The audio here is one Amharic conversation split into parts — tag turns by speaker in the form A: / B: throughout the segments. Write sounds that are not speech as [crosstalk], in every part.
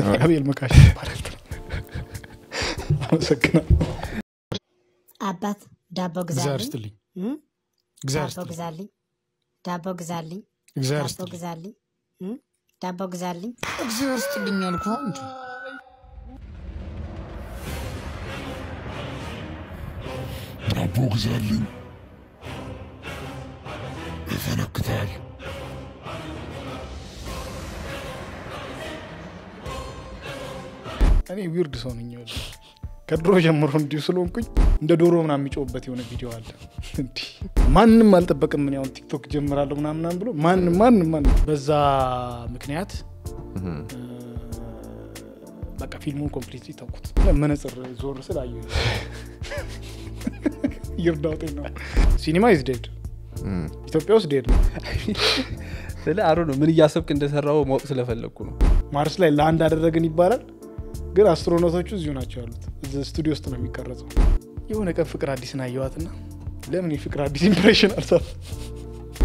A: እግዚአብሔር መካሽ ይባላል አባት ዳቦ ግዛልኝ፣ ዳቦ ግዛልኝ፣ ዳቦ ግዛልኝ፣ ዳቦ ግዛልኝ፣ ዳቦ ግዛልኝ። እግዚአብሔር ስጥልኝ አልኩ እንዴ!
B: ዳቦ ግዛልኝ
A: ይፈነክታል እኔ ዊርድ ሰው ነኝ። ከድሮ ጀምሮ እንዲሁ ስለሆንኩኝ እንደ ዶሮ ምና የሚጮውበት የሆነ ቪዲዮ አለ። ማንም አልጠበቅም። ምን ያሁን ቲክቶክ ጀምራለሁ ምናምናም ብሎ ማንም ማንም ማን በዛ ምክንያት በቃ ፊልሙን ኮምፕሊት ተውኩት። መነፅር ዞር ስል አየ ይርዳውጤ ነው። ሲኒማ ኢዝ ዴድ ኢትዮጵያ ውስጥ ዴድ ነው። ስለ አሮ ነው ምን እያሰብክ እንደሰራው ማወቅ ስለፈለግኩ ነው። ማርስ ላይ ለአንድ አደረግን ይባላል ግን አስትሮኖቶቹ እዚሁ ናቸው ያሉት። ስቱዲዮ ውስጥ ነው የሚቀረጸው። የሆነ ቀን ፍቅር አዲስን ና ለምን የፍቅር አዲስ ኢምፕሬሽን አልሳት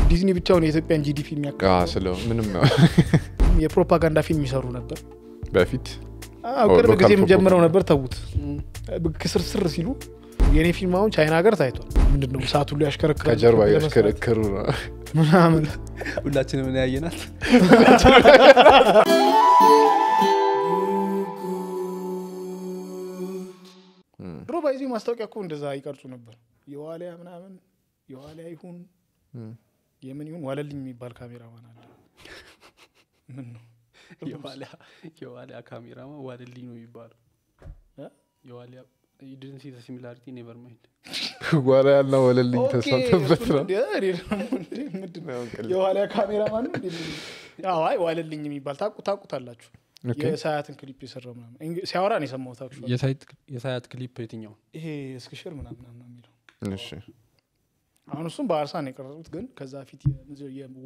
A: ዲዝኒ ብቻውን የኢትዮጵያን ጂዲፒ የሚያቀ ምንም [laughs] የፕሮፓጋንዳ ፊልም ይሰሩ ነበር
C: በፊት ቅርብ ጊዜም ጀምረው
A: ነበር ተዉት። ክስርስር ሲሉ የእኔ ፊልም አሁን ቻይና ሀገር ታይቷል። ምንድነው ሰዓት ሁሉ ያሽከረክራል፣ ያሽከረክሩ ምናምን
D: ሁላችንም ያየናል [laughs]
A: ባይዚህ ማስታወቂያ እኮ እንደዛ ይቀርጹ ነበር። የዋሊያ ምናምን የዋሊያ ይሁን የምን ይሁን ዋለልኝ የሚባል ካሜራ ማን አለ። ምን ነው
D: የዋሊያ ካሜራ ማ ዋለልኝ ነው የሚባለው። የዋሊያ ድንሲ ሲሚላሪቲ
A: ኔቨር ማይንድ
C: ዋላ ያልና ወለልኝ ተሳተበት ነው።
A: የዋሊያ ካሜራማን ዋለልኝ የሚባል ታቁታላችሁ የሳያትን ክሊፕ የሰራው ምናምን ሲያወራ ነው የሰማሁት
D: የሳያት ክሊፕ የትኛው
A: ይሄ እስክሽር ምናምን ነው
D: የሚለው
A: አሁን እሱም በአርሳ ነው የቀረጹት ግን ከዛ ፊት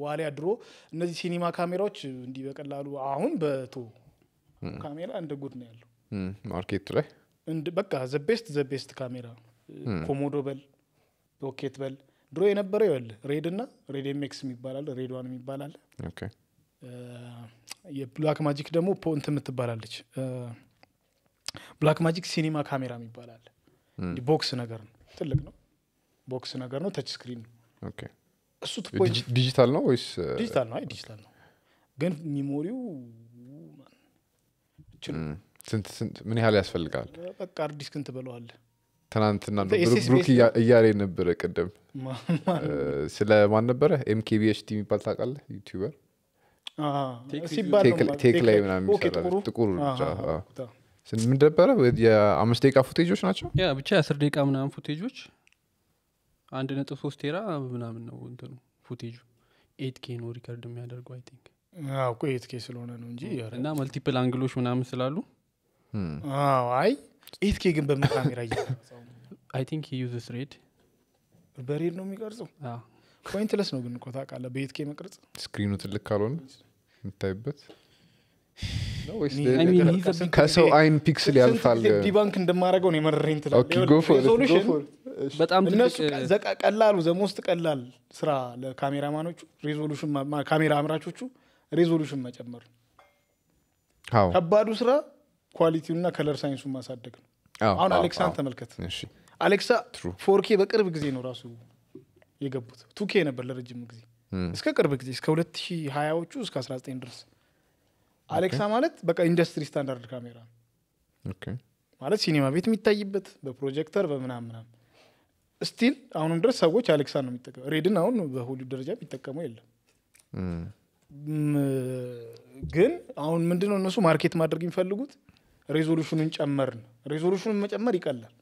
A: ዋሊያ ድሮ እነዚህ ሲኒማ ካሜራዎች እንዲህ በቀላሉ አሁን በቶ ካሜራ እንደ ጉድ ነው ያለው ማርኬቱ ላይ በቃ ዘቤስት ዘቤስት ካሜራ ኮሞዶ በል ሮኬት በል ድሮ የነበረው ይወል ሬድ እና ሬድ ኤምኤክስ የሚባላል ሬድዋን የሚባላል የብላክ ማጂክ ደግሞ ፖንት የምትባላለች ብላክ ማጂክ ሲኒማ ካሜራ ይባላል። ቦክስ ነገር ነው፣ ትልቅ ነው፣ ቦክስ ነገር ነው፣ ተች ስክሪን ነው።
C: እሱ ዲጂታል ነው ወይስ ዲጂታል ነው? አይ
A: ዲጂታል ነው፣ ግን ሚሞሪው
C: ምን ያህል ያስፈልጋል?
A: በቃ ክን ትበለዋለ
C: ትናንትና ብሩክ እያለ ነበረ ቅድም ስለ ማን ነበረ ኤምኬቢኤችቲ የሚባል ታቃለ ዩቲዩበር
D: ቴክ ላይ ምናምን
C: ምን ነበረ የአምስት ደቂቃ ፉቴጆች ናቸው
D: ያ ብቻ የአስር ደቂቃ ምናምን ፉቴጆች አንድ ነጥብ ሶስት ቴራ ምናምን ነው እንትኑ ፉቴጁ ኤት ኬ ነው ሪከርድ የሚያደርገው አይ ቲንክ
A: እኮ ኤት ኬ ስለሆነ ነው እንጂ እና መልቲፕል
D: አንግሎች ምናምን ስላሉ
A: hmm. አይ ኤት ኬ ግን በምን ካሜራ አይ ቲንክ ዩዝስ ሬድ በሬድ ነው የሚቀርጸው ፖይንትለስ ነው ግን እኮ ታውቃለህ በየትኬ መቅረጽ
C: ስክሪኑ ትልቅ ካልሆነ የምታይበት
A: ከሰው አይን ፒክስል ያልፋል ዲባንክ ነው የመረኝ ትላለእነሱ ቀላሉ ዘሞስት ቀላል ስራ ለካሜራማኖቹ ሬዞሉሽን ካሜራ አምራቾቹ ሬዞሉሽን መጨመር ከባዱ ስራ ኳሊቲውና ከለር ሳይንሱን ማሳደግ ነው አሁን አሌክሳን ተመልከት አሌክሳ ፎርኬ በቅርብ ጊዜ ነው ራሱ የገቡት። ቱኬ ነበር ለረጅም ጊዜ እስከ ቅርብ ጊዜ እስከ ሁለት ሺ ሀያዎቹ እስከ አስራ ዘጠኝ ድረስ አሌክሳ ማለት በቃ ኢንዱስትሪ ስታንዳርድ ካሜራ ነው ማለት ሲኒማ ቤት የሚታይበት በፕሮጀክተር በምናምናም ስቲል አሁንም ድረስ ሰዎች አሌክሳ ነው የሚጠቀሙ። ሬድን አሁን በሁሉ ደረጃ የሚጠቀሙ የለም። ግን አሁን ምንድነው እነሱ ማርኬት ማድረግ የሚፈልጉት ሬዞሉሽኑን ጨመር ነው። ሬዞሉሽኑን መጨመር ይቀላል።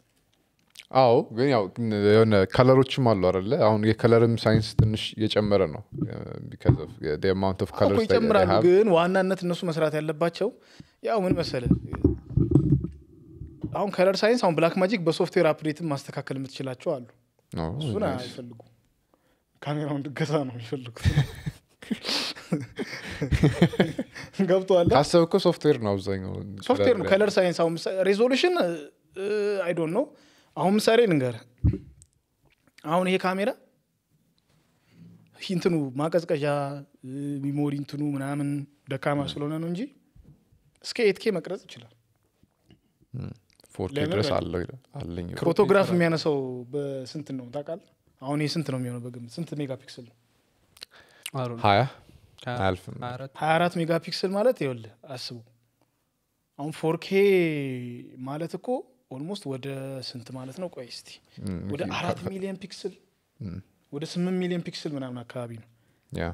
C: አዎ ግን ያው የሆነ ከለሮችም አሉ አለ አሁን የከለርም ሳይንስ ትንሽ እየጨመረ ነው አማውንት ይጨምራሉ ግን
A: ዋናነት እነሱ መስራት ያለባቸው ያው ምን መሰለ አሁን ከለር ሳይንስ አሁን ብላክ ማጂክ በሶፍትዌር አፕዴትን ማስተካከል የምትችላቸው አሉ እሱን አይፈልጉ ካሜራውን ድገሳ ነው የሚፈልጉት ገብተዋለ ካሰብ
C: ሶፍትዌር ነው አብዛኛው ሶፍትዌር ነው ከለር
A: ሳይንስ አሁን ሬዞሉሽን አይዶን ነው አሁን ምሳሌ ልንገርህ። አሁን ይሄ ካሜራ እንትኑ ማቀዝቀዣ ሚሞሪ እንትኑ ምናምን ደካማ ስለሆነ ነው እንጂ እስከ ኤትኬ መቅረጽ ይችላል። ፎቶግራፍ የሚያነሳው በስንት ነው ታቃል አሁን ይህ ስንት ነው የሚሆነው በግምት? ስንት ሜጋ ፒክስል ነው? ሀያ አራት ማለት ይወል አስቡ። አሁን ፎርኬ ማለት እኮ ኦልሞስት ወደ ስንት ማለት ነው? ቆይ ስቲ ወደ አራት ሚሊዮን ፒክስል ወደ ስምንት ሚሊዮን ፒክስል ምናምን አካባቢ ነው። ሀያ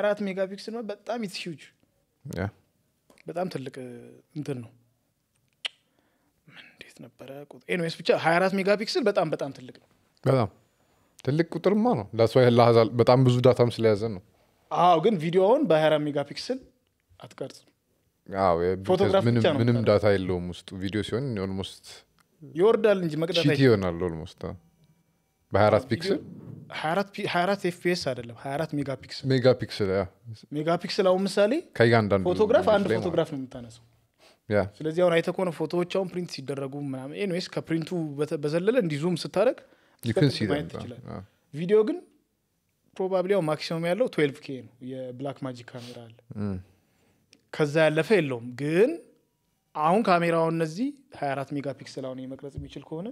A: አራት ሜጋ ፒክስል በጣም ኢትስ ሂውጅ በጣም ትልቅ እንትን ነው። እንዴት ነበረ? ኤኒዌይስ ብቻ ሀያ አራት ሜጋ ፒክስል በጣም በጣም ትልቅ ነው።
C: በጣም ትልቅ ቁጥርማ ነው። ላስዋይ በጣም ብዙ ዳታም ስለያዘ ነው።
A: አዎ፣ ግን ቪዲዮውን በ አራት ሜጋ ፒክስል አትቀርጽም።
C: ምንም ዳታ የለውም ውስጡ ቪዲዮ ሲሆን ኦልሞስት
A: ይወርዳል እንጂ መቅዳት ይሆናል
C: ኦልሞስት በ24 ፒክስል
A: 24 ኤፍፒኤስ አይደለም 24 ሜጋ ፒክስል ሜጋ ፒክስል ሜጋ ፒክስል አሁን ምሳሌ ከእያንዳንዱ ፎቶግራፍ አንድ ፎቶግራፍ ነው የምታነሳው ስለዚህ አሁን አይተ ከሆነ ፎቶዎች አሁን ፕሪንት ሲደረጉ ምናምን ኤኒዌይስ ከፕሪንቱ በዘለለ እንዲዙም ስታደረግ ማየት ትችላል ቪዲዮ ግን ፕሮባብሊ ያው ማክሲመም ያለው ትዌልቭ ኬ ነው የብላክ ማጂክ ካሜራ አለ ከዛ ያለፈ የለውም ግን አሁን ካሜራው እነዚህ 24 ሜጋ ፒክሰል አሁን መቅረጽ የሚችል ከሆነ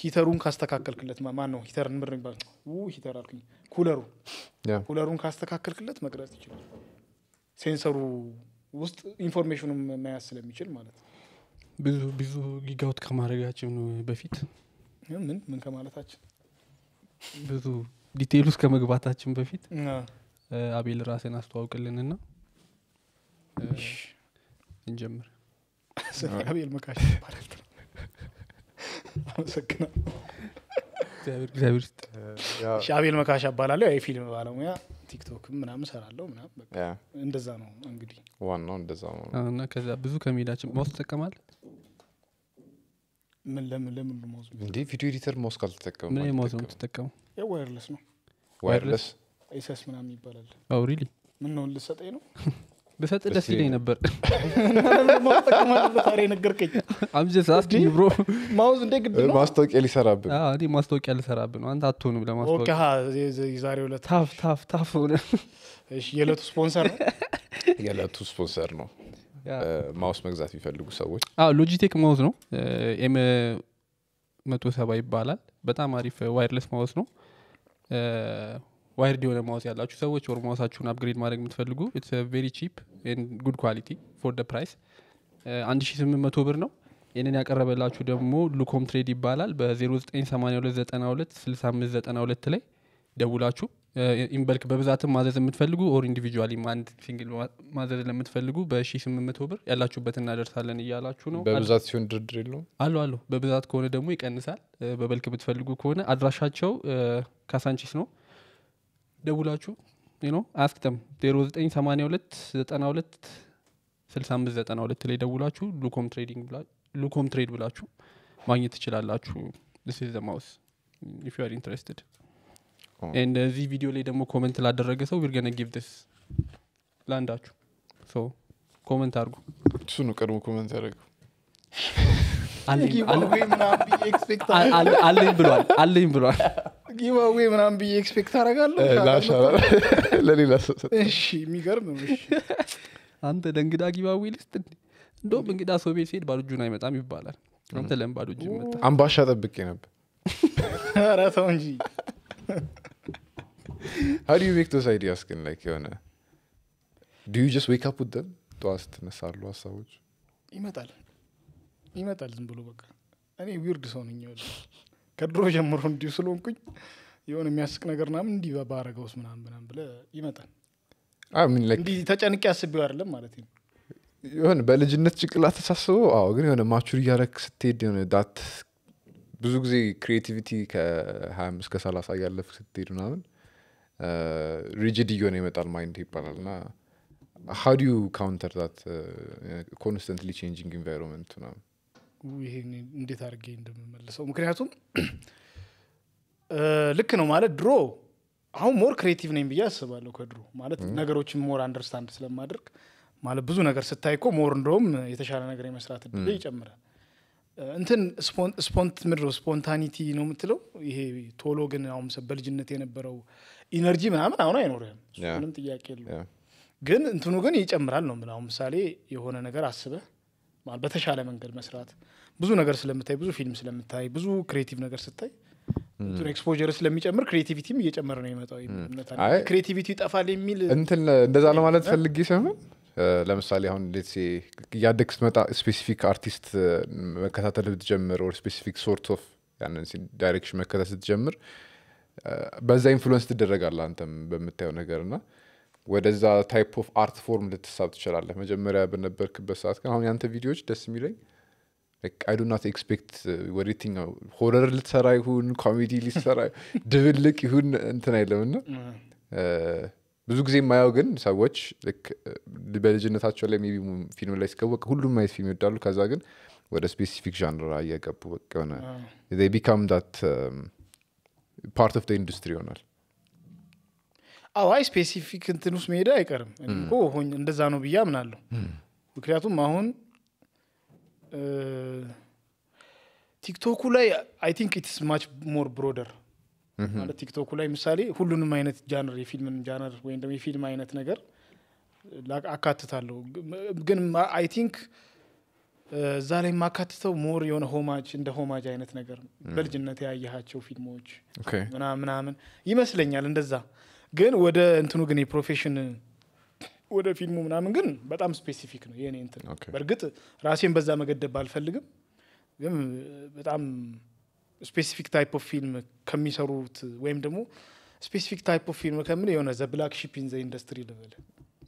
A: ሂተሩን ካስተካከልክለት ማን ነው ሂተርን ምር የሚባል ሂተር አልኩኝ ኩለሩ ኩለሩን ካስተካከልክለት መቅረጽ ይችላል። ሴንሰሩ ውስጥ ኢንፎርሜሽኑም መያዝ ስለሚችል ማለት ነው።
D: ብዙ ብዙ ጊጋውት ከማድረጋችን በፊት
A: ምን ምን ከማለታችን
D: ብዙ ዲቴይል ውስጥ ከመግባታችን በፊት አቤል ራሴን አስተዋውቅልንና
A: እንጀምር። እግዚአብሔር [laughs] መካሽ ይባላል ነው አመሰግናለሁ እግዚአብሔር ስጥ ሻቤል መካሻ እባላለሁ የፊልም ባለሙያ ቲክቶክ ምናምን ሰራለሁ ምናምን እንደዛ ነው እንግዲህ
C: ዋናው እንደዛ ነው
A: እና ከዛ
D: ብዙ ከሜዳችን ማውስ ትጠቀማል
A: ምን ለምን ለምን ማውስ እንዲ
C: ቪዲዮ ኤዲተር ማውስ ካልተጠቀም ምን ማውስ
D: ነው ትጠቀሙ
A: ዋይርለስ ነው ዋይርለስ ኤሰስ ምናምን ይባላል ሪሊ ምን ነው ልሰጠኝ ነው [laughs] ብሰጥ ደስ ይለኝ ነበር ማውዝ እንደ ማስታወቂያ
D: ሊሰራብ ማስታወቂያ ሊሰራብ ነው አንተ አትሆንም
A: ለማስታወቂያዛሬ ታፍ ስፖንሰር ነው
D: የዕለቱ ስፖንሰር ነው
C: ማውስ መግዛት የሚፈልጉ ሰዎች
D: ሎጂቴክ ማውስ ነው ኤም መቶ ሰባ ይባላል በጣም አሪፍ ዋይርለስ ማውስ ነው ዋይርድ የሆነ ማውስ ያላችሁ ሰዎች ወር ማውሳችሁን አፕግሬድ ማድረግ የምትፈልጉ ቨሪ ቺፕ ጉድ ኳሊቲ ፎር ፕራይስ 1800 ብር ነው። ይህንን ያቀረበላችሁ ደግሞ ሉኮም ትሬድ ይባላል። 0982 6592 ላይ ደውላችሁ ኢንበልክ በብዛትም ማዘዝ የምትፈልጉ ኦር ኢንዲቪጁዋሊ አንድ ሲንግል ማዘዝ ለምትፈልጉ በ 800 ብር ያላችሁበት እናደርሳለን እያላችሁ ነው። በብዛት ሲሆን ድርድር የለውም አሉ አሉ። በብዛት ከሆነ ደግሞ ይቀንሳል። በበልክ የምትፈልጉ ከሆነ አድራሻቸው ካሳንቺስ ነው። ደውላችሁ ነው አስክተም 0982926592 ላይ ደውላችሁ ሉኮም ትሬዲንግ ሉኮም ትሬድ ብላችሁ ማግኘት ትችላላችሁ ስ ዘ ኢፍ ዩ አር ኢንትረስትድ ኤንድ እዚህ ቪዲዮ ላይ ደግሞ ኮመንት ላደረገ ሰው ዊርገነ ጊቭ ስ ላንዳችሁ ኮመንት አርጉ እሱ ነው ቀድሞ ኮመንት ያደረገው አለኝ ብሏል አለኝ ብሏል
A: ጊባዌ ምናም ብዬ ኤክስፔክት አረጋለሁለሌላ የሚገርም ነው
D: አንተ ለእንግዳ ጊባዌ ልስጥ እንደም እንግዳ ሰው ቤት ሲሄድ ባዶ አይመጣም ይባላል አንተ ለም ባዶ ይመጣ
C: አምባሻ ጠብቄ ነበር
A: [laughs] ረተው እንጂ
C: ሀዲ ዩ ሜክ አይዲያስ ግን ላይክ የሆነ ዩ ጀስት ዌክ አፕ ውደም ጠዋት ስትነሳሉ ሀሳቦች
A: ይመጣል ይመጣል ዝም ብሎ በቃ እኔ ዊርድ ሰው ነኝ። ከድሮ ጀምሮ እንዲሁ ስለሆንኩኝ የሆነ የሚያስቅ ነገር ምናምን እንዲህ ባረገውስ ምናም ምናምን ብለ ይመጣል። እንዲህ ተጨንቄ አስቤው አይደለም ማለት ነው።
C: የሆነ በልጅነት ጭንቅላት ተሳስበ አዎ። ግን የሆነ ማቹር እያረክ ስትሄድ የሆነ ዳት ብዙ ጊዜ ክሪኤቲቪቲ ከ25 እስከ 30 እያለፍክ ስትሄድ ምናምን ሪጅድ እየሆነ ይመጣል ማይንድ ይባላል እና ሀዲዩ ካውንተር ዳት ኮንስተንትሊ ቼንጂንግ ኢንቫይሮንመንት ምናምን
A: ይሄን እንዴት አድርጌ እንደምመልሰው ምክንያቱም [clears throat] ልክ ነው ማለት ድሮ አሁን ሞር ክሬቲቭ ነኝ ብዬ አስባለሁ። ከድሮ ማለት ነገሮችን ሞር አንደርስታንድ ስለማድርግ ማለት ብዙ ነገር ስታይ እኮ ሞር እንደውም የተሻለ ነገር የመስራት እድል ይጨምራል። እንትን ስፖንት ምድረው ስፖንታኒቲ ነው የምትለው ይሄ ቶሎ ግን አሁን በልጅነት የነበረው ኢነርጂ ምናምን አሁን አይኖርም። ምንም ጥያቄ የለ ግን እንትኑ ግን ይጨምራል ነው ምናምን ምሳሌ የሆነ ነገር አስበህ በተሻለ መንገድ መስራት ብዙ ነገር ስለምታይ ብዙ ፊልም ስለምታይ ብዙ ክሬቲቭ ነገር ስታይ ኤክስፖጀር ስለሚጨምር ክሬቲቪቲም እየጨመረ ነው የመጣው። ክሬቲቪቲ ይጠፋል የሚል እንትን እንደዛ ለማለት ፈልጌ
C: ሳይሆን ለምሳሌ አሁን ሌት እያደግ ስትመጣ ስፔሲፊክ አርቲስት መከታተል ብትጀምር ኦር ስፔሲፊክ ሶርት ኦፍ ያንን ዳይሬክሽን መከታተል ስትጀምር በዛ ኢንፍሉንስ ትደረጋለ አንተም በምታየው ነገር እና ወደዛ ታይፕ ኦፍ አርት ፎርም ልትሳብ ትችላለህ። መጀመሪያ በነበርክበት ሰዓት ግን አሁን ያንተ ቪዲዮዎች ደስ የሚለኝ አይ ዶናት ኤክስፔክት ወደ የትኛው ሆረር ልትሰራ ይሁን ኮሜዲ ሊሰራ [laughs] ድብልቅ ይሁን እንትን አይለም እና ብዙ ጊዜ የማየው ግን ሰዎች በልጅነታቸው ላይ ቢ ፊልም ላይ ሲገወቅ ሁሉም ማየት ፊልም ይወዳሉ። ከዛ ግን ወደ ስፔሲፊክ ዣንራ እየገቡ በቃ ሆነ ቢካም ዳት ፓርት ኦፍ ኢንዱስትሪ ይሆናል።
A: አዋይ ስፔሲፊክ እንትን ውስጥ መሄድ አይቀርም ሆኝ እንደዛ ነው ብዬ አምናለሁ። ምክንያቱም አሁን ቲክቶኩ ላይ አይ ቲንክ ኢትስ ማች ሞር ብሮደር ማለት ቲክቶኩ ላይ ምሳሌ ሁሉንም አይነት ጃነር የፊልምን ጃነር ወይም ደግሞ የፊልም አይነት ነገር አካትታለሁ። ግን አይ ቲንክ እዛ ላይ የማካትተው ሞር የሆነ ሆማጅ እንደ ሆማጅ አይነት ነገር በልጅነት ያየሃቸው ፊልሞች ምናምን ይመስለኛል እንደዛ ግን ወደ እንትኑ ግን የፕሮፌሽን ወደ ፊልሙ ምናምን ግን በጣም ስፔሲፊክ ነው የኔ እንትን። በእርግጥ ራሴን በዛ መገደብ አልፈልግም፣ ግን በጣም ስፔሲፊክ ታይፕ ኦፍ ፊልም ከሚሰሩት ወይም ደግሞ ስፔሲፊክ ታይፕ ኦፍ ፊልም ከምን የሆነ ዘ ብላክ ሺፕ ኢን ዘ ኢንዱስትሪ ልበል።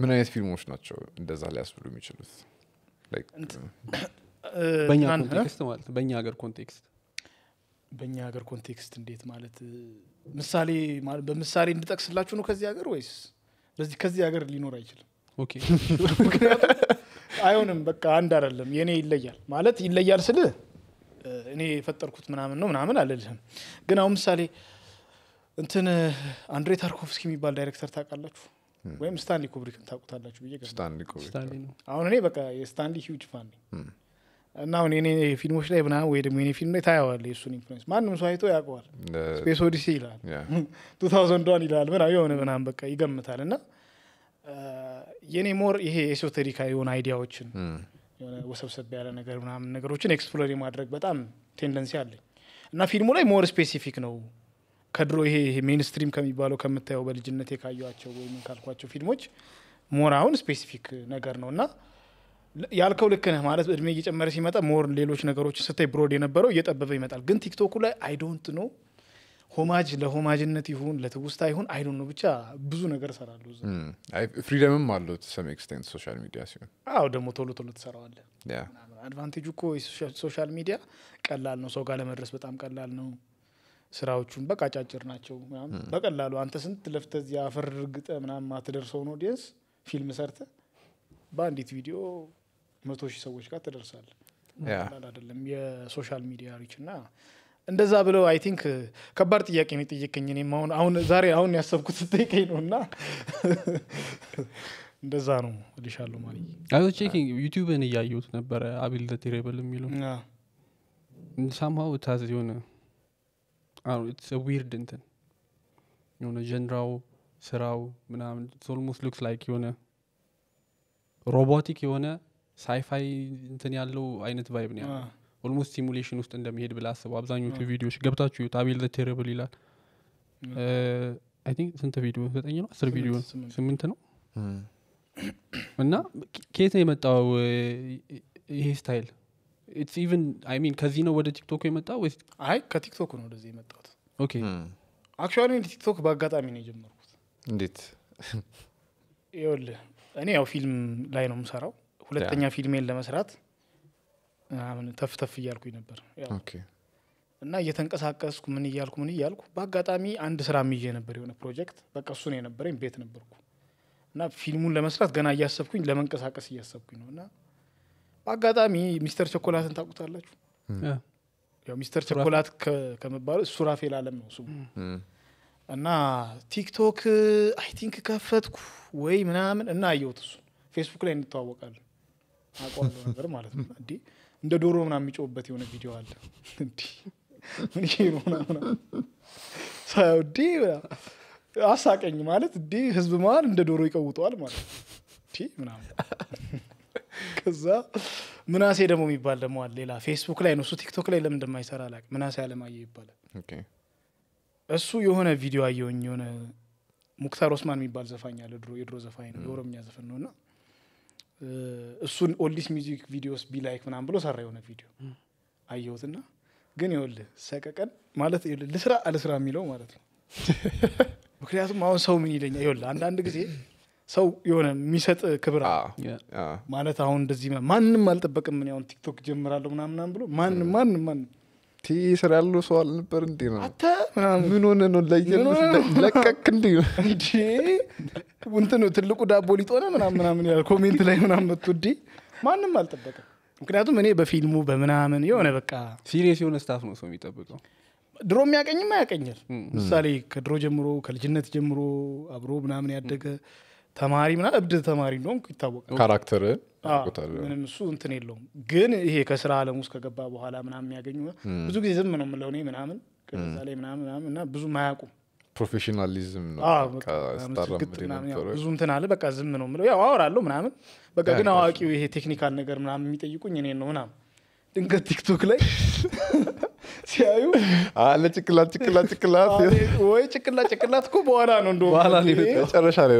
C: ምን አይነት ፊልሞች ናቸው እንደዛ ሊያስብሉ የሚችሉት?
D: Uh, [coughs]
A: በእኛ ኮንቴክስት
D: ማለት በእኛ ሀገር ኮንቴክስት
A: በእኛ ሀገር ኮንቴክስት እንዴት ማለት ምሳሌ በምሳሌ እንድጠቅስላችሁ ነው ከዚህ ሀገር ወይስ በዚህ ከዚህ ሀገር ሊኖር አይችልም አይሆንም በቃ አንድ አይደለም የእኔ ይለያል ማለት ይለያል ስል እኔ የፈጠርኩት ምናምን ነው ምናምን አልልህም ግን አሁን ምሳሌ እንትን አንድሬ ታርኮቭስኪ የሚባል ዳይሬክተር ታውቃላችሁ ወይም ስታንሊ ኩብሪክን ታውቁታላችሁ ብዬ አሁን እኔ በቃ የስታንሊ ሂውጅ ፋን ነኝ እና አሁን የኔ ፊልሞች ላይ ምና ወይ ደግሞ የኔ ፊልም ላይ ታያዋል። የእሱን ኢንፍሉዌንስ ማንም ሰው አይቶ ያውቀዋል።
C: ስፔስ ኦዲሲ ይላል፣
A: ቱ ታውዘንድ ዋን ይላል፣ ምና የሆነ ምናም በቃ ይገምታል። እና የኔ ሞር ይሄ ኤሶቴሪካ የሆነ አይዲያዎችን የሆነ ወሰብሰብ ያለ ነገር ምናምን ነገሮችን ኤክስፕሎር የማድረግ በጣም ቴንደንሲ አለኝ እና ፊልሙ ላይ ሞር ስፔሲፊክ ነው ከድሮ ይሄ ሜንስትሪም ከሚባለው ከምታየው በልጅነት የካዩቸው ወይም ካልኳቸው ፊልሞች ሞር አሁን ስፔሲፊክ ነገር ነው እና ያልከው ልክ ነህ ማለት እድሜ እየጨመረ ሲመጣ ሞር ሌሎች ነገሮች ስታይ ብሮድ የነበረው እየጠበበ ይመጣል። ግን ቲክቶኩ ላይ አይዶንት ነው። ኖ ሆማጅ ለሆማጅነት ይሁን ለትውስታ ይሁን አይ ኖ ብቻ ብዙ ነገር እሰራለሁ።
C: ፍሪደምም አለው ሰም ኤክስቴንት ሶሻል ሚዲያ ሲሆን፣
A: አዎ ደግሞ ቶሎ ቶሎ ትሰራዋለህ። አድቫንቴጁ እኮ ሶሻል ሚዲያ ቀላል ነው፣ ሰው ጋር ለመድረስ በጣም ቀላል ነው። ስራዎቹን በቃ አጫጭር ናቸው። በቀላሉ አንተ ስንት ለፍተህ የአፈር ግጠ ምናምን ማትደርሰውን ኦዲየንስ ፊልም ሰርተህ በአንዲት ቪዲዮ መቶ ሺህ ሰዎች ጋር ትደርሳል አይደለም የሶሻል ሚዲያ ሪች እና እንደዛ ብለው አይ ቲንክ ከባድ ጥያቄ ነው የጠየቀኝ እኔም አሁን አሁን ዛሬ አሁን ያሰብኩት ጠይቀኝ ነው እና [laughs] እንደዛ ነው ልሻለሁ
D: ማለት ቼኪንግ ዩቲብን እያየሁት ነበረ አቢል ዘ ቴሬብል የሚለው ሳምሃው ታዝ የሆነ ዊርድ እንትን የሆነ ጀንራው ስራው ምናምን ኦልሞስት ሉክስ ላይክ የሆነ ሮቦቲክ የሆነ ሳይፋይ እንትን ያለው አይነት ቫይብ ነው ያለው ኦልሞስት ሲሙሌሽን ውስጥ እንደሚሄድ ብላ አስበው አብዛኞቹ ቪዲዮዎች ገብታችሁ ታቤል ዘ ቴረብል ይላል አይ ቲንክ ስንት ቪዲዮ ዘጠኝ ነው አስር ቪዲዮ ስምንት ነው እና ከየት ነው የመጣው ይሄ ስታይል ኢትስ ኢቨን አይ ሚን ከዚህ ነው ወደ ቲክቶክ የመጣው ወይስ አይ ከቲክቶክ
A: ነው ወደዚህ የመጣሁት ኦኬ አክቹዋሊ ቲክቶክ በአጋጣሚ ነው የጀመርኩት እንዴት ይኸውልህ እኔ ያው ፊልም ላይ ነው የምሰራው ሁለተኛ ፊልሜን ለመስራት ተፍተፍ እያልኩኝ ነበር እና እየተንቀሳቀስኩ ምን እያልኩ ምን እያልኩ በአጋጣሚ አንድ ስራ ይዤ ነበር የሆነ ፕሮጀክት በቃ እሱን የነበረኝ። ቤት ነበርኩ እና ፊልሙን ለመስራት ገና እያሰብኩኝ ለመንቀሳቀስ እያሰብኩኝ ነው እና በአጋጣሚ ሚስተር ቸኮላትን ታቁታላችሁ? ያው ሚስተር ቸኮላት ከመባሉ እሱ ራፌል አለም ነው ስሙ። እና ቲክቶክ አይ ቲንክ ከፈትኩ ወይ ምናምን እና አየሁት እሱ ፌስቡክ ላይ እንተዋወቃለን አቋሉ ነበር ማለት ነው። እንዴ እንደ ዶሮ ምና የሚጮህበት የሆነ ቪዲዮ አለ። አሳቀኝ ማለት እንዴ ህዝብ መሀል እንደ ዶሮ ይቀውጠዋል ማለት ምና ከዛ ምናሴ ደግሞ የሚባል ደግሞ አለ። ሌላ ፌስቡክ ላይ ነው እሱ ቲክቶክ ላይ ለምን እንደማይሰራ ላ ምናሴ አለማየ ይባላል። እሱ የሆነ ቪዲዮ አየውኝ የሆነ ሙክታር ኦስማን የሚባል ዘፋኝ አለ። ድሮ የድሮ ዘፋኝ ነው የኦሮምኛ ዘፈን ነው እና እሱን ኦልዲስ ሚዚክ ቪዲዮስ ቢላይክ ምናም ብሎ ሰራ የሆነ ቪዲዮ አየሁትና ግን ይኸውልህ ሰቀቀን ማለት ልስራ አልስራ የሚለው ማለት ነው። [laughs] ምክንያቱም አሁን ሰው ምን ይለኛ ይወል አንዳንድ ጊዜ ሰው የሆነ የሚሰጥ ክብር ማለት አሁን እንደዚህ ማንም አልጠበቅም። ምን ያሁን ቲክቶክ ጀምራለሁ ምናምናም ብሎ ማንም ማንም ማንም ስራ ያለው ሰው አልነበር እንዴ? ነው ምን ሆነ ነው ለቀክ እንዲ እንትን ትልቁ ዳቦ ሊጦነ ሆነ ምናምን ያለ ኮሜንት ላይ ምናምን መጡ እንዴ? ማንም አልጠበቀም። ምክንያቱም እኔ በፊልሙ በምናምን የሆነ በቃ ሲሪየስ የሆነ ስታፍ ነው ሰው የሚጠብቀው። ድሮ የሚያቀኝም ያቀኛል። ምሳሌ ከድሮ ጀምሮ ከልጅነት ጀምሮ አብሮ ምናምን ያደገ ተማሪ ምና እብድ ተማሪ እንደሆን ይታወቃል። ካራክተር ምንም እሱ እንትን የለውም። ግን ይሄ ከስራ አለም ውስጥ ከገባ በኋላ ምናምን የሚያገኙ ብዙ ጊዜ ዝም ነው የምለው ምናምን ከዛ ላይ ምናምን ምናምን እና ብዙ አያውቁም። ፕሮፌሽናሊዝም ብዙ እንትን አለ። በቃ ዝም ነው ምለው ያው አወራለሁ ምናምን በቃ ግን አዋቂው ይሄ ቴክኒካል ነገር ምናምን የሚጠይቁኝ እኔ ነው ምናምን ድንገት ቲክቶክ ላይ ሲያዩ
C: አለ ጭቅላት ጭቅላት ጭቅላት
A: ወይ ጭቅላት ጭቅላት እኮ በኋላ ነው እንደመጨረሻ
C: ላይ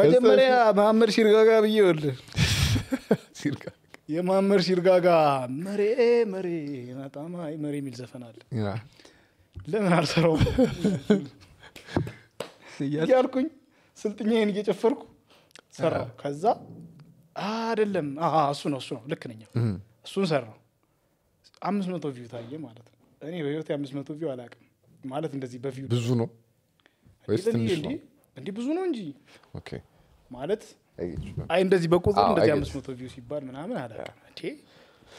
C: መጀመሪያ
A: መሐመድ ሲርጋጋ ብዬ ወል የመሐመድ ሲርጋጋ መሬ መሬ በጣም መሬ የሚል ዘፈን አለ ለምን አልሰራው እያልኩኝ ስልጥኛዬን እየጨፈርኩ ሰራው ከዛ አደለም እሱ ነው እሱ ነው ልክ ነኛ እሱን ሰራው አምስት መቶ ቪው ታየ ማለት ነው። እኔ በህይወት የአምስት መቶ ቪው አላውቅም ማለት እንደዚህ በቪው ብዙ ነው እንዲህ ብዙ ነው እንጂ ማለት አይ እንደዚህ በቁጥር እንደዚህ አምስት መቶ ቪው ሲባል ምናምን አላውቅም። እንዴ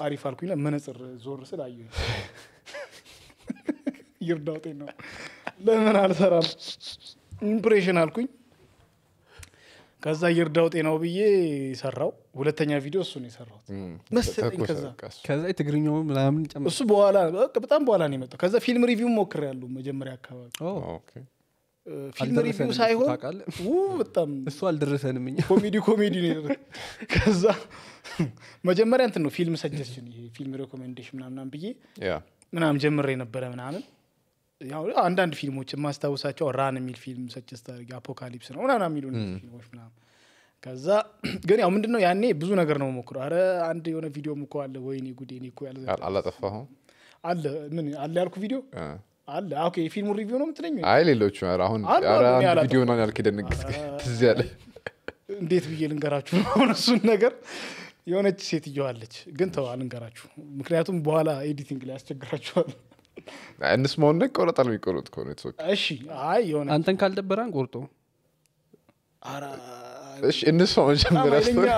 A: አሪፍ አልኩኝ። መነጽር ዞር ስል አየሁኝ። [laughs] ይርዳውጤ ነው። ለምን አልሰራም ኢምፕሬሽን አልኩኝ። ከዛ ይርዳውጤ ነው ብዬ ሰራው። ሁለተኛ ቪዲዮ እሱን የሰራት
B: የሰራሁት መሰለኝ። ከዛ
A: ምናምን እሱ በኋላ በጣም በኋላ ነው የመጣው። ከዛ ፊልም ሪቪው ሞክር ያሉ መጀመሪያ አካባቢ ፊልም ሪቪው ሳይሆን በጣም እሱ አልደረሰንም፣ ኮሜዲ ኮሜዲ ነው። ከዛ መጀመሪያ እንትን ነው ፊልም ሰጀስሽን፣ ይሄ ፊልም ሬኮሜንዴሽን ምናምናም ብዬ ምናም ጀምሬ ነበረ ምናምን አንዳንድ ፊልሞች የማስታውሳቸው ራን የሚል ፊልም ሰጀስት አፖካሊፕስ ነው ምናምና የሚሉ ፊልሞች ምናምን ከዛ [clears throat] ግን ያው ምንድነው ያኔ ብዙ ነገር ነው ሞክሮ አረ አንድ የሆነ ቪዲዮ እኮ አለ። ወይኔ ጉዴ ኔኮ እኮ አላጠፋሁም አለ ምን አለ ያልኩ ቪዲዮ አለ ኦኬ። የፊልሙ ሪቪው ነው ምትለኝ አይ ሌሎቹ
C: አሁን ቪዲዮ ና ያልክ ደንግስ ትዝ ያለ
A: እንዴት ብዬ ልንገራችሁ ሆነ [laughs] እሱን ነገር የሆነች ሴት እየዋለች ግን ተው አልንገራችሁ፣ ምክንያቱም በኋላ ኤዲቲንግ ላይ ያስቸግራችኋል።
C: እንስ መሆን ቆረጣ ነው የሚቆረጥ ከሆነ
A: እሺ። አይ የሆነ አንተን ካልደበረ አንቆርጦ
C: እነሱ መጀመሪያ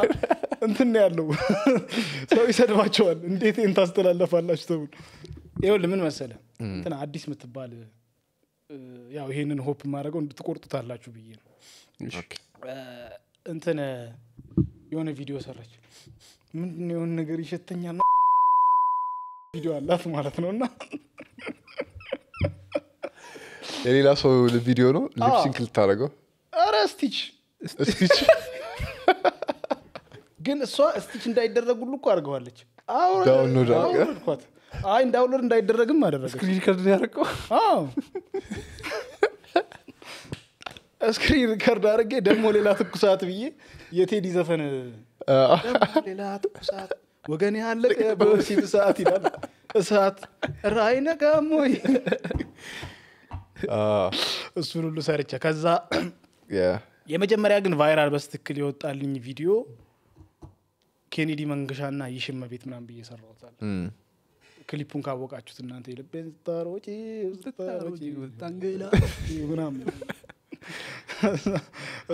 A: እንትን ያለው ሰው ይሰድባቸዋል። እንዴት ይህን ታስተላለፋላችሁ? ተብሎ ይኸውልህ ምን መሰለ እንትን አዲስ የምትባል ያው ይሄንን ሆፕ የማደርገው እንድትቆርጡታላችሁ ብዬ ነው። እንትን የሆነ ቪዲዮ ሰራች። ምንድን የሆን ነገር ይሸተኛል ቪዲዮ አላት ማለት ነው እና
C: የሌላ ሰው ቪዲዮ ነው ሊፕሲንክ ልታደረገው
A: ረስቲች ስቲች [laughs] ግን እሷ ስቲች እንዳይደረግ ሁሉ እኮ አድርገዋለች ዳውንሎድ አይ እንዳውሎድ እንዳይደረግም አደረገ ስክሪን [laughs] ስክሪን ሪከርድ አድርጌ ደግሞ ሌላ ትኩሳት ብዬ የቴዲ ዘፈን ሌላ ትኩሳት ወገን ያለቀ በወሲብ ሰዓት ይላል እሳት ራይ ነጋም ወይ እሱን ሁሉ ሰርቻ ከዛ የመጀመሪያ ግን ቫይራል በስትክል የወጣልኝ ቪዲዮ ኬኔዲ መንገሻና ይሽመ ቤት ምናም ብዬ ሰራውታል። ክሊፑን ካወቃችሁት እናንተ የልቤን ስታሮጪ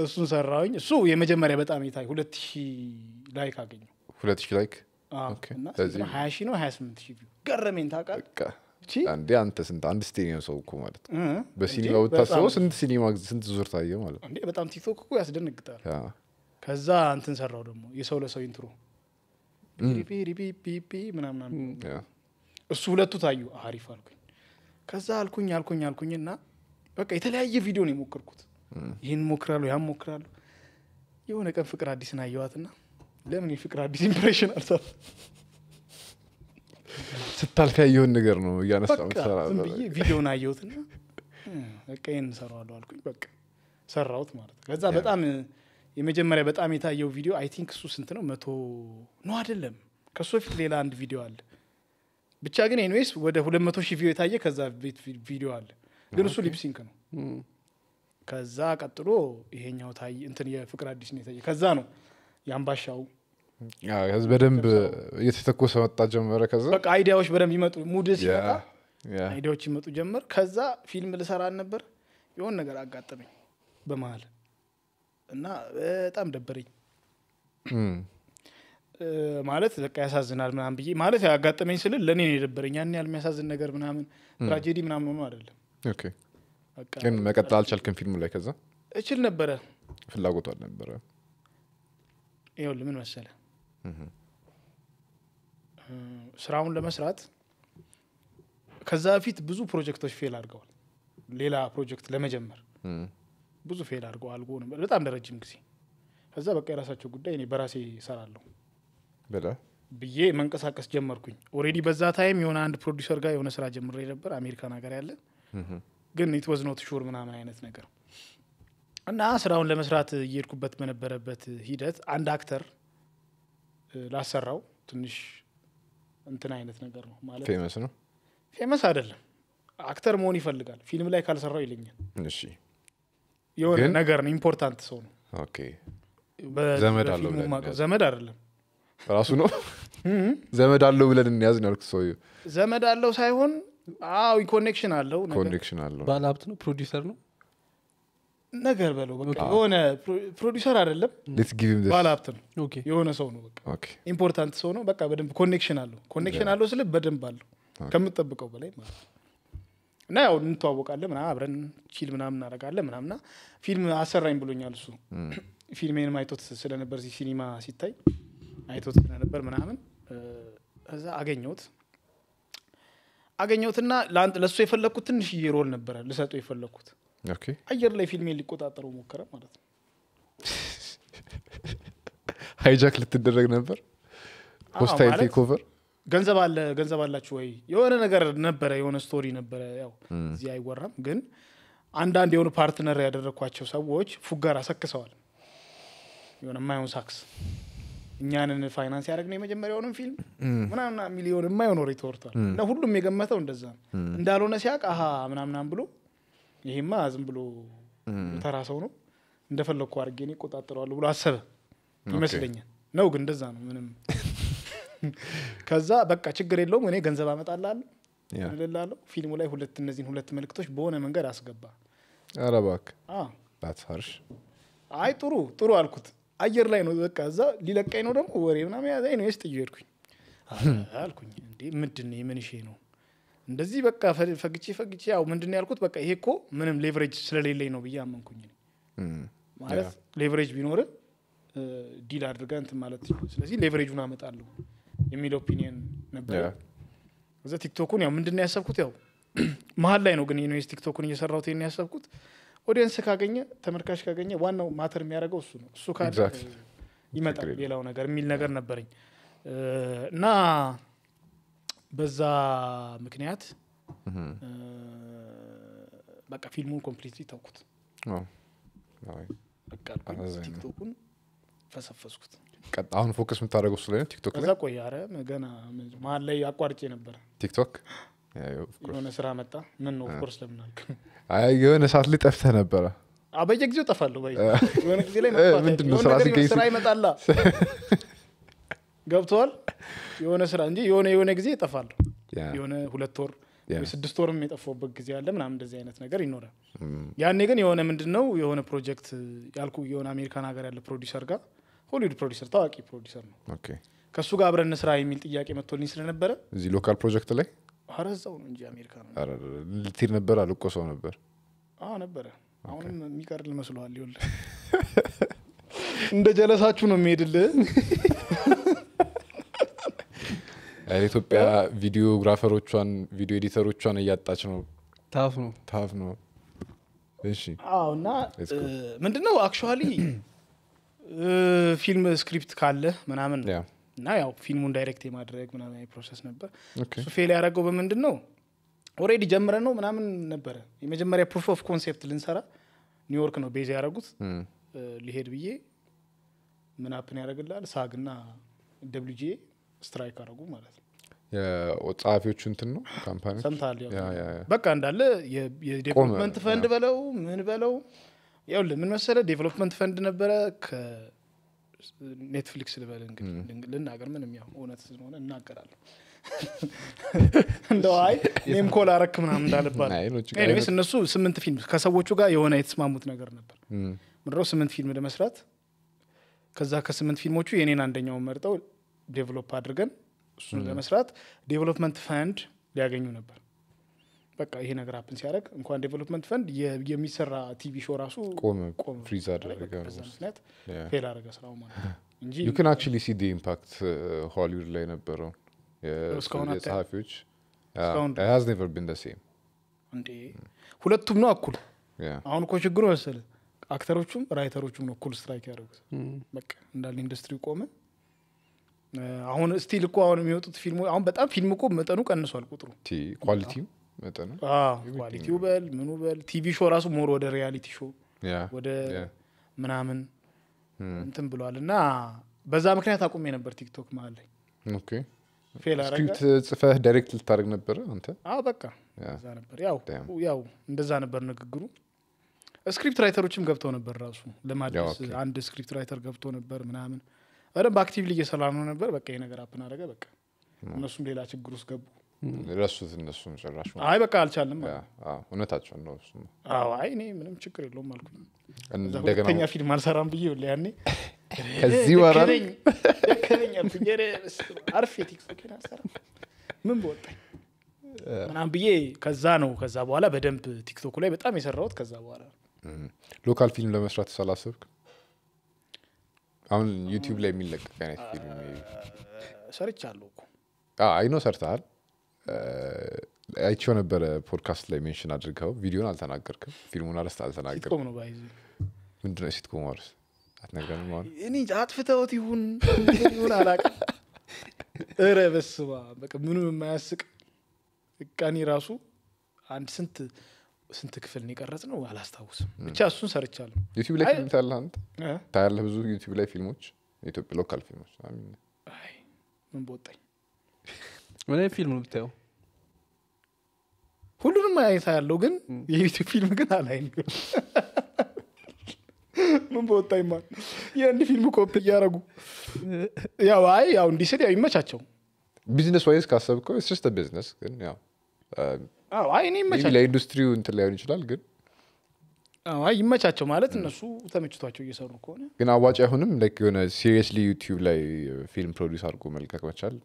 A: እሱን ሰራውኝ። እሱ የመጀመሪያ በጣም የታይ ሁለት ሺህ ላይክ አገኘው። ሁለት ሺህ ላይክ ሀያ ነው ሀያ ስምንት ሺህ ገረሜን ታቃል
C: እንዴ አንተ ስንት አንድ ስቴዲየም ሰው እኮ ማለት በሲኒማ ብታስበው ስንት ሲኒማ ስንት ዙር ታየ ማለት
A: እንዴ! በጣም ቲክቶክ እኮ ያስደነግጣል። ከዛ አንትን ሰራው ደግሞ የሰው ለሰው ኢንትሮ ፒፒፒፒ እሱ ሁለቱ ታዩ። አሪፍ አልኩኝ። ከዛ አልኩኝ አልኩኝ አልኩኝ እና በቃ የተለያየ ቪዲዮ ነው የሞከርኩት። ይህን ሞክራሉ፣ ያን ሞክራሉ። የሆነ ቀን ፍቅር አዲስን አየዋትና ለምን የፍቅር አዲስ ኢምፕሬሽን አልሳት
C: ስታልፍ ያየሁን ነገር ነው እያነሳ
A: ቪዲዮን አየሁትና በቃ ይህን እሰራዋለሁ አልኩኝ። በቃ ሰራሁት ማለት ነው። ከዛ በጣም የመጀመሪያ በጣም የታየው ቪዲዮ አይ ቲንክ እሱ ስንት ነው መቶ ነው አይደለም፣ ከእሱ በፊት ሌላ አንድ ቪዲዮ አለ። ብቻ ግን ኤንዌስ ወደ ሁለት መቶ ሺህ ቪዲዮ የታየ ከዛ ቤት ቪዲዮ አለ፣ ግን እሱ ሊፕሲንክ ነው። ከዛ ቀጥሎ ይሄኛው ታይ እንትን የፍቅር አዲስ ነው የታየ። ከዛ ነው የአምባሻው
C: ህዝብ በደንብ እየተተኮሰ መጣ ጀመረ። ከዛ በቃ
A: አይዲያዎች በደንብ ይመጡ ሙድ ሲመጣ አይዲያዎች ይመጡ ጀመር። ከዛ ፊልም ልሰራ ነበር የሆን ነገር አጋጠመኝ በመሀል እና በጣም ደበረኝ ማለት በቃ ያሳዝናል ምናምን ብዬ ማለት ያጋጠመኝ ስልል ለእኔ ነው የደበረኝ። ያን ያል የሚያሳዝን ነገር ምናምን ትራጀዲ ምናምን ሆኖ አደለም
C: ግን መቀጠል አልቻልክም ፊልሙ ላይ? ከዛ እችል ነበረ፣ ፍላጎቷል
A: ነበረ ይኸውልህ ምን መሰለህ ስራውን ለመስራት ከዛ በፊት ብዙ ፕሮጀክቶች ፌል አድርገዋል። ሌላ ፕሮጀክት ለመጀመር ብዙ ፌል አድርገዋል። ጎን በጣም ለረጅም ጊዜ ከዛ በቃ የራሳቸው ጉዳይ እኔ በራሴ ይሰራለሁ ብዬ መንቀሳቀስ ጀመርኩኝ። ኦሬዲ በዛ ታይም የሆነ አንድ ፕሮዲሰር ጋር የሆነ ስራ ጀምሬ ነበር፣ አሜሪካን ሀገር ያለ ግን ኢትወዝ ኖት ሹር ምናምን አይነት ነገር እና ስራውን ለመስራት እየሄድኩበት በነበረበት ሂደት አንድ አክተር ላሰራው ትንሽ እንትን አይነት ነገር ነው ማለት ፌመስ ነው። ፌመስ አይደለም አክተር መሆን ይፈልጋል። ፊልም ላይ ካልሰራው ይለኛል። እሺ የሆነ ነገር ነው። ኢምፖርታንት ሰው ነው።
C: ኦኬ ዘመድ አለው ዘመድ አይደለም ራሱ ነው ዘመድ አለው ብለን እንያዝ ያልኩ ሰው
A: ዘመድ አለው ሳይሆን ኮኔክሽን አለው ኮኔክሽን አለው ባለሀብት ነው ፕሮዲሰር ነው ነገር በለው የሆነ ፕሮዲሰር አይደለም ባለሀብት ነው የሆነ ሰው ነው ኢምፖርታንት ሰው ነው በቃ በደንብ ኮኔክሽን አለው ኮኔክሽን አለው ስል በደንብ አለው ከምጠብቀው በላይ ማለት ነው እና ያው እንተዋወቃለ ምና አብረን ፊልም ምናምን እናደረጋለን ምናምና ፊልም አሰራኝ ብሎኛል እሱ hmm. ፊልሜንም አይቶት ስለነበር ሲኒማ ሲታይ አይቶት ስለነበር ምናምን እዛ አገኘውት አገኘሁትና ለሱ የፈለግኩት ትንሽዬ ሮል ነበረ ልሰጡ የፈለግኩት አየር ላይ ፊልሜ ሊቆጣጠረው ሞከረ ማለት ነው።
C: [laughs] ሃይጃክ ልትደረግ ነበር። ሆስታይል ቴክኦቨር
A: ገንዘብ አለ ገንዘብ አላችሁ ወይ የሆነ ነገር ነበረ፣ የሆነ ስቶሪ ነበረ። ያው እዚህ አይወራም፣ ግን አንዳንድ የሆኑ ፓርትነር ያደረግኳቸው ሰዎች ፉጋር አሰክሰዋል። የሆነ የማይሆን ሳክስ እኛንን ፋይናንስ ያደረግነው የመጀመሪያውንም ፊልም ምናምና ሚሊዮን የማይሆን ወሬ ተወርቷል። እና ሁሉም የገመተው እንደዛ ነው። እንዳልሆነ ሲያቅ አሀ ምናምናም ብሎ ይሄማ ዝም ብሎ ተራ ሰው ነው እንደፈለግኩ አድርጌ እኔ ብሎ አሰበ ይመስለኛል። ነው ግን እንደዛ ነው ምንም። [laughs] ከዛ በቃ ችግር የለውም እኔ ገንዘብ አመጣልሃለሁ ልላለው ፊልሙ ላይ ሁለት እነዚህን ሁለት ምልክቶች በሆነ መንገድ አስገባ።
C: አረባክ እባክህ
A: አይ ጥሩ ጥሩ አልኩት። አየር ላይ ነው በቃ እዛ ሊለቃኝ ነው ደግሞ ወሬ ምናምን ያዘኝ ነው ስ ጥዬ አልኩኝ። እንዴ ምንድን ነው እንደዚህ በቃ ፈግቼ ፈግቼ ያው ምንድን ያልኩት በቃ ይሄ እኮ ምንም ሌቨሬጅ ስለሌለኝ ነው ብዬ አመንኩኝ። ማለት ሌቨሬጅ ቢኖር ዲል አድርጋ እንትን ማለት ስለዚህ ሌቨሬጁን አመጣለሁ የሚል ኦፒኒየን ነበር። እዛ ቲክቶኩን ያው ምንድን ያሰብኩት ያው [clears throat] መሀል ላይ ነው ግን ዩኒቨርስ ቲክቶኩን እየሰራሁት ይህን ያሰብኩት ኦዲየንስ ካገኘ ተመልካች ካገኘ ዋናው ማተር የሚያደርገው እሱ ነው። እሱ ካ ይመጣል ሌላው ነገር የሚል ነገር ነበረኝ እና በዛ ምክንያት በቃ ፊልሙን ኮምፕሊት ተውኩት። ቲክቶኩን ፈሰፈስኩት።
C: አሁን ፎከስ የምታደርገው ስለሆነ ቲክቶክ ከዛ
A: ቆይ፣ ኧረ ገና መሀል ላይ አቋርጬ ነበር ቲክቶክ
C: የሆነ ስራ መጣ። ምን ነው ኦፍኮርስ ለምን የሆነ ሰዓት ላይ ጠፍተህ ነበረ።
A: በየጊዜው ጠፋለሁ። የሆነ ጊዜ ላይ ምንድን ስራ ይመጣላ [laughs] ገብተዋል የሆነ ስራ እንጂ የሆነ የሆነ ጊዜ ይጠፋሉ የሆነ ሁለት ወር ስድስት ወርም የጠፋበት ጊዜ አለ ምናምን እንደዚህ አይነት ነገር ይኖራል ያኔ ግን የሆነ ምንድን ነው የሆነ ፕሮጀክት ያልኩ የሆነ አሜሪካን ሀገር ያለ ፕሮዲሰር ጋር ሆሊውድ ፕሮዲሰር ታዋቂ ፕሮዲሰር ነው ከእሱ ጋር አብረን ስራ የሚል ጥያቄ መጥቶልኝ ስለነበረ
C: እዚህ ሎካል ፕሮጀክት ላይ
A: አረዛው ነው እንጂ አሜሪካ
C: ነው ነበር አልቆ ሰው ነበር
A: ነበረ አሁንም የሚቀርል መስለዋል ይሆል [laughs] እንደ ጀለሳችሁ ነው የሚሄድልህ
C: ኢትዮጵያ ቪዲዮግራፈሮቿን ቪዲዮ ኤዲተሮቿን እያጣች ነው።
D: ታፍ
A: ነው ታፍ ነው። እሺ እና ምንድነው አክቹዋሊ [clears throat] ፊልም ስክሪፕት ካለ ምናምን እና ያው ፊልሙን ዳይሬክት የማድረግ ምናምን ፕሮሰስ ነበር። እሱ ፌል ያደረገው በምንድን ነው? ኦሬዲ ጀምረ ነው ምናምን ነበረ። የመጀመሪያ ፕሩፍ ኦፍ ኮንሴፕት ልንሰራ ኒውዮርክ ነው ቤዝ ያደረጉት። ሊሄድ ብዬ ምን አፕን ያደረግላል ሳግና ደብሊውጂኤ ስትራይክ አረጉ ማለት ነው
C: የጸሀፊዎቹ እንትን ነው ካምፓኒ
A: በቃ እንዳለ የዴቨሎፕመንት ፈንድ በለው ምን በለው ያው ምን መሰለ ዴቨሎፕመንት ፈንድ ነበረ ኔትፍሊክስ ልበል እንግዲህ ልናገር ምንም ያው እውነት ስለሆነ እናገራለሁ እንደው አይ ኔም ኮል አረክ ምናምን እንዳልባልስ እነሱ ስምንት ፊልም ከሰዎቹ ጋር የሆነ የተስማሙት ነገር ነበር ምድረው ስምንት ፊልም ለመስራት ከዛ ከስምንት ፊልሞቹ የኔን አንደኛውን መርጠው ዴቨሎፕ አድርገን እሱን ለመስራት ዴቨሎፕመንት ፈንድ ሊያገኙ ነበር። በቃ ይሄ ነገር አፕን ሲያደርግ እንኳን ዴቨሎፕመንት ፈንድ የሚሰራ ቲቪ ሾ ራሱ ፍሪዝ ፌል አደረገ ስራው ማለት [laughs] እንጂ
C: ሲ ኢምፓክት ሆሊውድ ላይ የጸሐፊዎች ኔቨር ቢን ሴም
A: እንዴ ሁለቱም ነው እኩል አሁን እኮ ችግሩ መሰለ አክተሮቹም ራይተሮቹም ነው እኩል ስትራይክ ያደረጉት በቃ እንዳለ ኢንዱስትሪ ቆመ አሁን ስቲል እኮ አሁን የሚወጡት ፊልሞ አሁን በጣም ፊልም እኮ መጠኑ ቀንሷል። ቁጥሩ
C: ኳሊቲው መጠኑ ኳሊቲው
A: በል ምኑ በል ቲቪ ሾ ራሱ ሞር ወደ ሪያሊቲ ሾ ወደ ምናምን እንትን ብሏል። እና በዛ ምክንያት አቁሜ ነበር ቲክቶክ መሀል ላይ ስክሪፕት
C: ጽፈህ ዳይሬክት ልታደርግ ነበረ አንተ?
A: አዎ በቃ እዛ ነበር ያው ያው እንደዛ ነበር ንግግሩ። ስክሪፕት ራይተሮችም ገብተው ነበር ራሱ ለማደስ አንድ ስክሪፕት ራይተር ገብቶ ነበር ምናምን በደንብ አክቲቭሊ እየሰራ ነው ነበር። በቃ ይሄ ነገር አፕን አደረገ። በቃ እነሱም ሌላ ችግር ውስጥ ገቡ።
C: ረሱት እነሱም ጭራሽ አይ በቃ አልቻልንም። እውነታቸው ነው። አዎ
A: አይ እኔ ምንም ችግር የለውም አልኩ ተኛ ፊልም አልሰራም ብዬ ያኔ [laughs] ከዚህ ወራል ምን በወጣኝ ምናም ብዬ ከዛ ነው ከዛ በኋላ በደንብ ቲክቶክ ላይ በጣም የሰራውት ከዛ በኋላ
C: ሎካል ፊልም ለመስራት ሳላሰብክ አሁን ዩቲዩብ ላይ የሚለቀቅ አይነት ፊልም
A: ሰርቻለሁ እኮ
C: አይኖ ሰርተሃል። አይቼው ነበረ ፖድካስት ላይ ሜንሽን አድርገው። ቪዲዮን አልተናገርክም፣ ፊልሙን አረስት አልተናገርክም። ምንድን ነው ሲትኮም አርስ አትነግረንም? አሁን
A: እኔ አጥፍተውት ይሁን ይሁን አላውቅም። ኧረ በስመ አብ በቃ ምንም የማያስቅ ቀኒ ራሱ አንድ ስንት ስንት ክፍል የቀረጽ ነው አላስታውስም። ብቻ እሱን ሰርቻለሁ። ዩቲብ ላይ ፊልም ታያለህ አንተ?
C: ታያለህ ብዙ ዩቲብ ላይ ፊልሞች፣ የኢትዮጵያ ሎካል ፊልሞች።
A: ምን በወጣኝ ምን ፊልም ነው ብታየው? ሁሉንም አይታ ያለው ግን የዩቲብ ፊልም ግን አላይም። [laughs] ምን በወጣኝ ማ የአንድ ፊልም ኮፕ እያረጉ ያው አይ ያው እንዲስል ያው ይመቻቸው
C: ቢዝነስ ዋይዝ ካሰብከው ስስተ ቢዝነስ ግን ያው ለኢንዱስትሪው እንትን ላይሆን ይችላል ግን
A: አይ ይመቻቸው ማለት እነሱ ተመችቷቸው እየሰሩ ከሆነ
C: ግን አዋጭ አይሆንም ላይክ የሆነ ሲሪየስሊ ዩቲብ ላይ ፊልም ፕሮዲስ አድርጎ መልቀቅ መቻል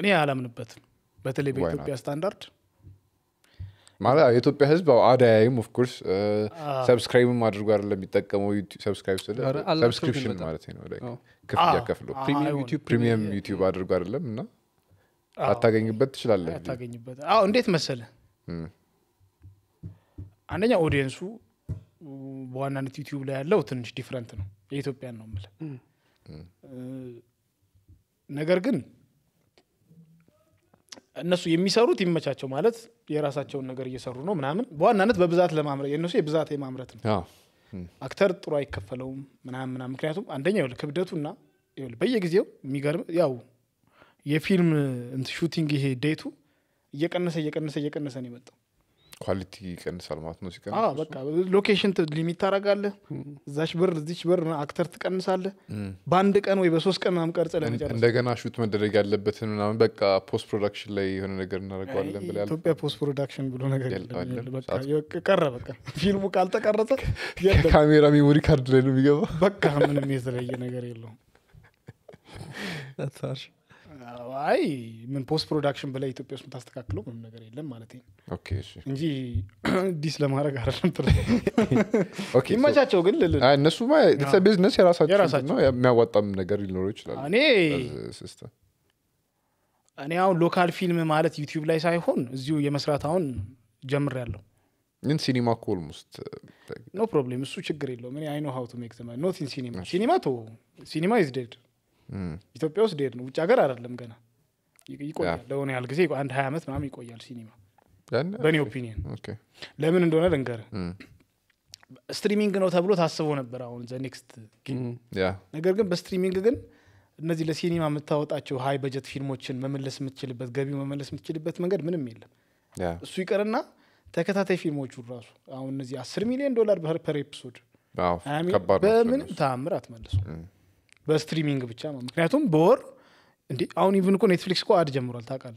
A: እኔ አላምንበትም በተለይ በኢትዮጵያ ስታንዳርድ
C: ማለት የኢትዮጵያ ህዝብ አዳያይም ኦፍኮርስ ሰብስክራይብም አድርጎ አለ የሚጠቀመው ሰብስክራይብ ስለ ሰብስክሪፕሽን ማለት ነው ክፍያ ከፍሎ ፕሪሚየም ዩቲብ አድርጎ አይደለም እና
A: አታገኝበት ትችላለህ እንዴት መሰለህ Hmm. አንደኛ ኦዲየንሱ በዋናነት ዩቲዩብ ላይ ያለው ትንሽ ዲፍረንት ነው። የኢትዮጵያን ነው የምልህ። hmm. Hmm. ነገር ግን እነሱ የሚሰሩት ይመቻቸው ማለት የራሳቸውን ነገር እየሰሩ ነው ምናምን። በዋናነት በብዛት ለማምረት የእነሱ የብዛት የማምረት ነው። አክተር ጥሩ አይከፈለውም ምናምን ምናምን። ምክንያቱም አንደኛ ይኸውልህ ክብደቱና በየጊዜው የሚገርም ያው የፊልም ሹቲንግ ይሄ ዴቱ እየቀነሰ እየቀነሰ እየቀነሰ ነው የመጣው።
C: ኳሊቲ ይቀንሳል ማለት ነው። ሲቀንስ በቃ
A: ሎኬሽን ሊሚት ታረጋለ እዛች በር እዚች በር አክተር ትቀንሳለ በአንድ ቀን ወይ በሶስት ቀን ምናምን ቀርጸ
C: እንደገና ሹት መደረግ ያለበትን ምናምን በቃ ፖስት ፕሮዳክሽን ላይ የሆነ ነገር እናደርገዋለን ኢትዮጵያ
A: ፖስት ፕሮዳክሽን ብሎ ነገር ቀረ። በቃ ፊልሙ ካልተቀረጸ ካሜራ ሜሞሪ ካርድ ላይ ነው የሚገባ። በቃ ምንም የተለየ ነገር የለውም። አይ ምን ፖስት ፕሮዳክሽን በላይ ኢትዮጵያ ውስጥ ምታስተካክለው ምንም ነገር የለም ማለት ነው እንጂ [clears throat] ዲስ ለማድረግ አይደለም ጥሪ [laughs] ይመቻቸው ግን እነሱ ቢዝነስ
C: የራሳቸው የሚያዋጣም ነገር ሊኖሩ ይችላል እኔ
A: እኔ አሁን ሎካል ፊልም ማለት ዩቲብ ላይ ሳይሆን እዚሁ የመስራት አሁን ጀምር ያለው
C: ግን ሲኒማ ኮል ውስጥ uh,
A: ኖ ፕሮብሌም እሱ ችግር የለውም ኖት ኢን ሲኒማ ሲኒማ ቶ ሲኒማ ኢዝ ዴድ ኢትዮጵያ ውስጥ ዴድ ነው። ውጭ ሀገር አይደለም ገና ይቆያል። ለሆነ ያህል ጊዜ አንድ ሀያ ዓመት ምናምን ይቆያል ሲኒማ በእኔ ኦፒኒየን። ለምን እንደሆነ ልንገር ስትሪሚንግ ነው ተብሎ ታስቦ ነበር አሁን ዘ ኔክስት ነገር ግን በስትሪሚንግ ግን እነዚህ ለሲኒማ የምታወጣቸው ሀይ በጀት ፊልሞችን መመለስ የምትችልበት ገቢው መመለስ የምትችልበት መንገድ ምንም የለም። እሱ ይቀርና ተከታታይ ፊልሞቹ ራሱ አሁን እነዚህ አስር ሚሊዮን ዶላር ፐር ኤፒሶድ በምንም ተአምር አትመልሱ። በስትሪሚንግ ብቻ ነው። ምክንያቱም በወር እንዲ አሁን ኢቭን እኮ ኔትፍሊክስ እኮ አድ ጀምሯል ታቃለ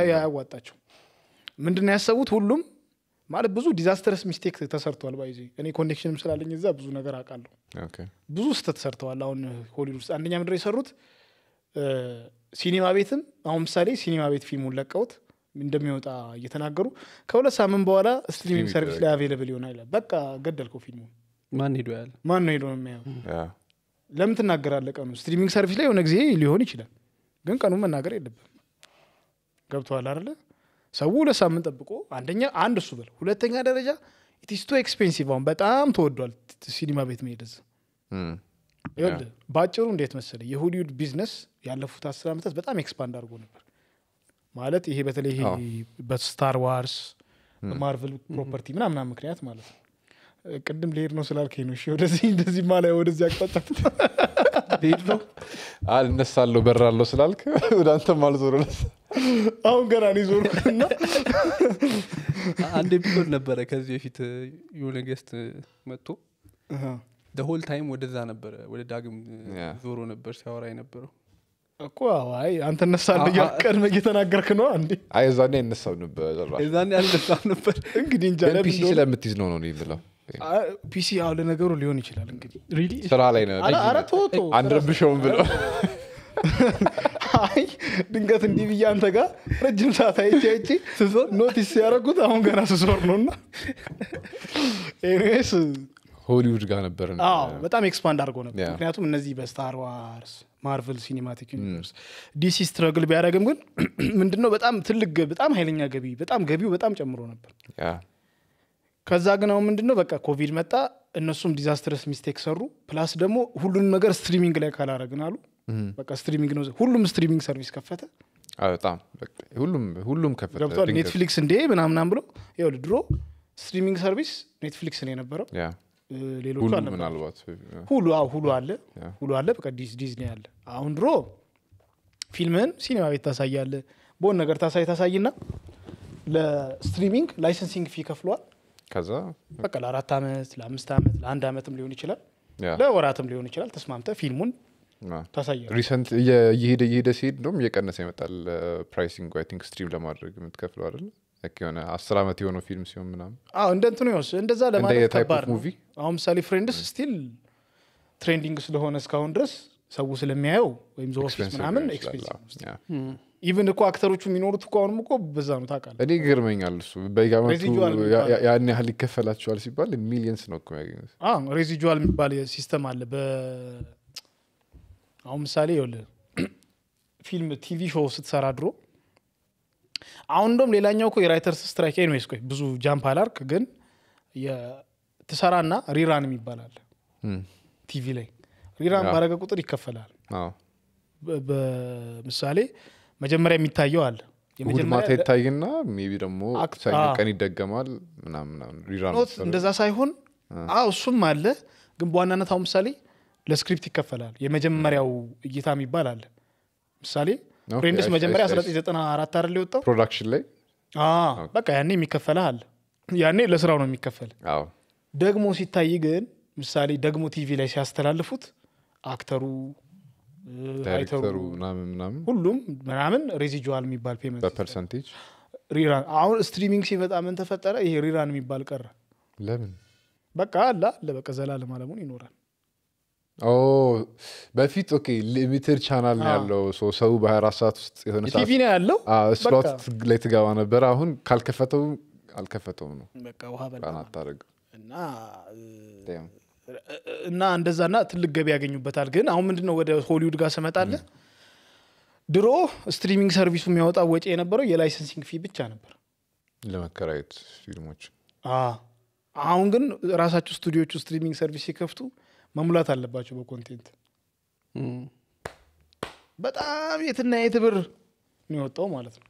A: አያዋጣቸው ምንድን ያሰቡት ሁሉም ማለት ብዙ ዲዛስተርስ ሚስቴክ ተሰርተዋል። ባይዜ እኔ ኮኔክሽንም ስላለኝ እዛ ብዙ ነገር አውቃለሁ። ብዙ ስተ ተሰርተዋል አሁን ሆሊውድ ውስጥ አንደኛ ምድር የሰሩት ሲኒማ ቤትን አሁን ምሳሌ ሲኒማ ቤት ፊልሙን ለቀውት እንደሚወጣ እየተናገሩ ከሁለት ሳምንት በኋላ ስትሪሚንግ ሰርቪስ ላይ አቬለብል ይሆናል። በቃ ገደልከው ፊልሙ ማን ሄዶ ያለ ማን ነው ሄዶ ነው የሚያየው? ለምን ትናገራለህ? ቀኑ ስትሪሚንግ ሰርቪስ ላይ የሆነ ጊዜ ሊሆን ይችላል፣ ግን ቀኑ መናገር የለብም። ገብተዋል አለ ሰው ሁለት ሳምንት ጠብቆ አንደኛ አንድ እሱ በል፣ ሁለተኛ ደረጃ ኢትስ ቱ ኤክስፔንሲቭ። አሁን በጣም ተወዷል ሲኒማ ቤት መሄድ እዛ በአጭሩ እንዴት መሰለ የሆሊውድ ቢዝነስ ያለፉት አስር ዓመታት በጣም ኤክስፓንድ አድርጎ ነበር። ማለት ይሄ በተለይ በስታር ዋርስ በማርቨል ፕሮፐርቲ ምናምና ምክንያት ማለት ነው ቅድም ሊሄድ ነው ስላልከኝ ነው። ወደዚህ እንደዚህ ማላ ወደዚህ አቅጣጫ
C: ሊሄድ [laughs] ነው አልነሳለሁ በራለሁ ስላልክ [laughs] ወደ አንተም
A: አልዞርም። አሁን ገና ኔ ዞር ዞርኩና
D: አንድ ቢሆን ነበረ ከዚህ በፊት የሆነ ጌስት መጥቶ ሆል ታይም ወደዛ ነበረ ወደ ዳግም ዞሮ ነበር ሲያወራ የነበረው
A: እኮ አይ አንተ
C: እነሳለሁ ያ ቀድመ እየተናገርክ ነው አን አይ እዛኔ አይነሳም ነበር እዛኔ
D: አልነሳም ነበር።
A: እንግዲህ እንጃ
C: ስለምትይዝ ነው ነው ብለው
A: ፒሲ አሁ ለነገሩ ሊሆን ይችላል እንግዲህ
C: ስራ ላይ አንረብሸውም ብለው
A: አይ ድንገት እንዲህ ብዬ አንተ ጋር ረጅም ሰዓት አይቺ አይቺ ስዞር ኖቲስ ሲያደረጉት አሁን ገና ስዞር ነው እና ኤኒዌይስ
C: ሆሊውድ ጋር ነበር
A: በጣም ኤክስፓንድ አድርጎ ነበር ምክንያቱም እነዚህ በስታር ዋርስ ማርቨል ሲኒማቲክ ዩኒቨርስ ዲሲ ስትረግል ቢያደረግም ግን [clears throat] ምንድነው በጣም ትልቅ በጣም ሀይለኛ ገቢ በጣም ገቢው በጣም ጨምሮ ነበር ከዛ ግን አሁን ምንድነው በቃ ኮቪድ መጣ፣ እነሱም ዲዛስተረስ ሚስቴክ ሰሩ። ፕላስ ደግሞ ሁሉንም ነገር ስትሪሚንግ ላይ ካላረግን አሉ። በቃ ስትሪሚንግ ነው፣ ሁሉም ስትሪሚንግ ሰርቪስ ከፈተ።
C: በጣም ሁሉም ከፈተ። ኔትፍሊክስ
A: እንዴ ምናምናም ብሎ ይኸውልህ፣ ድሮ ስትሪሚንግ ሰርቪስ ኔትፍሊክስ ነው የነበረው። ሌሎቹ ሁሉ ሁሉ አለ ሁሉ አለ። በቃ ዲዝኒ አለ። አሁን ድሮ ፊልምህን ሲኔማ ቤት ታሳያለ፣ በሆን ነገር ታሳይ ታሳይና ለስትሪሚንግ ላይሰንሲንግ ፊ ከፍሏል። ከዛ በቃ ለአራት ዓመት ለአምስት ዓመት ለአንድ ዓመትም ሊሆን ይችላል ለወራትም ሊሆን ይችላል ተስማምተ ፊልሙን
C: ሪሰንት እየሄደ እየሄደ ሲሄድ እንደውም እየቀነሰ ይመጣል ፕራይሲንግ። አይ ቲንክ ስትሪም ለማድረግ የምትከፍለው አይደለ የሆነ አስር ዓመት የሆነው ፊልም ሲሆን ምናምን እንደ እንትኑ ይወስ እንደዛ ለማለት ሙቪ
A: አሁን ምሳሌ ፍሬንድስ ስቲል ትሬንዲንግ ስለሆነ እስካሁን ድረስ ሰው ስለሚያየው ወይም ዘ ምናምን ኤክስፔንሲቭ ኢቨን እኮ አክተሮቹ የሚኖሩት እኮ አሁንም እኮ በዛ ነው ታውቃለህ።
C: እኔ ይገርመኛል እሱ በየዓመቱ ያን ያህል ይከፈላቸዋል ሲባል ሚሊየንስ ነው እኮ ያገኙት።
A: ሬዚጁዋል የሚባል ሲስተም አለ። አሁን ምሳሌ ይኸውልህ ፊልም ቲቪ ሾው ስትሰራ ድሮ አሁን እንደውም ሌላኛው እኮ የራይተርስ ስትራይክ ኤኒዌይስ፣ ቆይ ብዙ ጃምፕ አላርክ ግን ትሰራና ሪራን የሚባላል ቲቪ ላይ ሪራን ባረገ ቁጥር ይከፈላል። ምሳሌ መጀመሪያ የሚታየው አለ ማታ
C: ይታይና ቢ ደግሞ ቀን ይደገማል እንደዛ
A: ሳይሆን እሱም አለ ግን በዋናነት አሁን ምሳሌ ለስክሪፕት ይከፈላል የመጀመሪያው እይታ የሚባል አለ ምሳሌ ሬንድስ መጀመሪያ 1994 አይደል የወጣው ፕሮዳክሽን ላይ በቃ ያኔ የሚከፈለ አለ ያኔ ለስራው ነው የሚከፈል ደግሞ ሲታይ ግን ምሳሌ ደግሞ ቲቪ ላይ ሲያስተላልፉት አክተሩ ዳይሬክተሩ ምናምን ምናምን ሁሉም ምናምን ሬዚጁዋል የሚባል ፔመንት በፐርሰንቴጅ ሪራን አሁን ስትሪሚንግ ሲመጣ ምን ተፈጠረ? ይሄ ሪራን የሚባል ቀረ። ለምን በቃ አለ አለ በቃ ዘላለም አለሙን ይኖራል።
C: በፊት ኦኬ ሊሚትድ ቻናል ነው ያለው ሰው በ24 ሰዓት ውስጥ የሆነ ቲቪ ነው ያለው ስሎት ላይ ትገባ ነበር። አሁን ካልከፈተው አልከፈተውም ነው በቃ ውሃ በላ
A: እና እና እንደዛና ትልቅ ገቢ ያገኙበታል። ግን አሁን ምንድነው ወደ ሆሊውድ ጋር ስመጣለ ድሮ ስትሪሚንግ ሰርቪሱ የሚያወጣ ወጪ የነበረው የላይሰንሲንግ ፊ ብቻ ነበር ለመከራየት ፊልሞች። አሁን ግን ራሳቸው ስቱዲዮቹ ስትሪሚንግ ሰርቪስ ሲከፍቱ መሙላት አለባቸው በኮንቴንት በጣም የትና የት ብር የወጣው ማለት ነው።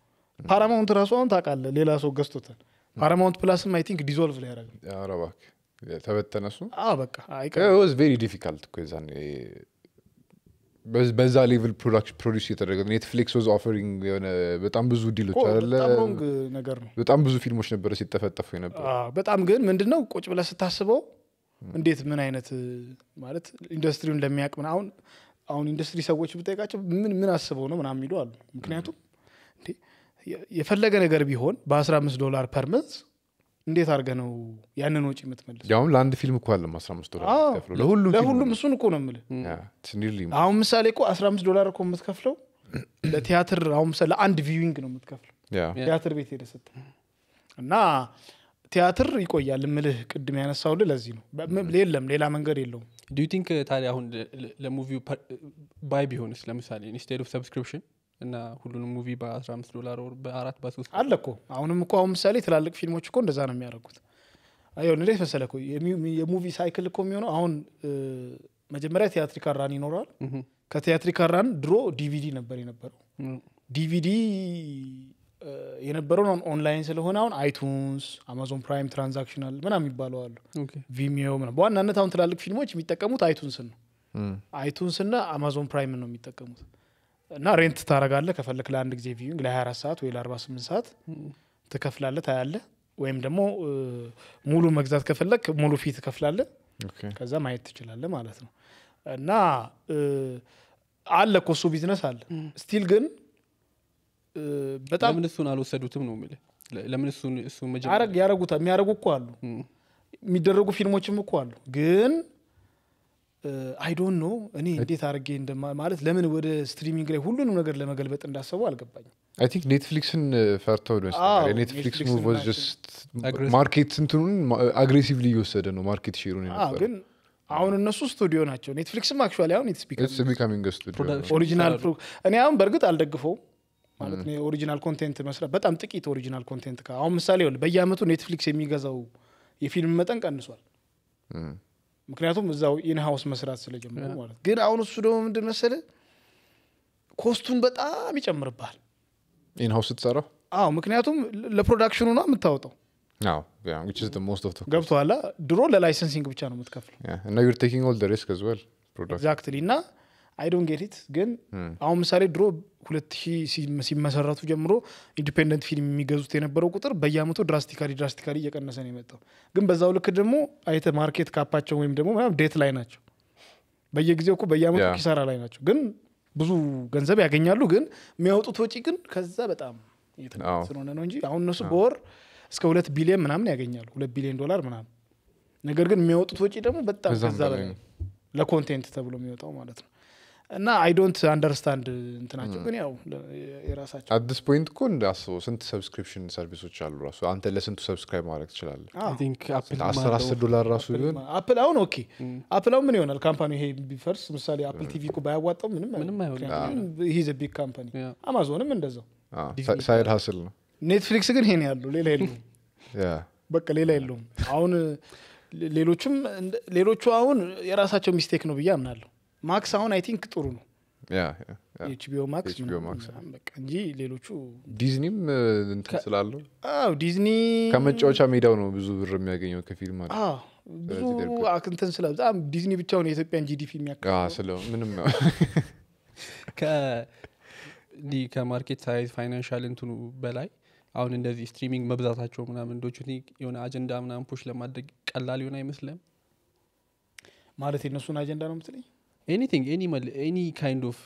A: ፓራማውንት ራሱ አሁን ታውቃለህ፣ ሌላ ሰው ገዝቶታል። ፓራማውንት ፕላስም አይ ቲንክ ዲዞልቭ ላይ
C: ያደረገ ተበተነ እሱ በዛ ሌቭል ፕሮዲስ የተደረገ ኔትፍሊክስ ወዝ ኦፈሪንግ የሆነ በጣም ብዙ ዲሎች አለ ነገር ነው በጣም ብዙ ፊልሞች ነበረ ሲጠፈጠፉ ነበር
A: በጣም ግን ምንድነው ቁጭ ብለ ስታስበው እንዴት ምን አይነት ማለት ኢንዱስትሪውን ለሚያቅ አሁን አሁን ኢንዱስትሪ ሰዎች ብጠይቃቸው ምን ምን አስበው ነው ምናምን ይሉ አሉ ምክንያቱም የፈለገ ነገር ቢሆን በ15 ዶላር ፐርመዝ እንዴት አድርገህ ነው ያንን ወጪ የምትመልሰው?
C: ያውም ለአንድ ፊልም እኮ አለም አስራ ዶላር ለሁሉም።
A: እሱን እኮ ነው የምልህ። አሁን ምሳሌ እኮ 15 ዶላር እኮ የምትከፍለው [clears throat] ለቲያትር አሁን ምሳሌ ለአንድ ቪዊንግ ነው የምትከፍለው ቲያትር ቤት ሄደህ ስትል እና ቲያትር ይቆያል ምልህ ቅድም ያነሳሁልህ ለዚህ ነው። የለም ሌላ መንገድ የለውም። ዱ ዩ ቲንክ
D: ታዲያ አሁን ለሙቪው ባይ ቢሆንስ ለምሳሌ ኢንስቴድ ኦፍ ሰብስክሪፕሽን እና
A: ሁሉንም ሙቪ በ15 ዶላር በአራት በሶስት አለ እኮ አሁንም እኮ አሁን ምሳሌ ትላልቅ ፊልሞች እኮ እንደዛ ነው የሚያደርጉት። ይኸው እንዴት መሰለ የሙቪ ሳይክል እኮ የሚሆነው አሁን መጀመሪያ ቲያትሪካል ራን ይኖረዋል። ከቲያትሪካል ራን ድሮ ዲቪዲ ነበር የነበረው። ዲቪዲ የነበረውን ኦንላይን ስለሆነ አሁን አይቱንስ፣ አማዞን ፕራይም ትራንዛክሽናል ምናም ይባለዋሉ ቪሚዮ በዋናነት አሁን ትላልቅ ፊልሞች የሚጠቀሙት አይቱንስን ነው። አይቱንስ እና አማዞን ፕራይም ነው የሚጠቀሙት እና ሬንት ታደርጋለህ ከፈለክ ለአንድ ጊዜ ቪዩንግ ለ24 ሰዓት ወይ ለ48 ሰዓት ትከፍላለህ፣ ታያለህ። ወይም ደግሞ ሙሉ መግዛት ከፈለክ ሙሉ ፊት ትከፍላለህ፣ ከዛ ማየት ትችላለ ማለት ነው። እና አለ ኮሱ ቢዝነስ አለ። ስቲል ግን
D: በጣም እሱን አልወሰዱትም ነው ለምን እሱን እሱ ያረጉታ
A: የሚያረጉ እኮ አሉ፣ የሚደረጉ ፊልሞችም እኮ አሉ ግን አይዶን ኖ እኔ እንዴት አድርጌ ማለት ለምን ወደ ስትሪሚንግ ላይ ሁሉንም ነገር ለመገልበጥ እንዳሰቡ አልገባኝ
C: አይ ቲንክ ኔትፍሊክስን ፈርተው ኔትፍሊክስ ማርኬት ስንትኑን አግሬሲቭ እየወሰደ ነው ማርኬት ሽሩን
A: ግን አሁን እነሱ ስቱዲዮ ናቸው። ኔትፍሊክስም አክቹዋሊ አሁን ኢትስ
C: ስቱዲዮ ኦሪጂናል
A: እኔ አሁን በእርግጥ አልደግፈውም ማለት ነው። ኦሪጂናል ኮንቴንት መስራት በጣም ጥቂት ኦሪጂናል ኮንቴንት አሁን ምሳሌ በየአመቱ ኔትፍሊክስ የሚገዛው የፊልም መጠን ቀንሷል። ምክንያቱም እዛው ኢንሃውስ መስራት ስለጀመሩ ማለት ግን አሁን እሱ ደግሞ ምንድን መሰለ ኮስቱን በጣም ይጨምርባል ኢንሃውስ ስትሰራው። አዎ ምክንያቱም ለፕሮዳክሽኑ ነው የምታወጠው ገብተኋላ ድሮ ለላይሰንሲንግ ብቻ ነው የምትከፍለው
C: እና ዩር ቴኪንግ ኦል ደሬስ ሪስክ
A: እና አይዶን ጌቲት ግን አሁን ምሳሌ ድሮ ሁለት ሺህ ሲመሰረቱ ጀምሮ ኢንዲፔንደንት ፊልም የሚገዙት የነበረው ቁጥር በየአመቱ ድራስቲካሊ ድራስቲካሊ እየቀነሰ ነው የመጣው። ግን በዛው ልክ ደግሞ አይተ ማርኬት ካፓቸው ወይም ደግሞ ዴት ላይ ናቸው። በየጊዜው እኮ በየአመቱ ኪሳራ ላይ ናቸው። ግን ብዙ ገንዘብ ያገኛሉ። ግን የሚያወጡት ወጪ ግን ከዛ በጣም ስለሆነ ነው እንጂ አሁን እነሱ በወር እስከ ሁለት ቢሊየን ምናምን ያገኛሉ። ሁለት ቢሊዮን ዶላር ምናምን። ነገር ግን የሚያወጡት ወጪ ደግሞ በጣም ከዛ በላይ ለኮንቴንት ተብሎ የሚወጣው ማለት ነው። እና አይ ዶንት አንደርስታንድ እንትናቸው ግን ያው የራሳቸው
C: አዲስ ፖይንት እኮ እንዳስበው ስንት ሰብስክሪፕሽን ሰርቪሶች አሉ ራሱ አንተ ለስንቱ ሰብስክራይብ ማድረግ
A: ትችላለህ አስር አስር ዶላር ራሱ ቢሆን አፕል አሁን ኦኬ አፕል አሁን ምን ይሆናል ካምፓኒ ይሄ ቢፈርስ ምሳሌ አፕል ቲቪ እኮ ባያዋጣው ምንም ይሄ ቢግ ካምፓኒ አማዞንም እንደዛው
C: ሳይድ ሀስል ነው
A: ኔትፍሊክስ ግን ይሄን ያሉ ሌላ የለውም በቃ ሌላ የለውም አሁን ሌሎችም ሌሎቹ አሁን የራሳቸው ሚስቴክ ነው ብዬ አምናለሁ ማክስ አሁን አይ ቲንክ ጥሩ ነው ኤችቢኦ ማክስ እንጂ ሌሎቹ
C: ዲዝኒም እንትን ስላለው ዲዝኒ ከመጫወቻ ሜዳው ነው ብዙ ብር የሚያገኘው ከፊልም ማለት ብዙ
A: አክንተን ስለ በጣም ዲዝኒ ብቻውን የኢትዮጵያን ጂዲፒ
D: የሚያስለው ምንም [laughs] ከማርኬት ሳይዝ ፋይናንሻል እንትኑ በላይ አሁን እንደዚህ ስትሪሚንግ መብዛታቸው ምናምን ዶቹ የሆነ አጀንዳ ምናምን ፖሽ ለማድረግ ቀላል ይሆን አይመስልም
A: ማለት የነሱን አጀንዳ ነው ምትለኝ ኤኒቲንግ ኒ ኒ ካይንድ ኦፍ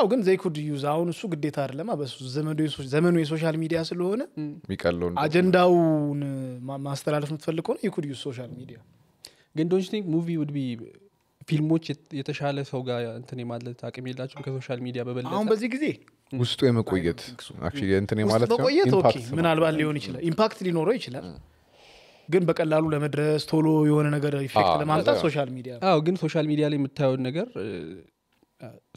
A: አው ግን ዘይ ኩድ ዩዝ አሁን እሱ ግዴታ አይደለማ በሱ ዘመኑ የሶሻል ሚዲያ ስለሆነ
C: የሚቀለውን
A: አጀንዳውን ማስተላለፍ የምትፈልግ ከሆነ የኩድ ዩዝ ሶሻል ሚዲያ ግን ዶንት ቲንክ ሙቪ ውድ ቢ
D: ፊልሞች የተሻለ ሰው ጋር እንትን የማለት አቅም የላቸው ከሶሻል ሚዲያ በበለ አሁን በዚህ ጊዜ
C: ውስጡ የመቆየት እንትን ማለት
A: ምናልባት ሊሆን ይችላል ኢምፓክት ሊኖረው ይችላል ግን በቀላሉ ለመድረስ ቶሎ የሆነ ነገር ኢፌክት ለማምጣት ሶሻል ሚዲያ አዎ
D: ግን ሶሻል ሚዲያ ላይ የምታየውን ነገር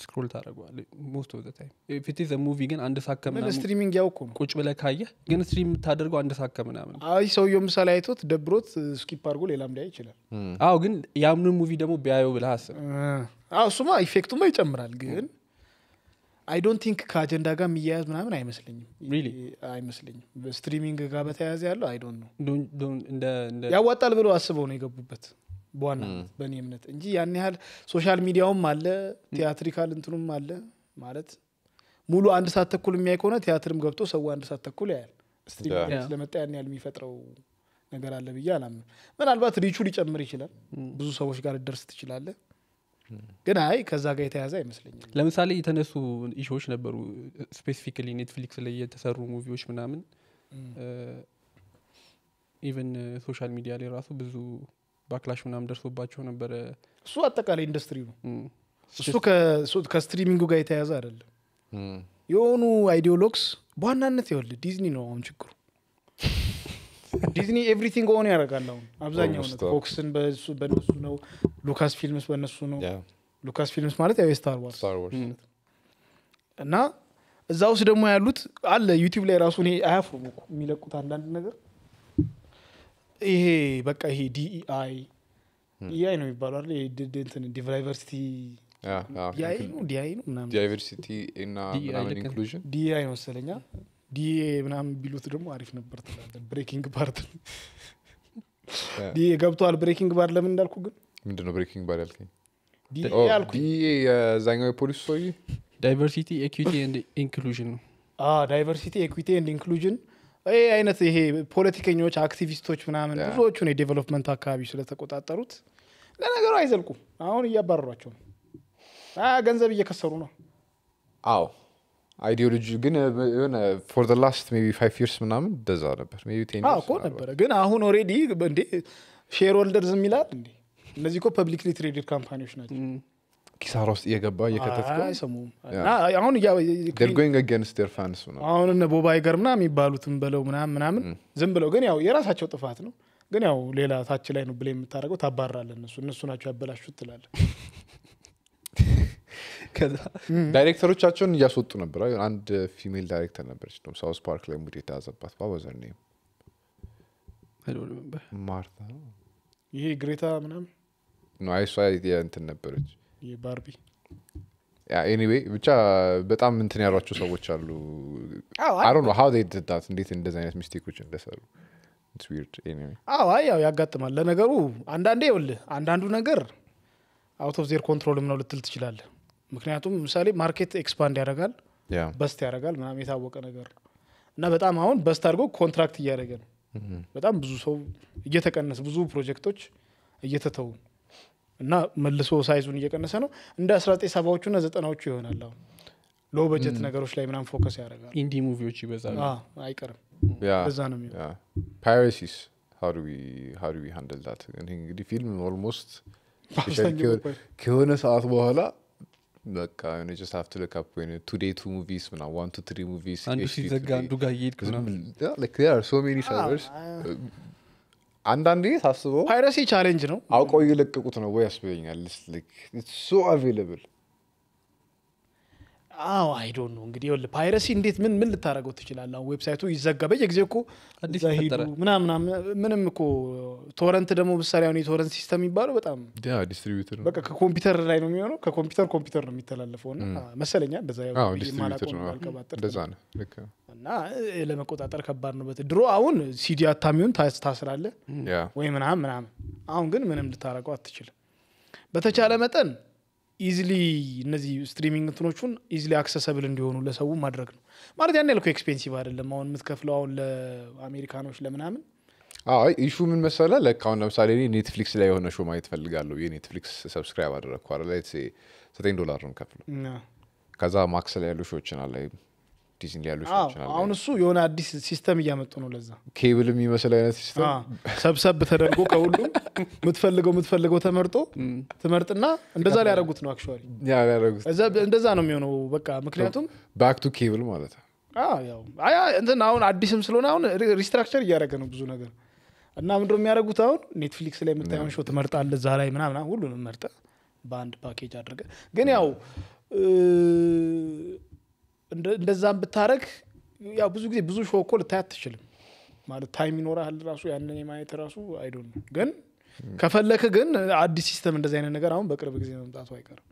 D: ስክሮል ታደረገዋል ሞስት ኦፍ ታይም ፊት ዘ ሙቪ ግን አንድ ሳከ ስትሪሚንግ ያው እኮ ቁጭ ብለ ካየ ግን ስትሪም የምታደርገው አንድ ሳከ ምናምን
A: አይ ሰውየ ምሳሌ አይቶት ደብሮት ስኪፕ አድርጎ ሌላም ሊያ ይችላል
D: አዎ ግን ያምኑ ሙቪ ደግሞ ቢያየው ብለ አስብ
A: እሱማ ኢፌክቱማ ይጨምራል ግን አይ ዶንት ቲንክ ከአጀንዳ ጋር የሚያያዝ ምናምን አይመስለኝም አይመስለኝም። በስትሪሚንግ ጋር በተያያዘ ያለው አይ ዶንት ነው ያዋጣል ብለው አስበው ነው የገቡበት በዋና hmm. በእኔ እምነት እንጂ ያን ያህል ሶሻል ሚዲያውም አለ ቲያትሪካል እንትኑም አለ ማለት ሙሉ አንድ ሰዓት ተኩል የሚያይ ከሆነ ቲያትርም ገብቶ ሰው አንድ ሰዓት ተኩል ያያል። ስለመጣ ያን ያህል የሚፈጥረው ነገር አለ ብዬ አላምን ምናልባት ሪቹ ሊጨምር ይችላል። hmm. ብዙ ሰዎች ጋር ደርስ ትችላለህ። ግን አይ ከዛ ጋር የተያዘ አይመስለኝም።
D: ለምሳሌ የተነሱ ኢሾዎች ነበሩ፣ ስፔሲፊካ ኔትፍሊክስ ላይ የተሰሩ ሙቪዎች ምናምን ኢቨን ሶሻል ሚዲያ ላይ ራሱ ብዙ ባክላሽ ምናምን ደርሶባቸው ነበረ። እሱ
A: አጠቃላይ ኢንዱስትሪ ነው። እሱ ከስትሪሚንጉ ጋር የተያዘ አይደለም። የሆኑ አይዲዮሎክስ በዋናነት ይወል ዲዝኒ ነው አሁን ችግሩ ዲዝኒ ኤቭሪቲንግ ሆን ያደርጋል አሁን አብዛኛው ፎክስን በነሱ ነው ሉካስ ፊልምስ በነሱ ነው ሉካስ ፊልምስ ማለት ያው የስታር ዋርስ እና እዛ ውስጥ ደግሞ ያሉት አለ ዩቲብ ላይ ራሱ እኔ አያፍሩም የሚለቁት አንዳንድ ነገር ይሄ በቃ ይሄ ዲኢአይ hmm. ዲአይ ነው የሚባሉ አለ እንትን ዲአይ ነው ዲአይ ነው ምናምን ዲአይ መሰለኛ ዲኤ ምናምን ቢሉት ደግሞ አሪፍ ነበር ትላለ። ብሬኪንግ ባርት ዲኤ ገብተዋል። ብሬኪንግ ባር ለምን እንዳልኩ ግን
C: ምንድነው ብሬኪንግ ባር
D: ያልከኝ? ዲኤ የዛኛው የፖሊሱ ዳይቨርሲቲ ኤኩቲ ኢንክሉዥን ነው።
A: ዳይቨርሲቲ ኤኩቲ ኢንክሉዥን ይህ አይነት ይሄ ፖለቲከኞች አክቲቪስቶች ምናምን ብዙዎቹን የዴቨሎፕመንት አካባቢ ስለተቆጣጠሩት ለነገሩ አይዘልቁም። አሁን እያባረሯቸው ነው። ገንዘብ እየከሰሩ ነው።
C: አዎ አይዲዮሎጂ ግን የሆነ ፎር ዘ ላስት ሜይ ቢ ፋይቭ ይርስ ምናምን እንደዛ ነበር እኮ
A: ነበረ ግን አሁን ኦሬዲ እንዴ ሼር ሆልደርዝ የሚላል እንዴ እነዚህ እኮ ፐብሊክሊ ትሬድድ ካምፓኒዎች ናቸው
C: ኪሳራ ውስጥ እየገባ
A: እየከተትከውሁንገንስቴርፋንስ ነው አሁን እነ ቦባይ ገር ምና የሚባሉትም በለው ምናምን ምናምን ዝም ብለው ግን ያው የራሳቸው ጥፋት ነው ግን ያው ሌላ ታች ላይ ነው ብለ የምታደርገው ታባራለ እነሱ እነሱ ናቸው ያበላሹት ትላለ [laughs]
C: ዳይሬክተሮቻቸውን እያስወጡ ነበር አንድ ፊሜል ዳይሬክተር ነበረች ደም ሳውስ ፓርክ ላይ ሙድ የተያዘባት ባወዘር ኔም ማርታ
A: ይሄ ግሬታ ምናም
C: ነው አይሷ እንትን ነበረች ባርቢ ኤኒዌይ ብቻ በጣም እንትን ያሏቸው ሰዎች አሉ አሮ ነው ሀው ዳት እንዴት እንደዚ አይነት ሚስቴኮች እንደሰሩ
A: ያው ያጋጥማል ለነገሩ አንዳንዴ ይውል አንዳንዱ ነገር አውት ኦፍ ዜር ኮንትሮል ምነው ልትል ትችላለህ ምክንያቱም ለምሳሌ ማርኬት ኤክስፓንድ ያደርጋል፣ በስት ያደርጋል ምናምን የታወቀ ነገር እና በጣም አሁን በስት አድርጎ ኮንትራክት እያደረገ ነው። በጣም ብዙ ሰው እየተቀነሰ ብዙ ፕሮጀክቶች እየተተው እና መልሶ ሳይዙን እየቀነሰ ነው። እንደ 1970 እና ዘጠናዎቹ ይሆናል። አሁን ሎ በጀት ነገሮች ላይ ምናም ፎከስ ያደርጋል። ኢንዲ ሙቪዎች ይበዛሉ፣ አይቀርም። በዛ ነው
C: ፓይሬሲስ ሀንደል ዳት እንግዲህ ፊልም ኦልሞስት ከሆነ ሰዓት በኋላ በቃ የሆነ ጀስት ሀፍ ቱ ሉክ አፕ ወይ ቱ ዴይ ቱ ሙቪስ ምና ዋን ቱ ትሪ ሙቪስ አንዱ ሲዘጋ አንዱ ጋር እየሄድክ ምናምን ሶ ሜኒ ሰርቨርስ አንዳንዴ ሳስበው ፓይረሲ ቻሌንጅ ነው አውቀው እየለቀቁት ነው ወይ ያስብለኛል ሶ አቬይለብል
A: አዎ አይዶ ነው እንግዲህ ል ፓይረሲ እንዴት ምን ምን ልታደረገው ትችላለ? አሁን ዌብሳይቱ ይዘጋበ የጊዜ እኮ ምናምን ምንም እኮ ቶረንት ደግሞ ምሳሌ አሁን የቶረንት ሲስተም የሚባለው በጣም
C: ዲስትሪቢዩተር በቃ
A: ከኮምፒውተር ላይ ነው የሚሆነው፣ ከኮምፒውተር ኮምፒውተር ነው የሚተላለፈው ና መሰለኛ እንደዛ እና ለመቆጣጠር ከባድ ነው። በት ድሮ አሁን ሲዲ አታሚውን ታስራለ ወይ ምናም ምናምን፣ አሁን ግን ምንም ልታረገው አትችልም። በተቻለ መጠን ኢዚሊ እነዚህ ስትሪሚንግ እንትኖቹን ኢዚሊ አክሰሰብል እንዲሆኑ ለሰው ማድረግ ነው ማለት ያን ያልኩ ኤክስፔንሲቭ አይደለም። አሁን የምትከፍለው አሁን ለአሜሪካኖች ለምናምን
C: አይ ኢሹ ምን መሰለ ለካ አሁን ለምሳሌ እኔ ኔትፍሊክስ ላይ የሆነ ሾ ማየት ፈልጋለሁ። የኔትፍሊክስ ሰብስክራይብ አደረግኩ ላይ ዘጠኝ ዶላር ነው ከፍለው ከዛ ማክስ ላይ ያሉ ሾዎችን አላይ ዲዝኒ ያሉ
A: አሁን እሱ የሆነ አዲስ ሲስተም እያመጡ ነው። ለዛ
C: ኬብል የሚመስል አይነት
A: ሲስተም ሰብሰብ ተደርጎ ከሁሉም የምትፈልገው የምትፈልገው ተመርጦ ትመርጥና እንደዛ ሊያደረጉት ነው። አክቹዋሊ እንደዛ ነው የሚሆነው። በቃ ምክንያቱም
C: ባክቱ ኬብል ማለት ነው።
A: እንትን አሁን አዲስም ስለሆነ አሁን ሪስትራክቸር እያደረገ ነው ብዙ ነገር እና ምንድ የሚያደረጉት አሁን ኔትፍሊክስ ላይ የምታየውን ሾ ትመርጣለ እዛ ላይ ምናምና ሁሉንም መርጠ በአንድ ፓኬጅ አድርገ ግን ያው እንደዛም ብታረግ ያው ብዙ ጊዜ ብዙ ሾው እኮ ልታይ አትችልም። ማለት ታይም ይኖራል ራሱ ያንን የማየት ራሱ አይዶን ግን ከፈለክ ግን አዲስ ሲስተም እንደዚህ አይነት ነገር አሁን በቅርብ ጊዜ መምጣቱ አይቀርም።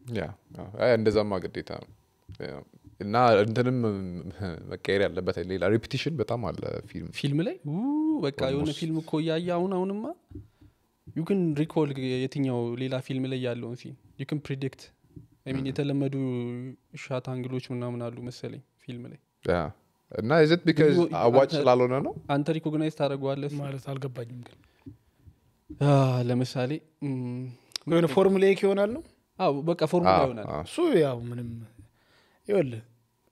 C: እንደዛማ ግዴታ ነው እና እንትንም መቀየር ያለበት ሌላ ሬፒቲሽን በጣም አለ ፊልም ፊልም
D: ላይ በቃ የሆነ ፊልም እኮ እያየ አሁን አሁንማ ዩክን ሪኮል የትኛው ሌላ ፊልም ላይ ያለውን ፊልም ዩክን ፕሪዲክት ሚን የተለመዱ ሻት አንግሎች ምናምን አሉ መሰለኝ ፊልም ላይ እና ዝት ቢካዝ አዋጭ ስላልሆነ ነው አንተ ሪኮግናይዝ ታደረገዋለህ ማለት
A: አልገባኝም ግን
D: ለምሳሌ የሆነ ፎርሙላ ክ ይሆናል ነው በቃ ፎርሙላ ይሆናል እሱ
A: ያው ምንም ይወል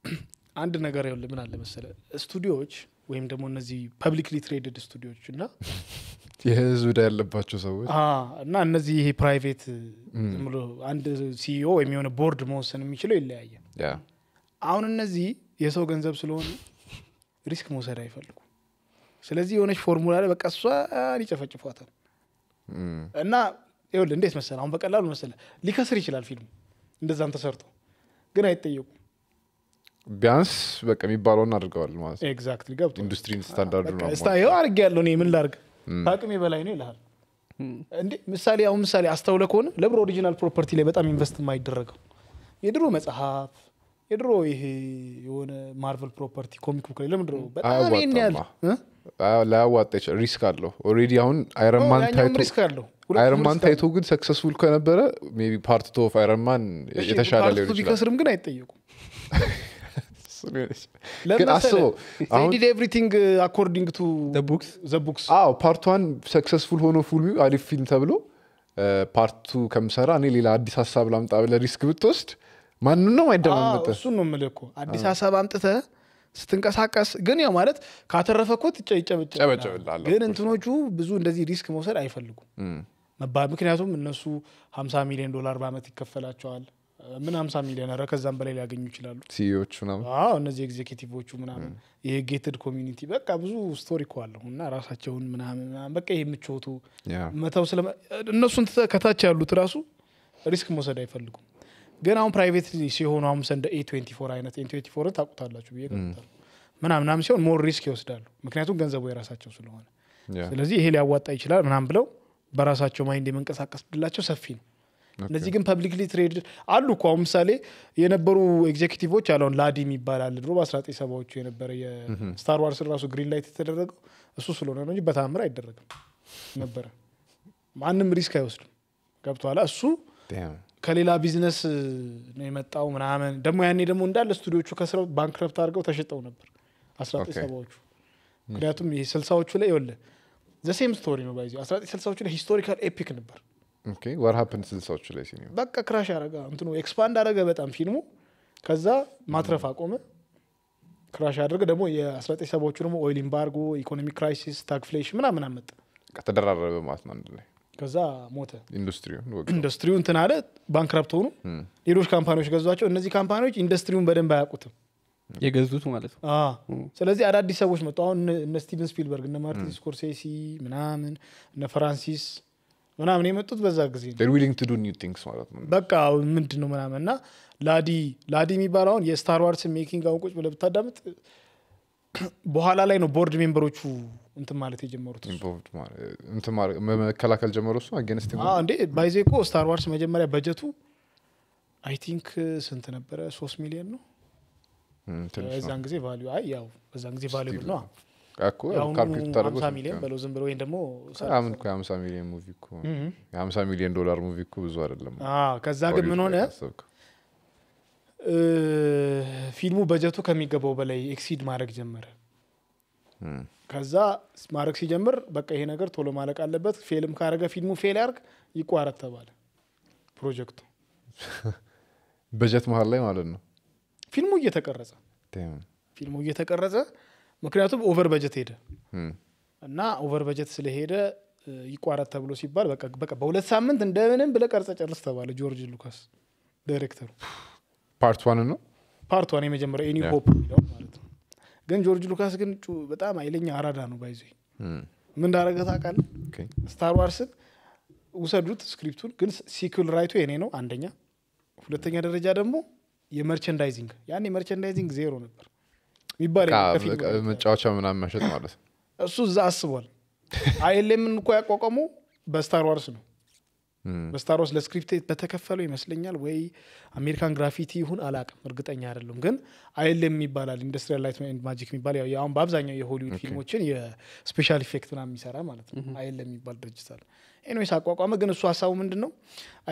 A: [clears throat] አንድ ነገር ይወል ምን አለ መሰለ ስቱዲዮዎች ወይም ደግሞ እነዚህ ፐብሊክሊ ትሬድድ ስቱዲዮዎች እና
C: የህዝብ ዕዳ ያለባቸው ሰዎች
A: እና እነዚህ ይሄ ፕራይቬት ብሎ አንድ ሲኢኦ ወይም የሆነ ቦርድ መወሰን የሚችለው ይለያየ። አሁን እነዚህ የሰው ገንዘብ ስለሆነ ሪስክ መውሰድ አይፈልጉ። ስለዚህ የሆነች ፎርሙላ ላይ በቃ እሷን ይጨፈጭፏታል እና ይኸውልህ እንዴት መሰለህ፣ አሁን በቀላሉ መሰለህ ሊከስር ይችላል ፊልም እንደዛም ተሰርቶ ግን አይጠየቁም።
C: ቢያንስ በቃ የሚባለውን አድርገዋል ማለት ነው። ኤግዛክትሊ ገብቶ ኢንዱስትሪ ስታንዳርዱ ነው።
A: አርግ ያለው እኔ ምን ላርግ ከአቅሜ በላይ ነው ይልል እንዴ ምሳሌ አሁን ምሳሌ አስተውለ ከሆነ ለብሮ ኦሪጂናል ፕሮፐርቲ ላይ በጣም ኢንቨስት የማይደረገው የድሮ መጽሐፍ የድሮ ይሄ የሆነ ማርቨል ፕሮፐርቲ ኮሚክ ቡክ ላይ ለምንድን ነው በጣም ይህን
C: ላያዋጣ ሪስክ አለሁ ኦልሬዲ አሁን አይረንማን ታይቶ ሪስክ አለው። አይረንማን ታይቶ ግን ሰክሰስፉል ከነበረ ቢ ፓርት ቶ ኦፍ አይረንማን የተሻለ ሊሆን ይችላል። ቢከስርም
A: ግን አይጠየቁም [laughs] ግን ኤቭሪቲንግ አኮርዲንግ ቱ ቡክስ
C: ፓርት ዋን ሰክሰስፉል ሆኖ ፉል አሪፍ ፊልም ተብሎ ፓርቱ uh, ከምሰራ እኔ ሌላ
A: አዲስ ሀሳብ ላምጣ ብለ ሪስክ ብትወስድ ማንም ነው አይደማመጠ እሱ ነው ምል እኮ አዲስ ሀሳብ አምጥተ ስትንቀሳቀስ ግን ያው ማለት ካተረፈ እኮ ግን እንትኖቹ ብዙ እንደዚህ ሪስክ መውሰድ አይፈልጉም ምክንያቱም እነሱ 50 ሚሊዮን ዶላር በአመት ይከፈላቸዋል ምን ሀምሳ ሚሊዮን ረ ከዛም በላይ ሊያገኙ ይችላሉ። ሲኢዎቹ እነዚህ ኤግዜኪቲቮቹ ምናምን ይሄ ጌትድ ኮሚኒቲ በቃ ብዙ ስቶሪ እኮ አለሁ እና ራሳቸውን ምናምን በቃ ይሄ የምቾቱ መተው ስለ እነሱን ከታች ያሉት ራሱ ሪስክ መውሰድ አይፈልጉም። ግን አሁን ፕራይቬት ሲሆኑ አሁን እንደ ኤ ትዌንቲ ፎር አይነት ኤ ትዌንቲ ፎር ታውቁታላችሁ ብዬ ምናምናም ሲሆን ሞር ሪስክ ይወስዳሉ። ምክንያቱም ገንዘቡ የራሳቸው ስለሆነ ስለዚህ ይሄ ሊያዋጣ ይችላል ምናም ብለው በራሳቸው ማይንድ የመንቀሳቀስ ብድላቸው ሰፊ ነው። እነዚህ ግን ፐብሊክሊ ትሬድ አሉ እኮ አሁን ምሳሌ የነበሩ ኤግዜኪቲቮች አለሁን ላዲም ይባላል ድሮ በ1970ዎቹ የነበረ የስታር ዋርስ ራሱ ግሪን ላይት የተደረገው እሱ ስለሆነ ነው እ በታምር አይደረግም ነበረ ማንም ሪስክ አይወስድም ገብተኋላ እሱ ከሌላ ቢዝነስ ነው የመጣው ምናምን ደግሞ ያኔ ደግሞ እንዳለ ስቱዲዮቹ ከስረው ባንክረፕት አድርገው ተሸጠው ነበር አስራሰባዎቹ ምክንያቱም ስልሳዎቹ ላይ ወለ ዘሴም ስቶሪ ነው ባይዚ አስራሰልሳዎቹ ላይ ሂስቶሪካል ኤፒክ ነበር
C: ወር ሀፕንስ ላይ
A: በቃ ክራሽ አረጋ እንትኑ ኤክስፓንድ አረገ በጣም ፊልሙ። ከዛ ማትረፍ አቆመ ክራሽ አድርገ ደግሞ የ19 ሰባዎቹ ደግሞ ኦይል ኢምባርጎ፣ ኢኮኖሚክ ክራይሲስ፣ ታክፍሌሽ ምናምን አመጣ።
C: ተደራረበ ማለት ነው አንድ ላይ
A: ከዛ ሞተ። ኢንዱስትሪው እንትን አለ፣ ባንክራፕት ሆኑ። ሌሎች ካምፓኒዎች ገዟቸው። እነዚህ ካምፓኒዎች ኢንዱስትሪውን በደንብ አያውቁትም
D: የገዙት ማለት
A: ነው። ስለዚህ አዳዲስ ሰዎች መጡ። አሁን እነ ስቲቨን ስፒልበርግ፣ እነ ማርቲን ስኮርሴሲ ምናምን እነ ፍራንሲስ ምናምን የመጡት በዛ ጊዜ ማለት በቃ ምንድን ነው ምናምን እና ላዲ ላዲ የሚባለውን የስታር ዋርስ ሜኪንግ አሁን ቁጭ ብለህ ብታዳምጥ [clears throat] በኋላ ላይ ነው ቦርድ ሜምበሮቹ እንትን ማለት የጀመሩት
C: መከላከል ጀመሩ። እሱ አጌንስት
A: እንዴ ባይዜ እኮ ስታር ዋርስ መጀመሪያ በጀቱ አይ ቲንክ ስንት ነበረ? ሶስት ሚሊዮን ነው በዛን ጊዜ ቫሊዩ። አይ ያው በዛን ጊዜ ቫሊዩ ነው ሚሊዮን በለው ዝም ብሎ ወይም ደግሞ ምን
C: የሀምሳ ሚሊዮን ሙቪ እኮ የሀምሳ ሚሊዮን ዶላር ሙቪ እኮ ብዙ አይደለም። ከዛ ግን ምን ሆነ
A: ፊልሙ በጀቱ ከሚገባው በላይ ኤክሲድ ማድረግ ጀመረ። ከዛ ማድረግ ሲጀምር በቃ ይሄ ነገር ቶሎ ማለቅ አለበት፣ ፌልም ካረገ ፊልሙ ፌል ያርግ ይቋረጥ ተባለ ፕሮጀክቱ
C: በጀት መሀል ላይ ማለት ነው።
A: ፊልሙ እየተቀረጸ ፊልሙ እየተቀረጸ ምክንያቱም ኦቨር በጀት ሄደ እና ኦቨር በጀት ስለሄደ ይቋረጥ ተብሎ ሲባል በሁለት ሳምንት እንደምንም ብለ ቀርጸ ጨርስ ተባለ። ጆርጅ ሉካስ ዳይሬክተሩ
C: ፓርት ዋን ነው ፓርት ዋን የመጀመሪያ ኒ ሆፕ
A: የሚለው ማለት ነው። ግን ጆርጅ ሉካስ ግን በጣም አይለኛ አራዳ ነው። ባይዞ ምን እንዳረገ ታውቃለህ? ስታር ዋርስን ውሰዱት ስክሪፕቱን፣ ግን ሲክል ራይቱ የኔ ነው አንደኛ። ሁለተኛ ደረጃ ደግሞ የመርቸንዳይዚንግ ያኔ መርቸንዳይዚንግ ዜሮ ነበር።
C: የሚባል መጫወቻ ምናምን መሸጥ ማለት
A: እሱ እዛ አስቧል። አይኤልኤምን እኮ ያቋቋሙ በስታር ዋርስ ነው። በስታር ዋርስ ለስክሪፕት በተከፈለው ይመስለኛል ወይ አሜሪካን ግራፊቲ ይሁን አላቅም፣ እርግጠኛ አይደለም። ግን አይልም ይባላል ኢንዱስትሪያል ላይት ኤንድ ማጂክ የሚባል አሁን በአብዛኛው የሆሊውድ ፊልሞችን የስፔሻል ኢፌክት ና የሚሰራ ማለት ነው። አይኤልኤም የሚባል ድርጅት አለ። ኤኒዌይስ አቋቋመ። ግን እሱ ሀሳቡ ምንድን ነው?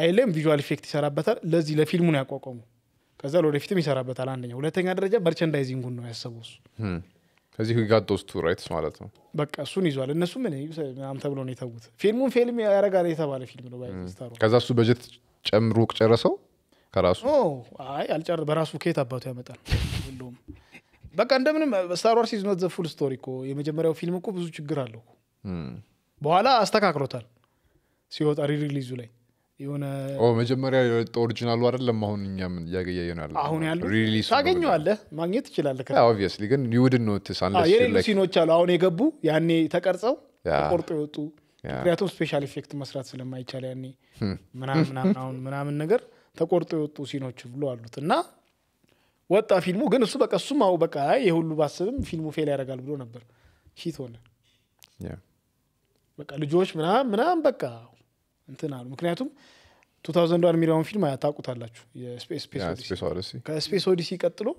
A: አይልም ቪዥዋል ኢፌክት ይሰራበታል። ለዚህ ለፊልሙ ነው ያቋቋሙ ከዛ ለወደፊትም ይሰራበታል። አንደኛ ሁለተኛ ደረጃ መርቸንዳይዚንጉን ነው ያሰበው እሱ
C: ከዚህ ጋት ዶስ ራይትስ ማለት ነው።
A: በቃ እሱን ይዟል። እነሱ ምን ምናምን ተብሎ ነው የተዉት። ፊልሙን ፊልም ያረጋል የተባለ ፊልም ነው ባይስታሩ።
C: ከዛ እሱ በጀት ጨምሮ ጨረሰው ከራሱ
A: አይ አልጨር በራሱ ከየት አባቱ ያመጣል ሁሉም በቃ እንደምንም ስታር ዋርስ ኢዝ ዘ ፉል ስቶሪ እኮ የመጀመሪያው ፊልም እኮ ብዙ ችግር አለው። በኋላ አስተካክሎታል ሲወጣ ሪሊዙ ላይ የሆነ መጀመሪያ
C: የወጣ ኦሪጂናሉ አይደለም። አሁን እኛም እያገያየ ነው ያለ አሁን ያለው
A: ታገኘዋለህ፣ ማግኘት ትችላለህ።
C: ኦብቪየስሊ ግን ዩድን ኖትስ የሌሉ ሲኖች
A: አሉ አሁን የገቡ ያኔ ተቀርጸው ተቆርጦ የወጡ ምክንያቱም ስፔሻል ኢፌክት መስራት ስለማይቻል ያኔ hm. ምናምን ምናምን ነገር ተቆርጦ የወጡ ሲኖች ብሎ አሉት እና ወጣ ፊልሙ ግን እሱ በቃ እሱም አሁ በቃ የሁሉ ባስብም ፊልሙ ፌል ያደርጋል ብሎ ነበር። ሂት ሆነ በቃ ልጆች ምናምን ምናምን በቃ እንትን አሉ። ምክንያቱም ቱ የሚለውን ፊልም ታውቁታላችሁ። ከስፔስ ኦዲሲ ቀጥሎ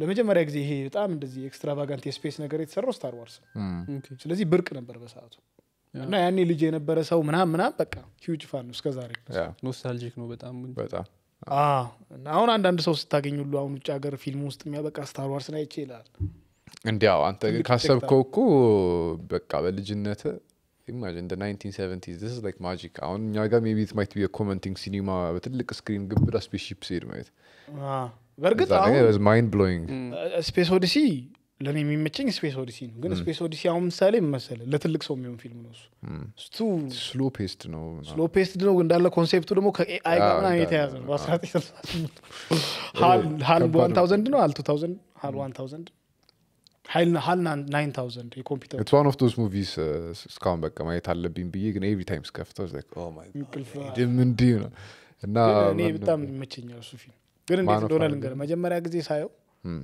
A: ለመጀመሪያ ጊዜ ይሄ በጣም እንደዚህ ኤክስትራቫጋንት የስፔስ ነገር የተሰራው ስታር ዋርስ ነው። ስለዚህ ብርቅ ነበር በሰዓቱ እና ያኔ ልጅ የነበረ ሰው ምናም ምናም በቃ ሂውጅ ፋን እስከ ዛሬ
D: ኖስታልጂክ ነው በጣም በጣም
A: አሁን አንዳንድ ሰው ስታገኝ ሁሉ አሁን ውጭ ሀገር ፊልም ውስጥ የሚያበቃ ስታር ዋርስ ናይቼ ይላል
C: እንዲያው አንተ ካሰብከው እኮ በቃ በልጅነት ኢማጂን ደ 1970s ስ ላይክ ማጂክ አሁን እኛ ጋር ሜቢ ማይት ቢ ኮመንቲንግ ሲኒማ በትልቅ ስክሪን ግብዳ ስፔስሺፕ ሲሄድ ማየት በእርግጥ ማይንድ ብሎይንግ
A: ስፔስ ኦዲሲ ለእኔ የሚመቸኝ ስፔስ ኦዲሲ ነው ግን ስፔስ mm. ኦዲሲ አሁን ምሳሌ መሰለ ለትልቅ ሰው የሚሆን ፊልም ነው እሱ ስሎ mm. ፔስት ነው ስሎ ፔስት ነው እንዳለ ኮንሴፕቱ ደግሞ ከኤአይ ጋር ምናምን የተያዘ ነው በ1968 ሀል ዋን ታውዘንድ ነው አል ቱ ታውዘንድ ሀል ዋን ታውዘንድ ሀይልና የኮምፒውተር
C: ሙቪስ እስካሁን በቃ ማየት አለብኝ ብዬ ግን ኤቭሪ ታይም ስከፍተው oh በጣም
A: መጀመሪያ ጊዜ ሳየው hmm.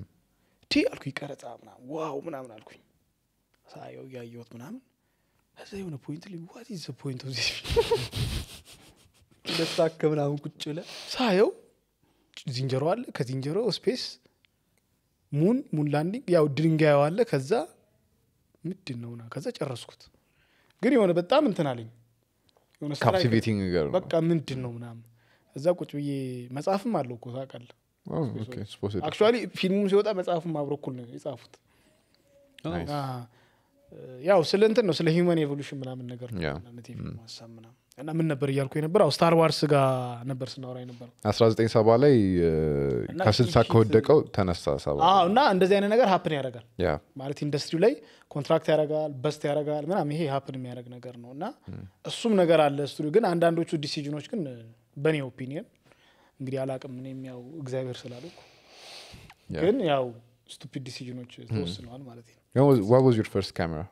A: ቲ አልኩኝ ቀረጻ ምናምን ዋው ምናምን አልኩኝ ሳየው እያየሁት ምናምን የሆነ ፖይንት ፖይንት [laughs] ምናምን ቁጭ ሳየው ዝንጀሮ አለ ከዝንጀሮ ስፔስ ሙን ሙን ላንዲንግ ያው ድንጋይ ዋለ። ከዛ ምንድን ነውና ከዛ ጨረስኩት። ግን የሆነ በጣም እንትን አለኝ በቃ ምንድን ነው ምናምን እዛ ቁጭ ብዬ መጽሐፍም አለው እኮ ታውቃለህ። አክቹዋሊ ፊልሙም ሲወጣ መጽሐፍም አብሮ እኩል ነው የጻፉት። ያው ስለ እንትን ነው ስለ ሂውማን ኤቮሉሽን ምናምን ነገር ነው mm. ምናምን እና ምን ነበር እያልኩ ነበር አው ስታር ዋርስ ጋር ነበር ስናወራ ነበር
C: 1970 ላይ ከስልሳ ከወደቀው ተነሳ
A: እና እንደዚህ አይነት ነገር ሀፕን ያደረጋል ማለት ኢንዱስትሪ ላይ ኮንትራክት ያደረጋል በስት ያደርጋል ምናም ይሄ ሀፕን የሚያደርግ ነገር ነው እና እሱም ነገር አለ ስቱዲዮ ግን አንዳንዶቹ ዲሲዥኖች ግን በእኔ ኦፒኒየን እንግዲህ አላቅም ምን የሚያው እግዚአብሔር ስላሉ ግን ያው ስቱፒድ ዲሲዥኖች ተወስነዋል ማለት
C: ነው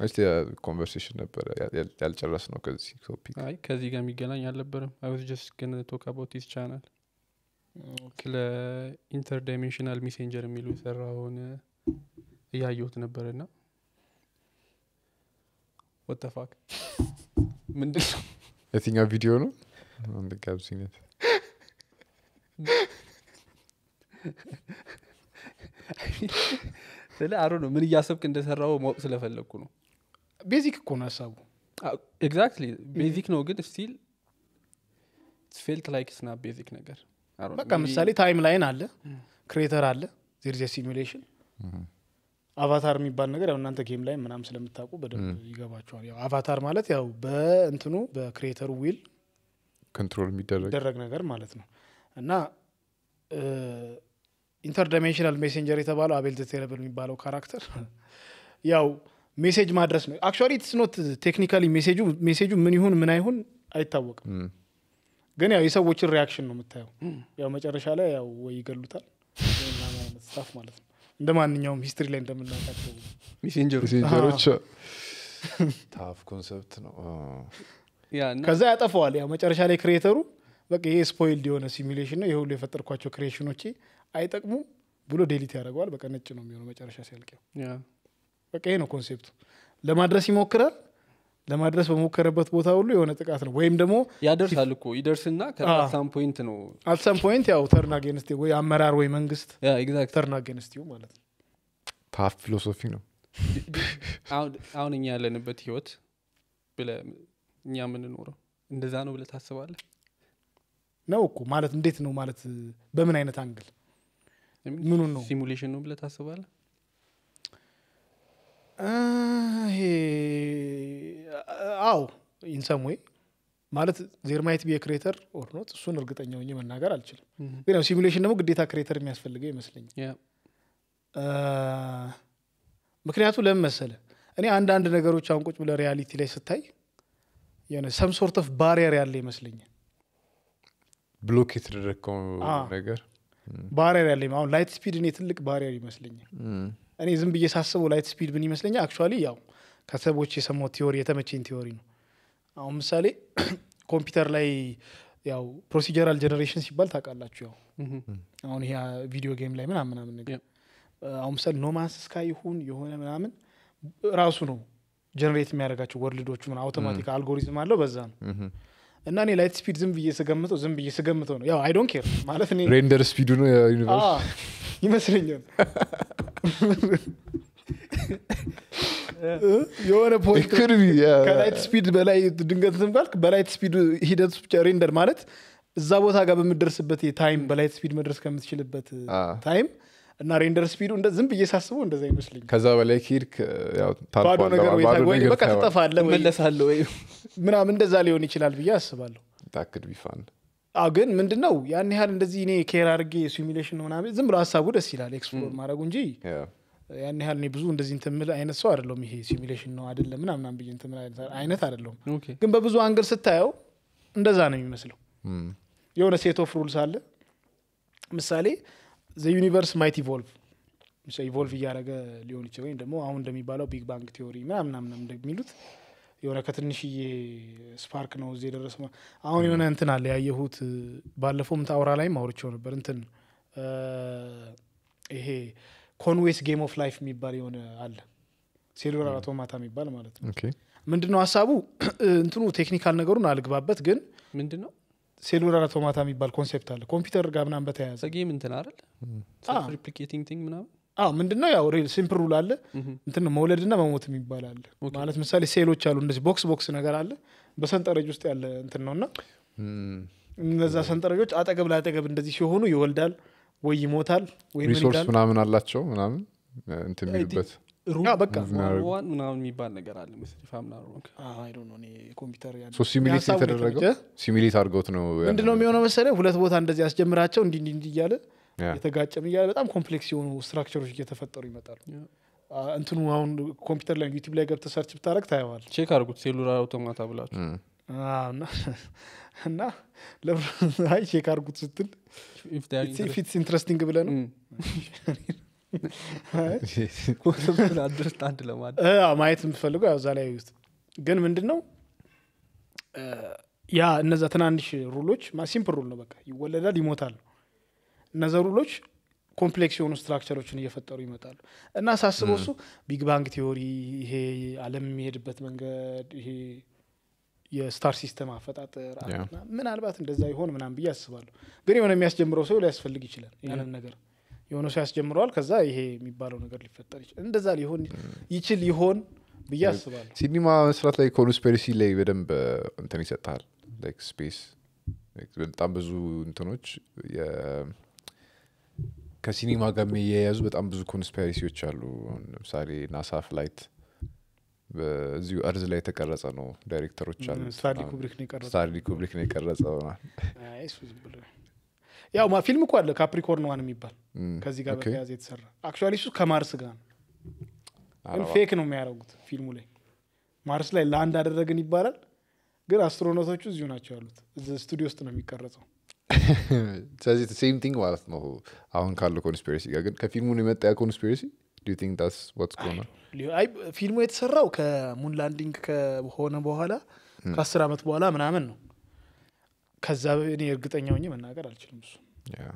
C: መች ኮንቨርሴሽን ነበረ ያልጨረስ ነው ከዚህ ቶፒክ
D: አይ ከዚህ ጋር የሚገናኝ አልነበረም አይወስ ጀስት ግን ቶክ አባውት ዲስ ቻናል ስለ ዳይሜንሽናል ሜሴንጀር የሚሉ የሰራውን እያየሁት ነበር ና ወተፋክ ምንድን ነው
C: የትኛው ቪዲዮ ነው
D: ጋብዝነት [laughs] ስለ አሮ ነው ምን እያሰብክ እንደሰራው ማወቅ ስለፈለግኩ ነው
A: ቤዚክ እኮ ነው ሀሳቡ ኤግዛክትሊ ቤዚክ
D: ነው ግን ስቲል ፌልት ላይክ ስና ቤዚክ ነገር በቃ ምሳሌ
A: ታይም ላይን አለ ክሬተር አለ ዜርዜ ሲሚሌሽን አቫታር የሚባል ነገር ያው እናንተ ጌም ላይ ምናም ስለምታውቁ በደንብ ይገባቸዋል ያው አቫታር ማለት ያው በእንትኑ በክሬተር ዊል
C: ኮንትሮል የሚደረግ
A: ነገር ማለት ነው እና ኢንተርዳይሜንሽናል ሜሴንጀር የተባለው አቤል የሚባለው ካራክተር ያው ሜሴጅ ማድረስ ነው። አክቹዋሊ ስኖት ቴክኒካሊ ሜሴጁ ምን ይሁን ምን አይሁን አይታወቅም፣ ግን ያው የሰዎችን ሪያክሽን ነው የምታየው። ያው መጨረሻ ላይ ያው ወይ ይገሉታል ስታፍ ማለት ነው እንደ ማንኛውም ሂስትሪ ላይ እንደምናውቃቸው ሜሴንጀሮች
C: ታፍ ኮንሰፕት ነው።
A: ከዛ ያጠፈዋል። ያው መጨረሻ ላይ ክሬተሩ በቃ ይሄ ስፖይልድ የሆነ ሲሚሌሽን ነው የሁሉ የፈጠርኳቸው ክሬሽኖቼ አይጠቅሙም ብሎ ዴሊት ያደርገዋል። በቃ ነጭ ነው የሚሆነው መጨረሻ ሲያልቅ በቃ ይሄ ነው ኮንሴፕቱ። ለማድረስ ይሞክራል። ለማድረስ በሞከረበት ቦታ ሁሉ የሆነ ጥቃት ነው ወይም ደግሞ ያደርሳል እኮ ይደርስና
D: ከአትሳም ፖይንት ነው
A: አትሳም ፖይንት ያው ተርናጌንስቲ ወይ አመራር ወይ መንግስት ተርናጌንስቲ ማለት ነው
C: ፓፍ ፊሎሶፊ ነው
D: አሁን እኛ ያለንበት ህይወት ብለ እኛ የምንኖረው እንደዛ ነው ብለ ታስባለ
A: ነው እኮ ማለት እንዴት ነው ማለት በምን አይነት አንግል ምኑን ነው ሲሙሌሽን ነው ብለ ታስባለ አዎ ወይ ማለት ዜርማየት ማየት ክሬተር ኦርኖት እሱን እርግጠኛ ሆኜ መናገር አልችልም። ግን ያው ሲሚሌሽን ደግሞ ግዴታ ክሬተር የሚያስፈልገው ይመስለኝ ምክንያቱ ለምን መሰለ፣ እኔ አንዳንድ ነገሮች አሁን ቁጭ ብለህ ሪያሊቲ ላይ ስታይ የሆነ ሰም ሶርት ኦፍ ባሪየር ያለ ይመስለኛል።
C: ብሎክ የተደረግከው ነገር
A: ባሪየር ያለ አሁን ላይት ስፒድ እኔ ትልቅ ባሪየር ይመስለኛል። እኔ ዝም ብዬ ሳስበው ላይት ስፒድ ምን ይመስለኛ አክቹዋሊ ያው ከሰቦች የሰማው ቲዎሪ የተመቼን ቲዎሪ ነው። አሁን ምሳሌ [clears throat] ኮምፒውተር ላይ ያው ፕሮሲጀራል ጀኔሬሽን ሲባል ታውቃላችሁ። ያው አሁን ይሄ ቪዲዮ ጌም ላይ ምናምን ምናምን ነገር አሁን ምሳሌ ኖማንስ ስካይ ይሁን የሆነ ምናምን ራሱ ነው ጀኔሬት የሚያደርጋቸው ወርልዶቹ ምን አውቶማቲክ አልጎሪዝም አለው በዛ ነው። እና እኔ ላይት ስፒድ ዝም ብዬ ስገምተው ዝም ብዬ ስገምተው ነው ያው አይ ዶንት ኬር ማለት ሬንደር
C: ስፒዱ ነው ዩኒቨርስ
A: ይመስለኛል [laughs] የሆነ ፖይንት ከላይት ስፒድ በላይ ድንገት ትንባልክ በላይት ስፒድ ሂደት ብቻ ሬንደር ማለት እዛ ቦታ ጋር በምደርስበት ታይም በላይት ስፒድ መድረስ ከምትችልበት ታይም እና ሬንደር ስፒዱ ዝም ብዬ ሳስበው እንደዛ ይመስልኝ
C: ከዛ በላይ ሄድክ ባዶ ነገር ወይ በቃ ትጠፋለህ
A: ምናምን እንደዛ ሊሆን ይችላል ብዬ አስባለሁ
C: ታክድ ቢፋን
A: ግን ምንድነው ያን ያህል እንደዚህ እኔ ኬር አድርጌ ሲሚሌሽን ሆና ዝም ብሎ ሀሳቡ ደስ ይላል ኤክስፕሎር ማድረጉ እንጂ ያን ያህል እኔ ብዙ እንደዚህ እንትምል አይነት ሰው አይደለሁም። ይሄ ሲሚሌሽን ነው አደለ ምናምናም ብዬ እንትምል አይነት አይደለሁም። ግን በብዙ አንግል ስታየው እንደዛ ነው የሚመስለው። የሆነ ሴት ኦፍ ሩልስ አለ። ምሳሌ ዘ ዩኒቨርስ ማይት ኢቮልቭ ኢቮልቭ እያደረገ ሊሆን ይችላል። ወይም ደግሞ አሁን እንደሚባለው ቢግ ባንግ ቲዮሪ ምናምናምናም እንደሚሉት የሆነ ከትንሽዬ ስፓርክ ነው እዚህ የደረሰ። አሁን የሆነ እንትን አለ ያየሁት፣ ባለፈውም ታውራ ላይም አውርቼው ነበር። እንትን ይሄ ኮንዌስ ጌም ኦፍ ላይፍ የሚባል የሆነ አለ፣ ሴሉላር አቶማታ የሚባል ማለት ነው። ምንድነው ሀሳቡ? [clears throat] እንትኑ ቴክኒካል ነገሩን አልግባበት፣ ግን ምንድነው ሴሉላር አቶማታ የሚባል ኮንሴፕት አለ ኮምፒውተር ጋር ምናምን በተያያዘ ጌም እንትን አይደል ሪፕሊኬቲንግ ቲንግ ምናምን ምንድነው ያው ሪል ሲምፕል ሩል አለ እንትን መውለድና መሞት የሚባል አለ። ማለት ምሳሌ ሴሎች አሉ እንደዚህ ቦክስ ቦክስ ነገር አለ በሰንጠረጅ ውስጥ ያለ እንትን ነውና እነዛ ሰንጠረጆች አጠገብ ለአጠገብ እንደዚህ ሲሆኑ ይወልዳል ወይ ይሞታል ወይ ምናምን
C: አላቸው ምናምን እንትን የሚሉበት
D: ምናምን የሚባል ነገር አለ
A: ሲሚሌት የተደረገው
C: ሲሚሌት አድርገውት ነው ምንድነው
A: የሚሆነው መሰለ ሁለት ቦታ እንደዚህ ያስጀምራቸው እንዲ እንዲ እያለ እየተጋጨን እያለ በጣም ኮምፕሌክስ የሆኑ ስትራክቸሮች እየተፈጠሩ ይመጣሉ። እንትኑ አሁን ኮምፒውተር ላይ ዩቲብ ላይ ገብተ ሰርች ብታደረግ ታየዋል።
D: ቼክ አድርጉት ሴሉላር አውቶማታ ብላችሁ
A: እና [laughs] ለብይ [laughs] ቼክ አድርጉት ስትል ፊትስ ኢንትረስቲንግ ብለ ነው [laughs] አንድ ለማድረግ ማየት የምትፈልገው ያው እዛ ላይ ዩት ግን ምንድን ነው ያ እነዛ ትናንሽ ሩሎች ሲምፕል ሩል ነው በቃ ይወለዳል ይሞታል ነው እነዚ ሩሎች ኮምፕሌክስ የሆኑ ስትራክቸሮችን እየፈጠሩ ይመጣሉ እና ሳስበው እሱ ቢግ ባንግ ቲዮሪ ይሄ አለም የሚሄድበት መንገድ ይሄ የስታር ሲስተም አፈጣጠር ምናልባት እንደዛ ይሆን ምናምን ብዬ አስባለሁ። ግን የሆነ የሚያስጀምረው ሰው ሊያስፈልግ ይችላል። ያንን ነገር የሆነ ሰው ያስጀምረዋል። ከዛ ይሄ የሚባለው ነገር ሊፈጠር ይችላል። እንደዛ ሊሆን ይችል ይሆን ብዬ አስባለሁ።
C: ሲኒማ መስራት ላይ ኮንስፔሪሲ ላይ በደንብ እንትን ይሰጣል። ስፔስ በጣም ብዙ እንትኖች ከሲኒማ ጋር የሚያያዙ በጣም ብዙ ኮንስፓሪሲዎች አሉ። ለምሳሌ ናሳ ፍላይት በዚሁ እርዝ ላይ የተቀረጸ ነው። ዳይሬክተሮች አሉ። ኩብሪክ ነው የቀረጸው።
A: ያው ፊልም እኮ አለ ካፕሪኮርን ዋን የሚባል ከዚህ ጋር በተያዘ የተሰራ አክቹዋሊ እሱ ከማርስ ጋር ነው፣ ግን ፌክ ነው የሚያደርጉት ፊልሙ ላይ ማርስ ላይ ለአንድ አደረግን ይባላል፣ ግን አስትሮኖቶቹ እዚሁ ናቸው ያሉት። ስቱዲዮ ውስጥ ነው የሚቀረጸው።
C: ስለዚህ ሴም ቲንግ ማለት ነው አሁን ካለው ኮንስፒሬሲ ጋር ግን ከፊልሙ የመጣ ያ ኮንስፒሬሲ
A: ፊልሙ የተሰራው ከሙንላንዲንግ ላንዲንግ ከሆነ በኋላ ከአስር ዓመት በኋላ ምናምን ነው ከዛ እኔ እርግጠኛ ሆኜ መናገር አልችልም እሱ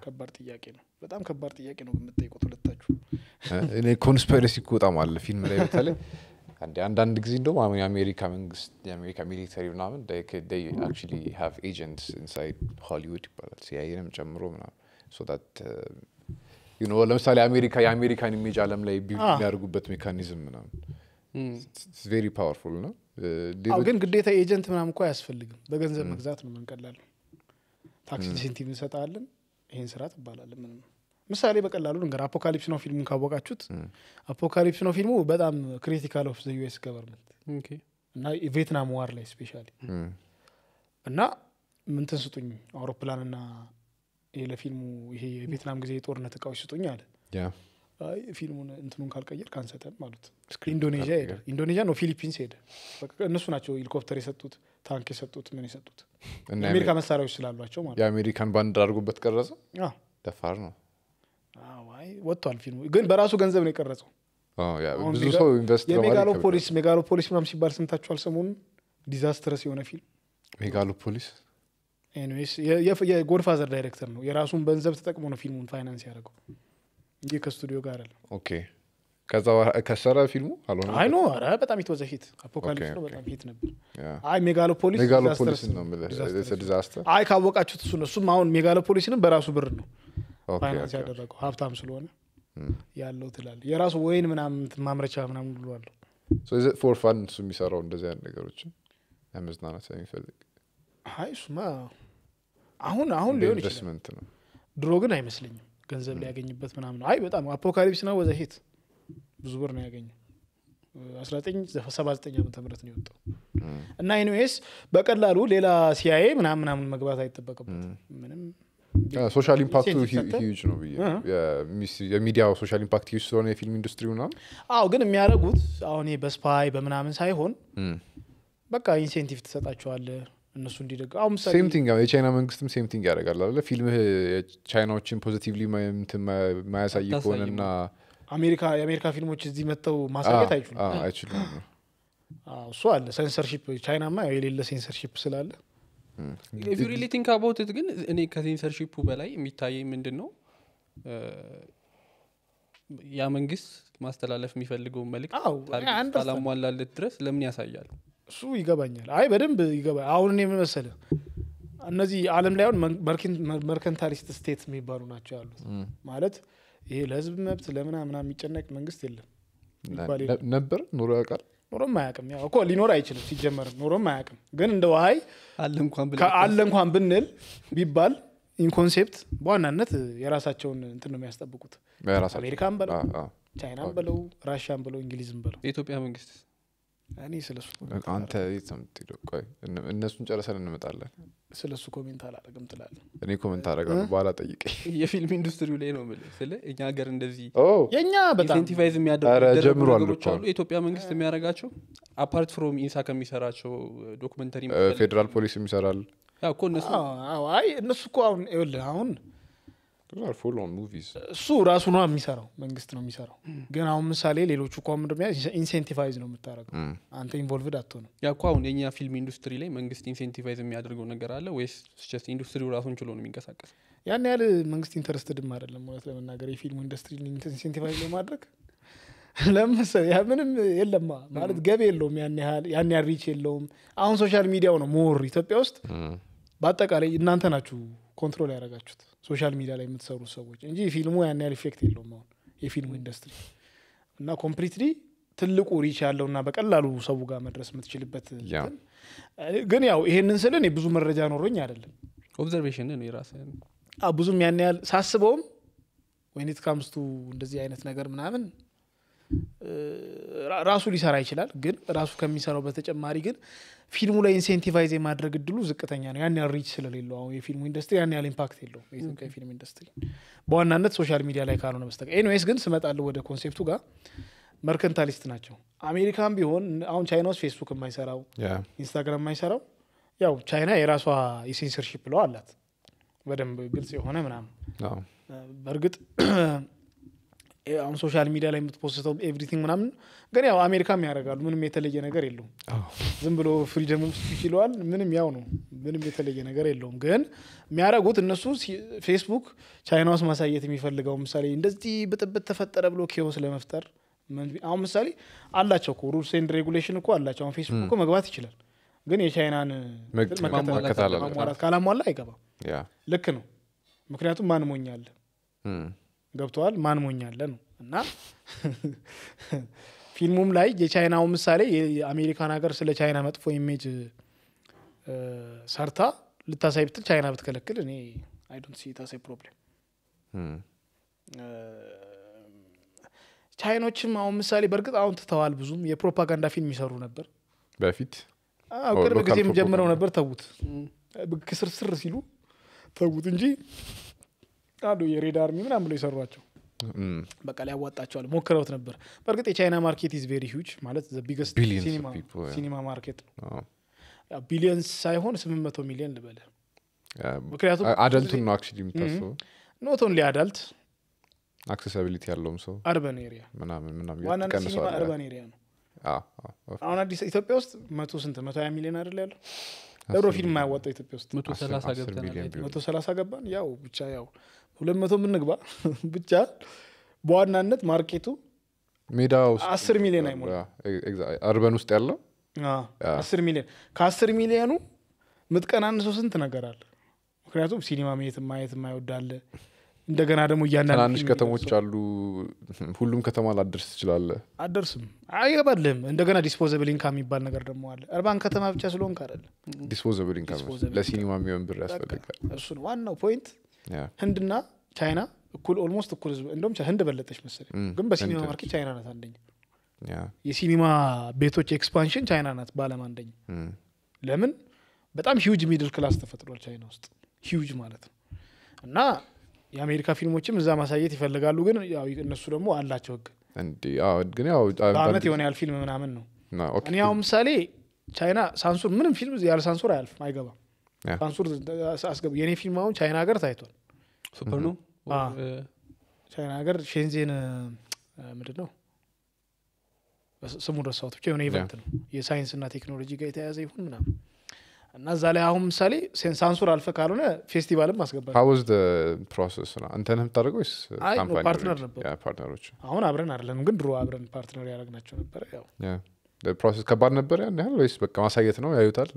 A: ከባድ ጥያቄ ነው በጣም ከባድ ጥያቄ ነው የምጠይቁት
C: ሁለታችሁ ኮንስፒሬሲ እኮ በጣም አለ ፊልም ላይ በተለይ [laughs] አንዳንድ ጊዜ እንደውም አሁን የአሜሪካ መንግስት የአሜሪካ ሚሊተሪ ምናምን አክቹዋሊ ሃቭ ኤጀንትስ ኢንሳይድ ሆሊውድ ይባላል ሲያየንም ጨምሮ ምናምን uh, ለምሳሌ አሜሪካ የአሜሪካን ኢሜጅ ዓለም ላይ የሚያደርጉበት ሜካኒዝም ምናምን ቨሪ ፓወርፉል ነው። uh, ግን
A: ግዴታ ኤጀንት ምናምን እኮ አያስፈልግም። በገንዘብ መግዛት ነው መንቀላል ታክስ ኢንሴንቲቭ እንሰጣለን፣ ይህን ስራ ትባላለን ምንም ምሳሌ በቀላሉ ነገር አፖካሊፕስ ነው ፊልሙን ካወቃችሁት አፖካሊፕስ ነው ፊልሙ በጣም ክሪቲካል ኦፍ ዩስ ዩኤስ ገቨርንመንት እና ቪየትናም ዋር ላይ ስፔሻ እና ምንትን ስጡኝ አውሮፕላንና ለፊልሙ ይሄ የቪየትናም ጊዜ የጦርነት እቃዎች ስጡኝ አለ ፊልሙን እንትኑን ካልቀየር ካንሰጠም ማለት ኢንዶኔዥያ ሄደ ኢንዶኔዥያ ነው ፊሊፒንስ ሄደ እነሱ ናቸው ሄሊኮፕተር የሰጡት ታንክ የሰጡት ምን የሰጡት አሜሪካ መሳሪያዎች ስላሏቸው ማለት
C: የአሜሪካን ባንድ አድርጎበት ቀረጸ ደፋር ነው
A: ወጥቷል ፊልሙ ግን በራሱ ገንዘብ ነው የቀረጸውየሜጋሎፖሊስ ብዙ ሜጋሎፖሊስ ምናምን ሲባል ስምታችኋል ሰሞኑን ዲዛስትረስ የሆነ ፊልም
C: ሜጋሎፖሊስ
A: የጎድፋዘር ዳይሬክተር ነው የራሱን በንዘብ ተጠቅሞ ነው ፊልሙን ፋይናንስ ያደረገው እንጂ ከስቱዲዮ ጋር አለ
C: ኦኬ ከሰረ ፊልሙ አልሆነ አይ ኖ ኧረ
A: በጣም የተወዘ ሂት አፖካሊፕስ ነው በጣም ሂት ነበር
C: አይ ሜጋሎፖሊስ ሜጋሎፖሊስ ነው ዲዛስተር
A: አይ ካወቃችሁት እሱ ነው እሱም አሁን ሜጋሎፖሊስንም በራሱ ብር ነው ፋይናንስ ያደረገው ሀብታም ስለሆነ ያለው ትላል የራሱ ወይን ምናምን ማምረቻ ምናምን ብሎ አለው
C: ፎር ፋን እሱ የሚሰራው እንደዚህ አይነት ነገሮችን ለመዝናናት የሚፈልግ
A: አይ እሱማ አሁን አሁን ሊሆን ይችላል ነው ድሮ ግን አይመስለኝም ገንዘብ ሊያገኝበት ምናምን አይ በጣም አፖካሊፕስ ነው ወዘ ሂት ብዙ ብር ነው ያገኘው 1979 ዓመተ ምት ነው የወጣው እና ኤኒዌይስ በቀላሉ ሌላ ሲያዬ ምናምን ምናምን መግባት አይጠበቅበት ምንም
C: ሶሻል ኢምፓክቱ ሂጅ ነው ብዬ የሚዲያው ሶሻል ኢምፓክት ሂጅ ስለሆነ የፊልም ኢንዱስትሪ ና
A: አዎ ግን የሚያደረጉት አሁን በስፓይ በምናምን ሳይሆን hmm. በቃ ኢንሴንቲቭ ትሰጣቸዋለ እነሱ እንዲደግ አሁን ሴምቲንግ
C: የቻይና መንግስትም ሴምቲንግ ያደርጋል አለ ፊልምህ ቻይናዎችን ፖዚቲቭሊ ማያሳይ ከሆነና
A: የአሜሪካ ፊልሞች እዚህ መጥተው ah, ማሳየት አይችሉም ah, አይችሉም እሱ አለ ሴንሰርሺፕ ቻይናማ የሌለ ሴንሰርሺፕ ስላለ
D: ሪሊቲንግ ካቦትት ግን እኔ ከሴንሰርሺፑ በላይ የሚታየኝ ምንድን ነው ያ መንግስት ማስተላለፍ የሚፈልገው መልክ ድረስ ለምን ያሳያል
A: እሱ ይገባኛል አይ በደንብ ይገባ አሁን እኔ መሰለ እነዚህ አለም ላይ አሁን መርከንታሊስት ስቴት የሚባሉ ናቸው ያሉት ማለት ይሄ ለህዝብ መብት ለምና ምና የሚጨነቅ መንግስት የለም ነበር ኑሮ ያውቃል ኖሮም አያቅም ያው እኮ ሊኖር አይችልም ሲጀመርም ኖሮም አያቅም ግን እንደ ውሀይ አለ እንኳን ብንል ቢባል ኢንኮንሴፕት በዋናነት የራሳቸውን እንትን ነው የሚያስጠብቁት አሜሪካን በለው ቻይናን በለው ራሽያን በለው እንግሊዝን በለው የኢትዮጵያ መንግስት እኔ ስለሱ አንተ
C: እነሱን ጨረሰን እንመጣለን
A: ስለ እሱ ኮሜንት አላደርግም ትላለ።
C: እኔ ኮሜንት አደርጋለሁ በኋላ ጠይቀ
D: የፊልም ኢንዱስትሪ ላይ ነው ምል ስለ እኛ ሀገር እንደዚህ የእኛ በጣም ኢንሴንቲቫይዝ የሚያደርጉ ነገሮች አሉ። የኢትዮጵያ መንግስት የሚያደርጋቸው አፓርት ፍሮም ኢንሳ
A: ከሚሰራቸው
D: ዶክመንተሪ
C: ፌዴራል ፖሊስ የሚሰራል
D: እኮ እነሱ
A: እነሱ እኮ አሁን ይኸውልህ አሁን እሱ ራሱ ነው የሚሰራው፣ መንግስት ነው የሚሰራው። ግን አሁን ምሳሌ ሌሎቹ እኮ ምንድን ኢንሴንቲቫይዝ ነው የምታደርገው፣ አንተ ኢንቮልቭድ አትሆንም።
D: ያ አሁን የኛ ፊልም ኢንዱስትሪ ላይ መንግስት ኢንሴንቲቫይዝ የሚያደርገው ነገር አለ ወይስ ኢንዱስትሪው ራሱን
A: ችሎ ነው የሚንቀሳቀስ? ያን ያህል መንግስት ኢንተረስትድም አይደለም እውነት ለመናገር የፊልሙ ኢንዱስትሪ ኢንሴንቲቫይዝ ለማድረግ ለምሳሌ ምንም የለማ ማለት ገቢ የለውም፣ ያን ያህል ሪች የለውም። አሁን ሶሻል ሚዲያው ነው ሞር ኢትዮጵያ ውስጥ በአጠቃላይ እናንተ ናችሁ ኮንትሮል ያደረጋችሁት ሶሻል ሚዲያ ላይ የምትሰሩ ሰዎች እንጂ የፊልሙ ያን ያህል ኢፌክት የለውም። አሁን የፊልሙ ኢንዱስትሪ እና ኮምፕሊትሊ ትልቁ ሪች ያለው ያለውና በቀላሉ ሰው ጋር መድረስ የምትችልበት ግን ያው ይሄንን ስል ብዙ መረጃ ኖሮኝ አይደለም ኦብዘርቬሽን የራስ ብዙም ያን ያህል ሳስበውም ወይኔት ካምስቱ እንደዚህ አይነት ነገር ምናምን ራሱ ሊሰራ ይችላል። ግን ራሱ ከሚሰራው በተጨማሪ ግን ፊልሙ ላይ ኢንሴንቲቫይዝ የማድረግ እድሉ ዝቅተኛ ነው። ያን ያል ሪች ስለሌለው አሁን የፊልሙ ኢንዱስትሪ ያን ያል ኢምፓክት የለውም የኢትዮጵያ ፊልም ኢንዱስትሪ በዋናነት ሶሻል ሚዲያ ላይ ካልሆነ በስተቀር። ኤኒዌይስ ግን ስመጣለሁ ወደ ኮንሴፕቱ ጋር መርከንታሊስት ናቸው። አሜሪካን ቢሆን አሁን ቻይና ውስጥ ፌስቡክ የማይሰራው ኢንስታግራም የማይሰራው ያው ቻይና የራሷ የሴንሰርሺፕ ለው አላት በደንብ ግልጽ የሆነ ምናምን በእርግጥ [clears throat] አሁን ሶሻል ሚዲያ ላይ የምትፖስተው ኤቭሪቲንግ ምናምን፣ ግን ያው አሜሪካም ያደርጋሉ። ምንም የተለየ ነገር የለውም። ዝም ብሎ ፍሪደም ውስጥ ምንም ያው ነው። ምንም የተለየ ነገር የለውም። ግን የሚያደረጉት እነሱ ፌስቡክ ቻይና ውስጥ ማሳየት የሚፈልገው ምሳሌ እንደዚህ ብጥብጥ ተፈጠረ ብሎ ኬዎስ ለመፍጠር አሁን ምሳሌ አላቸው እኮ ሩልስ ኤንድ ሬጉሌሽን እኮ አላቸው። አሁን ፌስቡክ እኮ መግባት ይችላል፣ ግን የቻይናን ማሟላት ካላሟላ አይገባም። ልክ ነው። ምክንያቱም ማንሞኛል ገብተዋል። ማን ሞኛለ ነው እና ፊልሙም ላይ የቻይናው ምሳሌ የአሜሪካን ሀገር ስለ ቻይና መጥፎ ኢሜጅ ሰርታ ልታሳይ ብትል ቻይና ብትከለክል እኔ አይ ዶንት ሲ ታሳይ ፕሮብሌም። ቻይኖችም አሁን ምሳሌ በእርግጥ አሁን ትተዋል። ብዙም የፕሮፓጋንዳ ፊልም ይሰሩ ነበር በፊት ቅርብ ጊዜም ጀምረው ነበር ተዉት። ክስርስር ሲሉ ተዉት እንጂ አሉ የሬድ አርሚ ምናምን ብሎ የሰሯቸው በቃ ላይ ያዋጣቸዋል ሞክረውት ነበር በእርግጥ የቻይና ማርኬት ኢዝ ቬሪ ሂጅ ማለት ቢገስት ሲኒማ ማርኬት ነው ቢሊየንስ ሳይሆን ስምንት መቶ ሚሊዮን ልበለ ምክንያቱም አደልቱን ነው አክቹሊ የምታስበው ኖት ኦንሊ
C: ያለውም ሰው አርበን ኤሪያ ምናምን አርበን ኤሪያ ነው
A: አሁን አዲስ ኢትዮጵያ ውስጥ መቶ ስንት መቶ ሀያ ሚሊዮን አይደል ያለው ለሮ ፊልም ማያዋጣው ኢትዮጵያ ውስጥ መቶ ሰላሳ ገባን። ያው ብቻ ያው ሁለት መቶ የምንግባ [laughs] ብቻ በዋናነት ማርኬቱ
C: ሜዳ ውስጥ አስር ሚሊዮን አይሞላ አርበን ውስጥ ያለው
A: አስር ሚሊዮን ከአስር ሚሊዮኑ ምትቀናንሰው ስንት ነገር አለ። ምክንያቱም ሲኒማ ማየት ማየት የማይወዳለ እንደገና ደግሞ እያናትናንሽ ከተሞች
C: አሉ። [laughs] ሁሉም ከተማ ላደርስ ትችላለ።
A: አደርስም አይገባልም። እንደገና ዲስፖዘብል ኢንካም የሚባል ነገር ደግሞ አለ። እርባን ከተማ ብቻ ስለሆንክ አይደለም።
C: ዲስፖዘብል ኢንካም ለሲኒማ የሚሆን ብር ያስፈልጋል።
A: እሱ ነው ዋናው ፖይንት። ህንድና ቻይና እኩል ኦልሞስት እኩል ህዝብ፣ እንደም ህንድ በለጠች መሰለኝ፣ ግን በሲኒማ ማርኬት ቻይና ናት አንደኛ። የሲኒማ ቤቶች ኤክስፓንሽን ቻይና ናት በአለም አንደኛ። ለምን በጣም ሂውጅ ሚድል ክላስ ተፈጥሯል ቻይና ውስጥ ሂውጅ ማለት ነው እና የአሜሪካ ፊልሞችም እዛ ማሳየት ይፈልጋሉ። ግን እነሱ ደግሞ አላቸው ህግ በአመት የሆነ ያል ፊልም ምናምን ነው። እኔ አሁን ምሳሌ ቻይና ሳንሱር ምንም ፊልም ያለ ሳንሱር አያልፍም፣ አይገባም። ሳንሱር አስገባ የእኔ ፊልም አሁን ቻይና ሀገር ታይቷል። ሱፐር ነው ቻይና ሀገር ሼንዜን ምንድን ነው ስሙ ረሳሁት፣ ብቻ የሆነ ኢቨንት ነው የሳይንስ እና ቴክኖሎጂ ጋር የተያያዘ ይሁን ምናምን እና እዛ ላይ አሁን ምሳሌ ሴንሳንሱር አልፈ ካልሆነ ፌስቲቫልም ማስገባት አሁን አብረን አይደለንም ግን ድሮ አብረን ፓርትነር ያደረግናቸው ነበረ ያው
C: ፕሮሰስ ከባድ ነበር ያን ያህል ወይስ በቃ ማሳየት ነው ያዩታል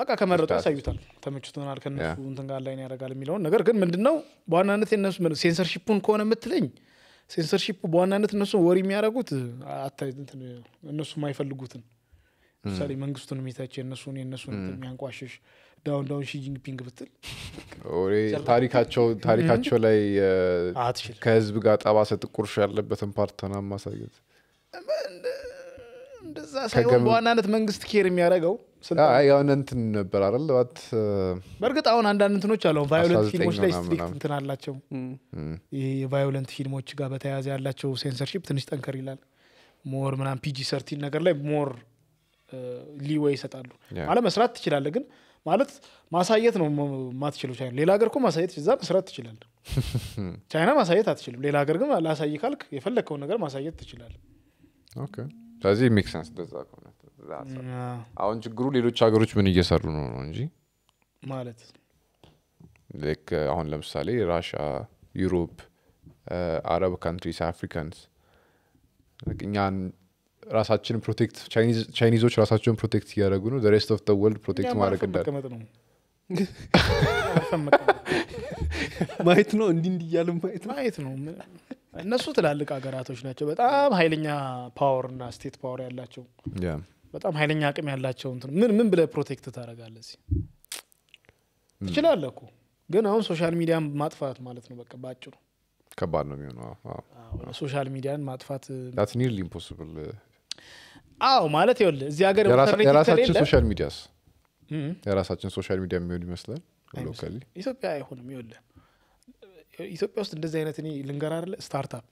C: በቃ ከመረጡ ያሳዩታል
A: ተመችቶናል ከነሱ እንትን ጋር ላይን ያደርጋል የሚለውን ነገር ግን ምንድነው በዋናነት የነሱ ሴንሰርሺፑን ከሆነ የምትለኝ ሴንሰርሺፑ በዋናነት እነሱ ወሪ የሚያደረጉት እነሱ የማይፈልጉትን ለምሳሌ መንግስቱን የሚተች የነሱን የነሱን የሚያንቋሽሽ ዳውን ዳውን ሺጂንግ ብትል
C: [laughs] ታሪካቸው ታሪካቸው ላይ ከህዝብ ጋር ጠባሰ ጥቁርሽ ያለበትን ፓርተና ማሳየት
A: እንደዛ ሳይሆን በዋናነት መንግስት ኬር የሚያደረገው
C: የሆነ ነበር አለ
A: በእርግጥ አሁን አንዳንድ እንትኖች አለው ቫዮለንት ፊልሞች ላይ ስትሪክት እንትን አላቸው ይህ የቫዮለንት ፊልሞች ጋር በተያያዘ ያላቸው ሴንሰርሺፕ ትንሽ ጠንከር ይላል ሞር ምናም ፒጂ ሰርቲን ነገር ላይ ሞር ሊወይ ይሰጣሉ። ማለት መስራት ትችላለ ግን ማለት ማሳየት ነው ማትችለው። ቻይና ሌላ ሀገር ማሳየት ዛ መስራት ትችላለ [laughs] ቻይና ማሳየት አትችልም። ሌላ ሀገር ግን ላሳይ ካልክ የፈለግከውን ነገር ማሳየት ትችላለህ።
C: ስለዚህ ሚክሰንስ በዛ ከሆነ አሁን ችግሩ ሌሎች ሀገሮች ምን እየሰሩ ነው ነው እንጂ ማለት ልክ አሁን ለምሳሌ ራሻ፣ ዩሮፕ፣ አረብ ካንትሪስ፣ አፍሪካንስ እኛን ራሳችን ፕሮቴክት ቻይኒዞች ራሳቸውን ፕሮቴክት እያደረጉ ነው ሬስት ኦፍ ወርልድ ፕሮቴክት ማድረግ እንዳለ
A: ማየት ነው እንዲ እንዲ እያለ ማየት ማየት ነው እነሱ ትላልቅ ሀገራቶች ናቸው በጣም ሀይለኛ ፓወር እና ስቴት ፓወር ያላቸው በጣም ሀይለኛ አቅም ያላቸው ምን ምን ብለ ፕሮቴክት ታደረጋለ ሲ ትችላለ እኮ ግን አሁን ሶሻል ሚዲያን ማጥፋት ማለት ነው በቃ በአጭሩ
C: ከባድ ነው የሚሆነው
A: ሶሻል ሚዲያን ማጥፋት
C: ኒርሊ ኢምፖስብል
A: አዎ ማለት ይኸውልህ እዚህ ሀገር የራሳችን ሶሻል
C: ሚዲያስ የራሳችን ሶሻል ሚዲያ የሚሆን ይመስላል
A: ኢትዮጵያ አይሆንም። ይኸውልህ ኢትዮጵያ ውስጥ እንደዚህ አይነት እኔ ልንገር አለ ስታርታፕ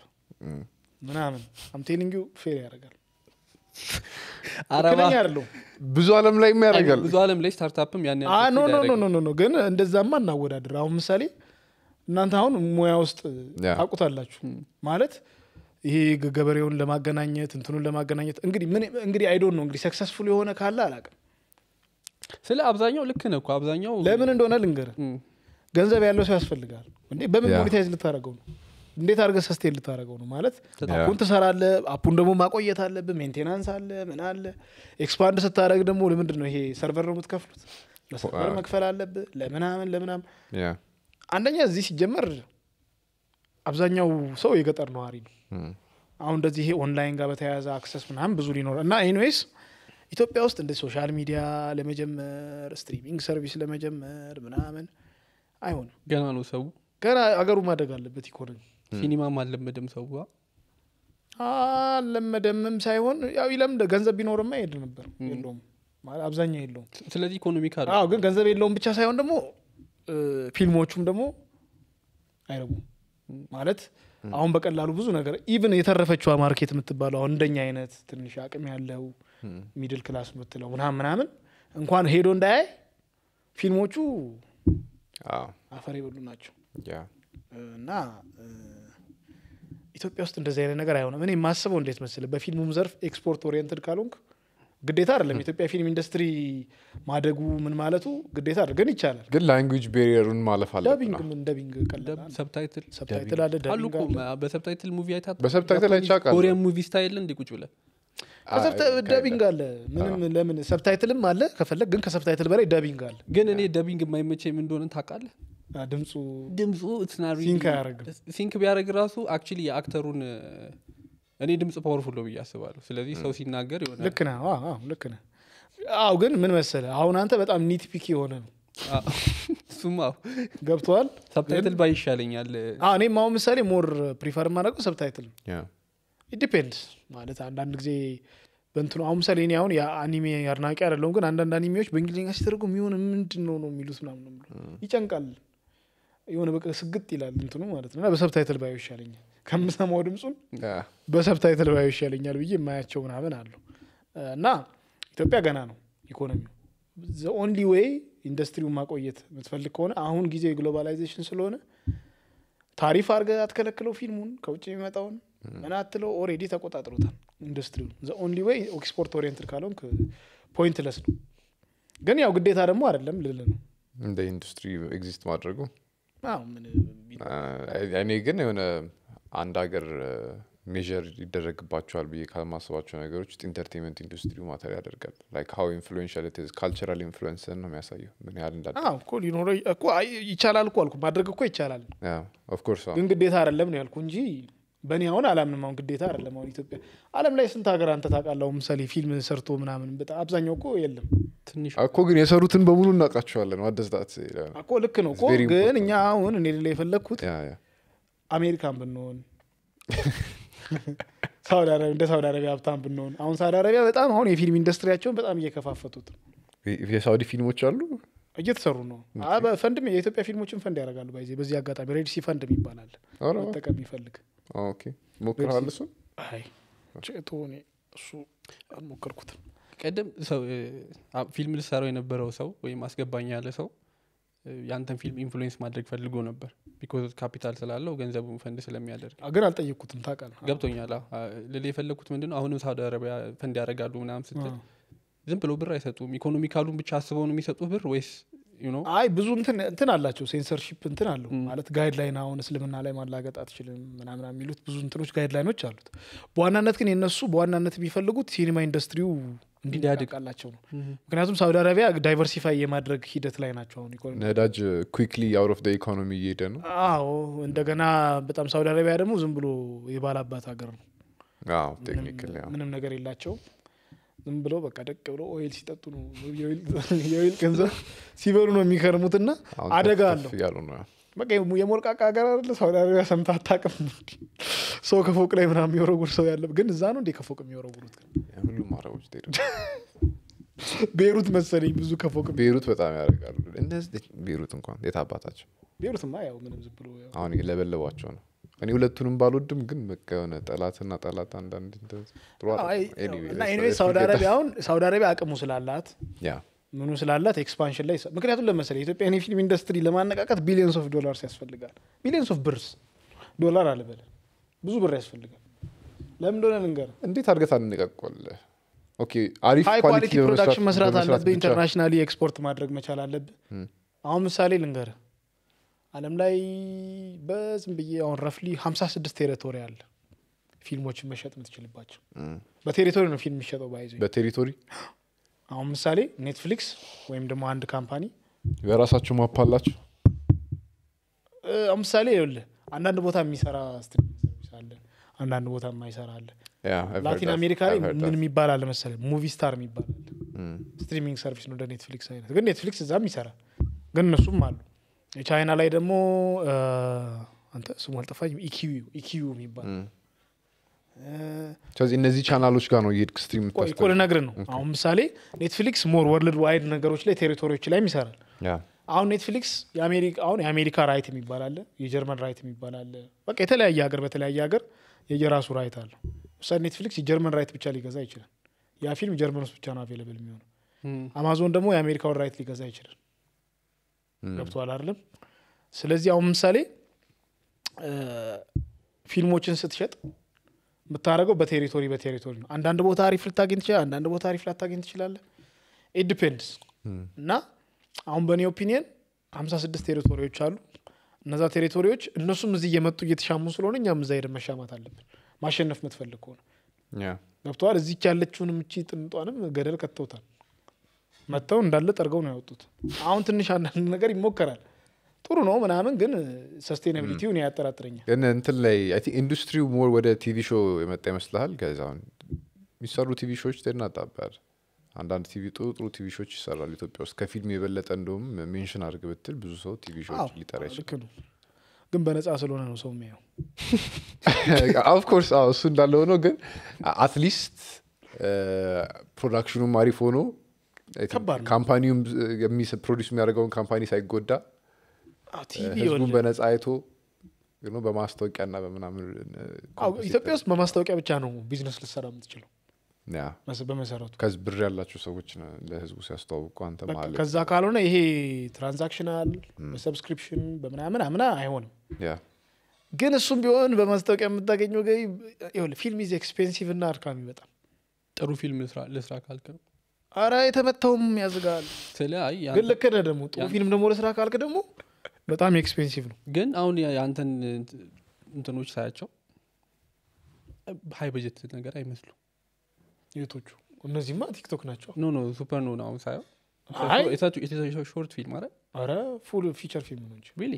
A: ምናምን አምቴሊንግ ፌር ያደርጋል [laughs] አረባ
D: ብዙ አለም ላይ ያደርጋል ብዙ አለም ላይ ስታርታፕም ያን
A: ግን እንደዛማ እናወዳድር። አሁን ምሳሌ እናንተ አሁን ሙያ ውስጥ ታውቁታላችሁ ማለት ይሄ ገበሬውን ለማገናኘት እንትኑን ለማገናኘት እንግዲህ ምን እንግዲህ አይዶን ነው እንግዲህ ሰክሰስፉል የሆነ ካለ አላቅም ስለ አብዛኛው ልክ ነህ አብዛኛው ለምን እንደሆነ ልንገር ገንዘብ ያለው ሰው ያስፈልጋል እንዴ። በምን ሞኔታይዝ ልታደረገው ነው? እንዴት አርገ ሰስቴን ልታደረገው ነው? ማለት አፑን ትሰራለ አፑን ደግሞ ማቆየት አለብ ሜንቴናንስ አለ፣ ምን አለ። ኤክስፓንድ ስታደርግ ደግሞ ለምንድን ነው ይሄ ሰርቨር ነው የምትከፍሉት? ለሰርቨር መክፈል አለብ ለምናምን ለምናም አንደኛ እዚህ ሲጀመር አብዛኛው ሰው የገጠር ነዋሪ ነው። አሁን እንደዚህ ይሄ ኦንላይን ጋር በተያያዘ አክሰስ ምናምን ብዙ ሊኖር እና ኤኒዌይስ ኢትዮጵያ ውስጥ እንደ ሶሻል ሚዲያ ለመጀመር ስትሪሚንግ ሰርቪስ ለመጀመር ምናምን አይሆንም። ገና ነው ሰው ገና አገሩ ማደግ አለበት። ኢኮኖሚ ሲኒማም አለመደም ሰው አለመደምም ሳይሆን ያው ይለምደ ገንዘብ ቢኖርማ ሄድ ነበር። የለውም አብዛኛው የለውም። ስለዚህ ኢኮኖሚ አዎ፣ ግን ገንዘብ የለውም ብቻ ሳይሆን ደግሞ ፊልሞቹም ደግሞ አይረቡም ማለት አሁን በቀላሉ ብዙ ነገር ኢቭን የተረፈችዋ ማርኬት የምትባለው አሁን እንደኛ አይነት ትንሽ አቅም ያለው ሚድል ክላስ የምትለው ምናምን ምናምን እንኳን ሄዶ እንዳያይ ፊልሞቹ አፈር የበሉ ናቸው እና ኢትዮጵያ ውስጥ እንደዚህ አይነት ነገር አይሆንም። እኔ የማስበው እንዴት መስል በፊልሙም ዘርፍ ኤክስፖርት ኦሪየንትድ ካልሆንክ ግዴታ አይደለም። ኢትዮጵያ ፊልም ኢንዱስትሪ ማደጉ ምን ማለቱ ግዴታ አይደለም፣ ግን ይቻላል።
C: ግን ላንጉጅ ቤሪየሩን ማለፍ አለ። ደቢንግ
D: ምን ደቢንግ ሰብታይትል ሙቪ አይታ አይቻቃል። ኮሪያን ሙቪ ስታይል እንዲ ቁጭ ብለ ደቢንግ አለ። ምንም
A: ለምን ሰብታይትልም አለ ከፈለግ፣ ግን ከሰብታይትል በላይ ደቢንግ አለ። ግን እኔ ደቢንግ የማይመቸኝ ምን እንደሆነ ታውቃለህ? ድምፁ ድምፁ ሲንክ አያደርግም።
D: ሲንክ ቢያደርግ ራሱ አክ የአክተሩን እኔ ድምጽ ፓወርፉል ነው ብዬ አስባለሁ። ስለዚህ ሰው ሲናገር ይሆናል ልክ
A: ነህ፣ ልክ ነህ። አው ግን ምን መሰለ አሁን አንተ በጣም ኒትፒክ የሆነ ነው
D: እሱም ገብተዋል። ሰብታይትል ባይ ይሻለኛል።
A: እኔም አሁን ምሳሌ ሞር ፕሪፈር የማደርገው ሰብታይትል ዲፔንድ ማለት አንዳንድ ጊዜ በእንትኑ አሁን ምሳሌ እኔ አሁን የአኒሜ አድናቂ አይደለሁም፣ ግን አንዳንድ አኒሜዎች በእንግሊዝኛ ሲተረጉ የሚሆን ምንድን ነው ነው የሚሉት ምናምን ይጨንቃል። የሆነ በቃ ስግጥ ይላል እንትኑ ማለት ነው። በሰብታይትል ባይ ይሻለኛል። ከምሰማው ድምፁን በሰብታ ባዩ ይሻለኛል ብዬ የማያቸው ምናምን አሉ እና ኢትዮጵያ ገና ነው ኢኮኖሚ ኦንሊ ዌይ ኢንዱስትሪውን ማቆየት የምትፈልግ ከሆነ አሁን ጊዜ ግሎባላይዜሽን ስለሆነ ታሪፍ አርገ አትከለክለው። ፊልሙን ከውጭ የሚመጣውን ምን አትለው። ኦሬዲ ተቆጣጥሮታል ኢንዱስትሪውን። ኦንሊ ወይ ኤክስፖርት ኦሪንትድ ካልሆን ፖይንት ለስ ነው። ግን ያው ግዴታ ደግሞ አይደለም ልል ነው
C: እንደ ኢንዱስትሪ ኤግዚስት ማድረጉ እኔ ግን የሆነ አንድ ሀገር ሜር ይደረግባቸዋል ብዬ ከማስባቸው ነገሮች ውስጥ ኢንተርቴንመንት ኢንዱስትሪው ማተር ያደርጋል ላይክ ሀው ኢንፍሉዌንሻል ካልቸራል ኢንፍሉዌንስን ነው የሚያሳየው ምን ያህል እንዳለእኮ
A: ሊኖረ ይቻላል እኮ አልኩ ማድረግ እኮ ይቻላል ኦፍኮርስ ግን ግዴታ አይደለም ነው ያልኩ እንጂ በእኔ አሁን አላምንም አሁን ግዴታ አይደለም አሁን ኢትዮጵያ አለም ላይ ስንት ሀገር አንተ ታውቃለህ ምሳሌ ፊልም ሰርቶ ምናምን በጣም አብዛኛው እኮ የለም
C: እኮ ግን የሰሩትን በሙሉ እናውቃቸዋለን ዋደስዳት እኮ ልክ ነው እኮ ግን እኛ
A: አሁን እኔ ሌላ የፈለግኩት አሜሪካን ብንሆን እንደ ሳውዲ አረቢያ ሀብታም ብንሆን አሁን ሳውዲ አረቢያ በጣም አሁን የፊልም ኢንዱስትሪያቸውን በጣም እየከፋፈቱት
C: የሳውዲ ፊልሞች አሉ
A: እየተሰሩ ነው ፈንድም የኢትዮጵያ ፊልሞችን ፈንድ ያደርጋሉ ባይዜ በዚህ አጋጣሚ ሬድሲ ፈንድ ይባላል መጠቀም ይፈልግ ሞክረዋል እሱ እሱ አልሞከርኩትም
D: ቀደም ፊልም ልሰራው የነበረው ሰው ወይም አስገባኝ ያለ ሰው ያንተን ፊልም ኢንፍሉዌንስ ማድረግ ፈልጎ ነበር ቢኮዝ ካፒታል ስላለው ገንዘቡ ፈንድ ስለሚያደርግ
A: ግን አልጠየቅኩትም። ታውቃለህ፣
D: ገብቶኛል። ልል የፈለግኩት ምንድነው አሁንም ሳውዲ አረቢያ ፈንድ ያደርጋሉ ምናምን ስትል ዝም ብሎ ብር አይሰጡም።
A: ኢኮኖሚካሉን ብቻ አስበው ነው የሚሰጡ ብር ወይስ አይ ብዙ እንትን አላቸው ሴንሰርሺፕ እንትን አለው ማለት ጋይድላይን አሁን እስልምና ላይ ማላገጥ አትችልም ምናምን የሚሉት ብዙ እንትኖች ጋይድላይኖች አሉት። በዋናነት ግን የነሱ በዋናነት የሚፈልጉት ሲኒማ ኢንዱስትሪው እንዲያድቃላቸው ነው። ምክንያቱም ሳውዲ አረቢያ ዳይቨርሲፋይ የማድረግ ሂደት ላይ ናቸው። አሁን
C: ነዳጅ ኩዊክሊ አውት ኦፍ ኢኮኖሚ እየሄደ ነው።
A: አዎ እንደገና በጣም ሳውዲ አረቢያ ደግሞ ዝም ብሎ የባላባት ሀገር ነው። ምንም ነገር የላቸውም። ዝም ብለው በቃ ደቅ ብለው ኦይል ሲጠጡ ነው [laughs] የኦይል ገንዘብ ሲበሉ ነው የሚከርሙት እና አደጋ አለው የሞልቃቃ ሀገር አለ ሳውዲ አረቢያ ሰምታ አታቅም ሰው ከፎቅ ላይ ምና የሚወረውር ሰው ያለ ግን እዛ ነው እንዴ ከፎቅ የሚወረጉሩት [laughs] ቤሩት መሰለኝ ብዙ ከፎቅ
C: ቤሩት በጣም ያደርጋሉ እነዚህ ቤሩት እንኳን የት የታባታቸው
A: ቤሩትማ ያው ምንም ዝብሎ
C: አሁን ለበለቧቸው ነው እኔ ሁለቱንም ባልወድም ግን በቃ የሆነ ጠላትና ጠላት አንዳንድ ሳውዲ አረቢያ አሁን
A: ሳውዲ አረቢያ አቅሙ ስላላት ምኑ ስላላት ኤክስፓንሽን ላይ ምክንያቱም ለመሰለ የኢትዮጵያን የፊልም ኢንዱስትሪ ለማነቃቃት ቢሊዮንስ ኦፍ ዶላርስ ያስፈልጋል። ቢሊዮንስ ኦፍ ብርስ ዶላር አልበለ ብዙ ብር ያስፈልጋል።
C: ለምንደሆነ ልንገር። እንዴት አድርገት አንነቃቀዋለህ? ሃይ ፕሮዳክሽን መስራት አለብ
A: ኢንተርናሽናሊ ኤክስፖርት ማድረግ መቻል አለብህ። hmm. አሁን ምሳሌ ልንገርህ ዓለም ላይ በዝም ብዬ አሁን ረፍሊ ሀምሳ ስድስት ቴሪቶሪ አለ ፊልሞችን መሸጥ የምትችልባቸው። በቴሪቶሪ ነው ፊልም የሚሸጠው። ባይዘ በቴሪቶሪ አሁን ምሳሌ ኔትፍሊክስ ወይም ደግሞ አንድ ካምፓኒ
C: የራሳቸው ማፓላቸው
A: ምሳሌ ይኸውልህ አንዳንድ ቦታ የሚሰራ ስትሪሚንግ አንዳንድ ቦታ የማይሰራ አለ። ላቲን አሜሪካ ላይ ምን የሚባል አለ ሙቪ ስታር የሚባል አለ። ስትሪሚንግ ሰርቪስ ነው እንደ ኔትፍሊክስ አይነት። ግን ኔትፍሊክስ እዛም ይሰራ ግን እነሱም አሉ የቻይና ላይ ደግሞ አንተ ስሙ አልጠፋኝ ኢኪዩ የሚባል
C: ስለዚህ እነዚህ ቻናሎች ጋር ነው የሄድክ ስትሪም እኮ ልነግርህ ነው አሁን
A: ምሳሌ ኔትፍሊክስ ሞር ወርልድ ዋይድ ነገሮች ላይ ቴሪቶሪዎች ላይም ይሰራል አሁን ኔትፍሊክስ አሁን የአሜሪካ ራይት የሚባላለ የጀርመን ራይት የሚባላለ አለ በቃ የተለያየ ሀገር በተለያየ ሀገር የየራሱ ራይት አለ ምሳሌ ኔትፍሊክስ የጀርመን ራይት ብቻ ሊገዛ ይችላል ያ ፊልም ጀርመን ውስጥ ብቻ ነው አቬለብል የሚሆነው አማዞን ደግሞ የአሜሪካውን ራይት ሊገዛ ይችላል ገብተዋል አይደለም። ስለዚህ አሁን ምሳሌ ፊልሞችን ስትሸጥ የምታደርገው በቴሪቶሪ በቴሪቶሪ ነው። አንዳንድ ቦታ አሪፍ ልታገኝ ትችላል አንዳንድ ቦታ አሪፍ ላታገኝ ትችላለ። ኢት እና አሁን በእኔ ኦፒኒየን ሀምሳ ስድስት ቴሪቶሪዎች አሉ። እነዛ ቴሪቶሪዎች እነሱም እዚህ እየመጡ እየተሻሙ ስለሆነ እኛም እዛ ሄደን መሻማት አለብን፣ ማሸነፍ የምትፈልግ ከሆነ ገብተዋል። እዚች ያለችውንም እቺ ጥንጧንም ገደል ከተውታል። መጥተው እንዳለ ጠርገው ነው ያወጡት። አሁን ትንሽ አንዳንድ ነገር ይሞከራል ጥሩ ነው ምናምን፣ ግን ሰስቴናብሊቲው እኔ ያጠራጥረኛል።
C: ግን እንትን ላይ ኢንዱስትሪው ሞር ወደ ቲቪ ሾው የመጣ ይመስልሃል? ከዚ አሁን የሚሰሩ ቲቪ ሾዎች ናጣባል። አንዳንድ ቲቪ ጥሩ ጥሩ ቲቪ ሾዎች ይሰራሉ ኢትዮጵያ ውስጥ ከፊልም የበለጠ እንደውም ሜንሽን አድርግ ብትል ብዙ ሰው ቲቪ ሾዎች ሊጠራ ይችላል።
A: ግን በነፃ ስለሆነ ነው ሰው የሚያየው።
C: ኦፍኮርስ [laughs] እሱ እንዳለ ሆኖ ግን አትሊስት ፕሮዳክሽኑም አሪፍ ሆኖ ካምፓኒውም ፕሮዲስ የሚያደርገውን ካምፓኒ ሳይጎዳ ህዝቡን በነጻ አይቶ ና በምናምን ኢትዮጵያ
A: ውስጥ በማስታወቂያ ብቻ ነው ቢዝነስ ልሰራ የምትችለው በመሰረቱ
C: ከዚ ብር ያላቸው ሰዎች ለህዝቡ ሲያስተዋውቁ አንተ ከዛ
A: ካልሆነ ይሄ ትራንዛክሽናል በሰብስክሪፕሽን በምናምን አምና አይሆንም ግን እሱም ቢሆን በማስታወቂያ የምታገኘው ገቢ ፊልም ኢዝ ኤክስፔንሲቭ እና አድካሚ በጣም ጥሩ ፊልም ልስራ ካልክ ነው አረ የተመታውም ያዝጋል ግን ልክ ነህ ደግሞ ጥሩ ፊልም ደግሞ ለስራ ካልክ ደግሞ በጣም ኤክስፔንሲቭ
D: ነው ግን አሁን የአንተን እንትኖች ሳያቸው ሀይ በጀት ነገር አይመስሉ የቶቹ እነዚህማ ቲክቶክ ናቸው ኖ ኖ ሱፐር ነው አሁን
A: ሳየው ሾርት ፊልም አረ አረ ፉል ፊቸር ፊልም ነው እንጂ